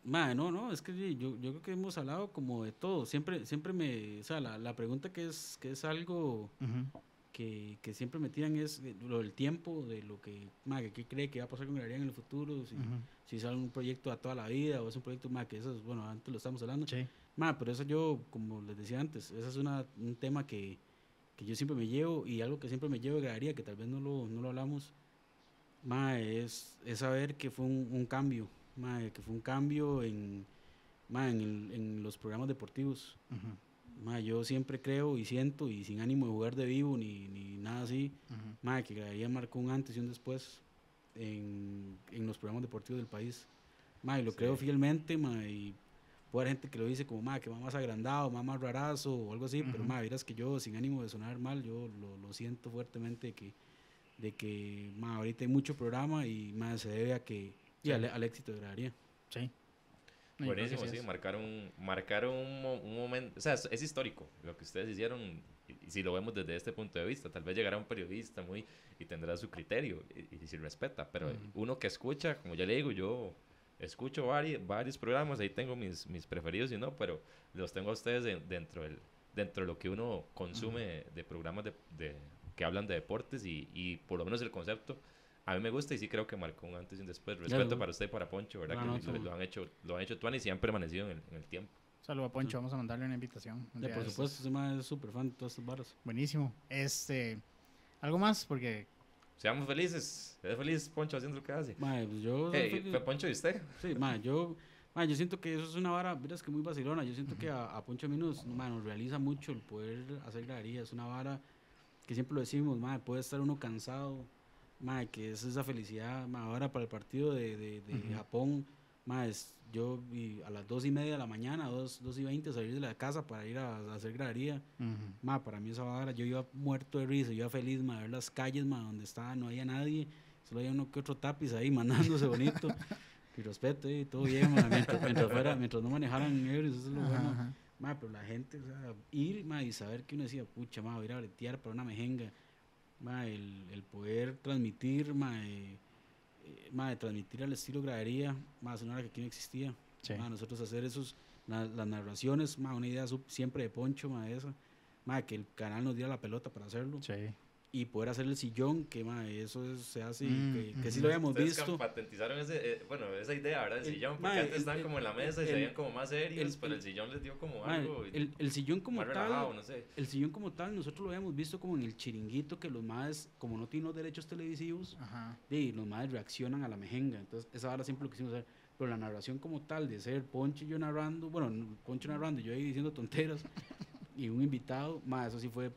no, no, es que yo, yo, creo que hemos hablado como de todo. Siempre, siempre me. O sea, la, pregunta que es, que es algo que, siempre me tiran es lo del tiempo, de lo que. Madre, ¿qué cree que va a pasar con la en el futuro? Si, si sale un proyecto a toda la vida o es un proyecto, más que eso, bueno, antes lo estamos hablando. Sí. pero eso yo, como les decía antes, ese es una, un tema que, yo siempre me llevo y algo que siempre me llevo de que tal vez no lo, no lo hablamos, madre, es, es saber que fue un cambio que fue un cambio en, en, en, los programas deportivos. yo siempre creo y siento, y sin ánimo de jugar de vivo ni, ni nada así, que Gradería marcó un antes y un después en, en los programas deportivos del país. lo creo fielmente, y puede haber gente que lo dice como, que va más agrandado, va más rarazo o algo así, pero mae, verás que yo, sin ánimo de sonar mal, yo lo, lo siento fuertemente que de que ahorita hay mucho programa y se debe a que y al, éxito de la Sí. Buenísimo, sí, marcaron un, un, momento, o sea, es, histórico lo que ustedes hicieron, y, si lo vemos desde este punto de vista, tal vez llegará un periodista muy y tendrá su criterio y, si respeta, pero uno que escucha, como ya le digo, yo escucho varios, varios programas, ahí tengo mis, mis preferidos y no, pero los tengo a ustedes dentro, del, dentro de lo que uno consume de programas de, que hablan de deportes y por lo menos el concepto a mí me gusta y sí creo que marcó un antes y un después. Respeto para usted y para Poncho, ¿verdad? que lo, han hecho, lo han hecho y han permanecido en el, tiempo. Saludos a Poncho, vamos a mandarle una invitación. de por supuesto, es súper fan de todas estas barras. Buenísimo. Este, ¿Algo más? Porque... Seamos felices. Es feliz Poncho haciendo lo que hace. Madre, pues yo... Eh, ¿Fue Poncho y usted? Sí, madre, yo... yo siento que eso es una vara, mira, es que muy vacilona. Yo siento que a, Poncho menos mí nos realiza mucho el poder hacer galerías. Es una vara que siempre lo decimos, madre puede estar uno cansado, que es esa felicidad ahora para el partido de, de, Japón. yo a las dos y media de la mañana, dos, dos y veinte, salir de la casa para ir a, hacer gradería. para mí esa hora, yo iba muerto de risa, yo iba feliz, mae, ver las calles, más donde estaba, no había nadie, solo había uno que otro tapiz ahí mandándose bonito. y respeto, y eh, todo bien, mientras, no manejaran negros, eso pero la gente, ir y saber que uno decía, pucha, mae, ir a bretear para una mejenga el, el, poder transmitir, eh, eh, ma, de transmitir al estilo gradería, más sonora que aquí no existía. nosotros hacer esos, las narraciones, ma, una idea siempre de poncho, ma, esa. Ma, que el canal nos diera la pelota para hacerlo y poder hacer el sillón, que eso se hace, mm, que, sí lo habíamos visto. patentizaron ese, eh, bueno, esa idea, ¿verdad? El sillón, porque antes estaban como en la mesa y se veían como más serios, pero el sillón les dio como algo. El, sillón como tal, relajado, no sé. el sillón como tal, nosotros lo habíamos visto como en el chiringuito, que los madres, como no tienen los derechos televisivos, y los madres reaccionan a la mejenga, entonces esa era siempre lo hicimos hacer pero la narración como tal de ser Poncho y yo narrando, bueno, Poncho narrando, yo ahí diciendo tonteras y un invitado, más eso sí fue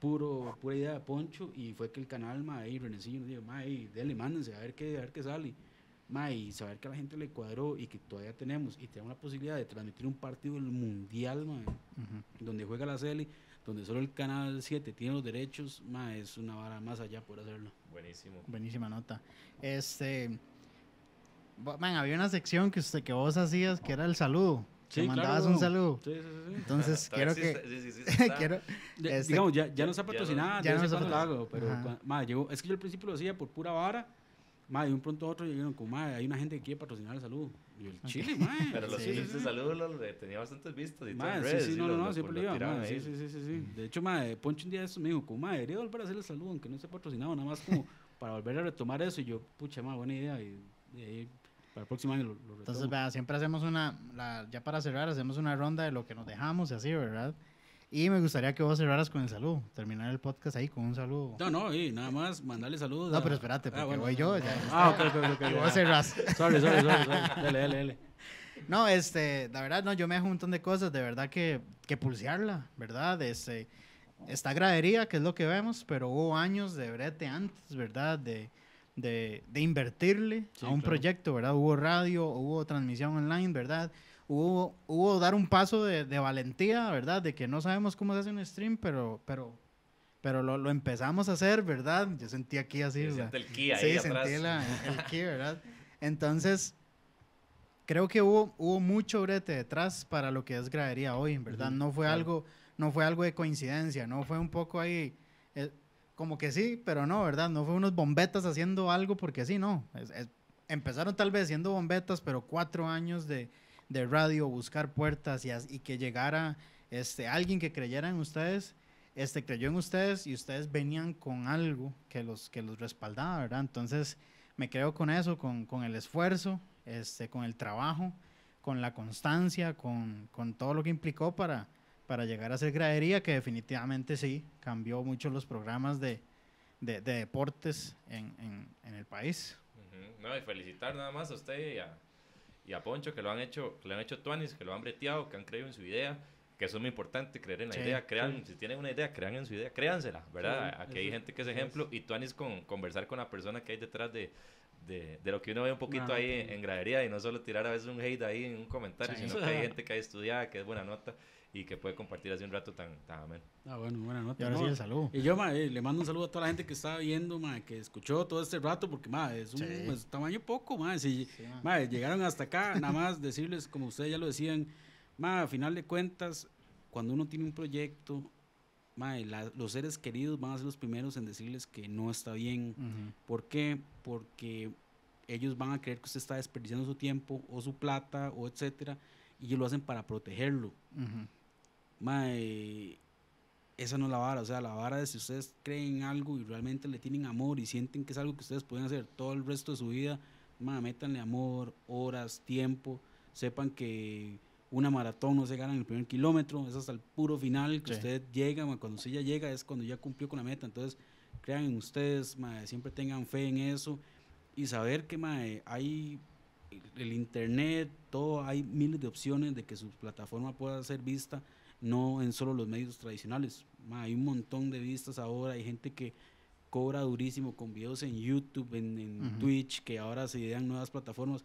puro, pura idea de Poncho y fue que el canal, mae, y Renecillo nos dijo, mae, dele, mándense, a ver qué, a ver qué sale. ma y saber que a la gente le cuadró y que todavía tenemos y tenemos la posibilidad de transmitir un partido del mundial, donde juega la Celi, donde solo el canal 7 tiene los derechos, ma es una vara más allá por hacerlo. Buenísimo. Buenísima nota. Este. había una sección que usted que vos hacías que era el saludo. Sí, mandabas un saludo. Sí, sí, sí. Entonces, quiero que. Sí, sí, quiero, este, digamos, ya, ya no se ha ya, no, ya no, pero madre, llegó, es que yo al principio lo hacía por pura vara. Madre, de un pronto a otro llegaron como, madre, hay una gente que quiere patrocinar el saludo. Y el chile, madre. Pero los chiles de saludo lo, tenía bastantes vistas. Y madre, redes, sí, sí, no, no, lo iba. sí, sí, sí, De hecho, madre, Poncho un día eso me dijo, como, madre, debería volver a hacer el saludo, aunque no esté patrocinado, nada más como para volver a retomar eso. Y yo, pucha, madre, buena idea. Para el próximo año lo, Entonces, siempre hacemos una, ya para cerrar, hacemos una ronda de lo que nos dejamos y así, ¿verdad? Y me gustaría que vos cerraras con el saludo, terminar el podcast ahí con un saludo. No, no, y nada más mandarle saludos. No, pero espérate, ah, porque voy yo. ah, ok, ok, ok. vos cerrás. sorry, sorry, Dale, dale, No, este, la verdad, no, yo me dejo un montón de cosas, de verdad que, que pulsearla, ¿verdad? Este, esta gradería, que es lo que vemos, pero hubo años de brete antes, ¿verdad? De, de, de invertirle a un proyecto, ¿verdad? Hubo radio, hubo transmisión online, ¿verdad? Hubo, hubo dar un paso de, de, valentía, ¿verdad? De que no sabemos cómo se hace un stream, pero, pero, pero lo, lo empezamos a hacer, ¿verdad? Yo sentí aquí así. Sentí el ki ahí sí, sentí la, el ki, ¿verdad? Entonces, creo que hubo, hubo mucho brete detrás para lo que es gradería hoy, ¿verdad? no fue algo, no fue algo de coincidencia, no fue un poco ahí como que sí, pero no, ¿verdad? No fue unos bombetas haciendo algo porque sí, no. empezaron tal vez siendo bombetas, pero cuatro años de, radio, buscar puertas y, que llegara este, alguien que creyera en ustedes, este, creyó en ustedes y ustedes venían con algo que los, que los respaldaba, ¿verdad? Entonces me creo con eso, con, el esfuerzo, este, con el trabajo, con la constancia, con todo lo que implicó para para llegar a ser gradería, que definitivamente sí, cambió mucho los programas de, deportes en, el país. y felicitar nada más a usted y a, Poncho, que lo han hecho, que lo han hecho tuanis, que lo han breteado, que han creído en su idea, que eso es muy importante, creer en la idea, crean, si tienen una idea, crean en su idea, créansela, ¿verdad? Aquí hay gente que es ejemplo, y tuanis con conversar con la persona que hay detrás de, de, de, lo que uno ve un poquito ahí en, gradería y no solo tirar a veces un hate ahí en un comentario, sino que hay gente que ha estudiado, que es buena nota y que puede compartir hace un rato tan, tan Ah, bueno, buena nota. Y Y yo, le mando un saludo a toda la gente que está viendo, ma, que escuchó todo este rato, porque, ma, es un pues, tamaño poco, ma. Si, llegaron hasta acá, nada más decirles, como ustedes ya lo decían, ma, a final de cuentas, cuando uno tiene un proyecto, ma, los seres queridos van a ser los primeros en decirles que no está bien. ¿Por qué? Porque ellos van a creer que usted está desperdiciando su tiempo o su plata o etcétera y ellos lo hacen para protegerlo. Mae, esa no es la vara. O sea, la vara es si ustedes creen algo y realmente le tienen amor y sienten que es algo que ustedes pueden hacer todo el resto de su vida, mae, métanle amor, horas, tiempo. Sepan que una maratón no se gana en el primer kilómetro, es hasta el puro final que usted llega. Mae, cuando usted ya llega es cuando ya cumplió con la meta. Entonces, crean en ustedes, mae, siempre tengan fe en eso y saber que mae, hay el, internet, todo, hay miles de opciones de que su plataforma pueda ser vista no en solo los medios tradicionales. hay un montón de vistas ahora, hay gente que cobra durísimo con videos en YouTube, en, Twitch, que ahora se idean nuevas plataformas.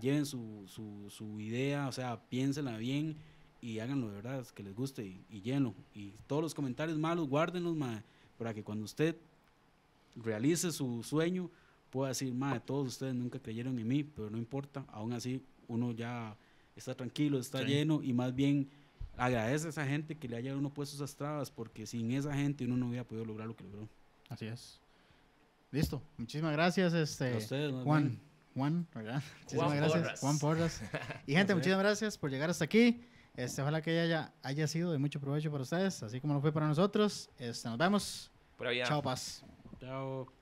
lleven su, su, idea, o sea, piénsenla bien y háganlo de verdad, que les guste y, lleno Y todos los comentarios malos, guárdenlos, para que cuando usted realice su sueño, pueda decir, ma, todos ustedes nunca creyeron en mí, pero no importa, aún así uno ya está tranquilo, está lleno y más bien agradece a esa gente que le haya uno puesto esas trabas, porque sin esa gente uno no hubiera podido lograr lo que logró. Así es. Listo. Muchísimas gracias, este, Juan. Juan, ¿verdad? Muchísimas gracias, Juan Porras. Y gente, muchísimas gracias por llegar hasta aquí. Este, ojalá que haya, haya sido de mucho provecho para ustedes, así como lo fue para nosotros. Este, nos vemos. Por allá. Chao, paz. Chao.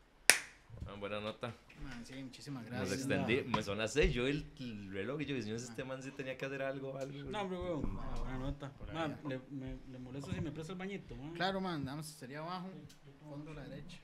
Ah, buena nota sí, muchísimas gracias. Nos extendí, me son las yo el, reloj y yo, si este ah. man si tenía que hacer algo, algo. No, hombre, weón, no, buena nota. le, me, molesto si me presta el bañito, Claro, man, nada sería abajo, fondo a la derecha.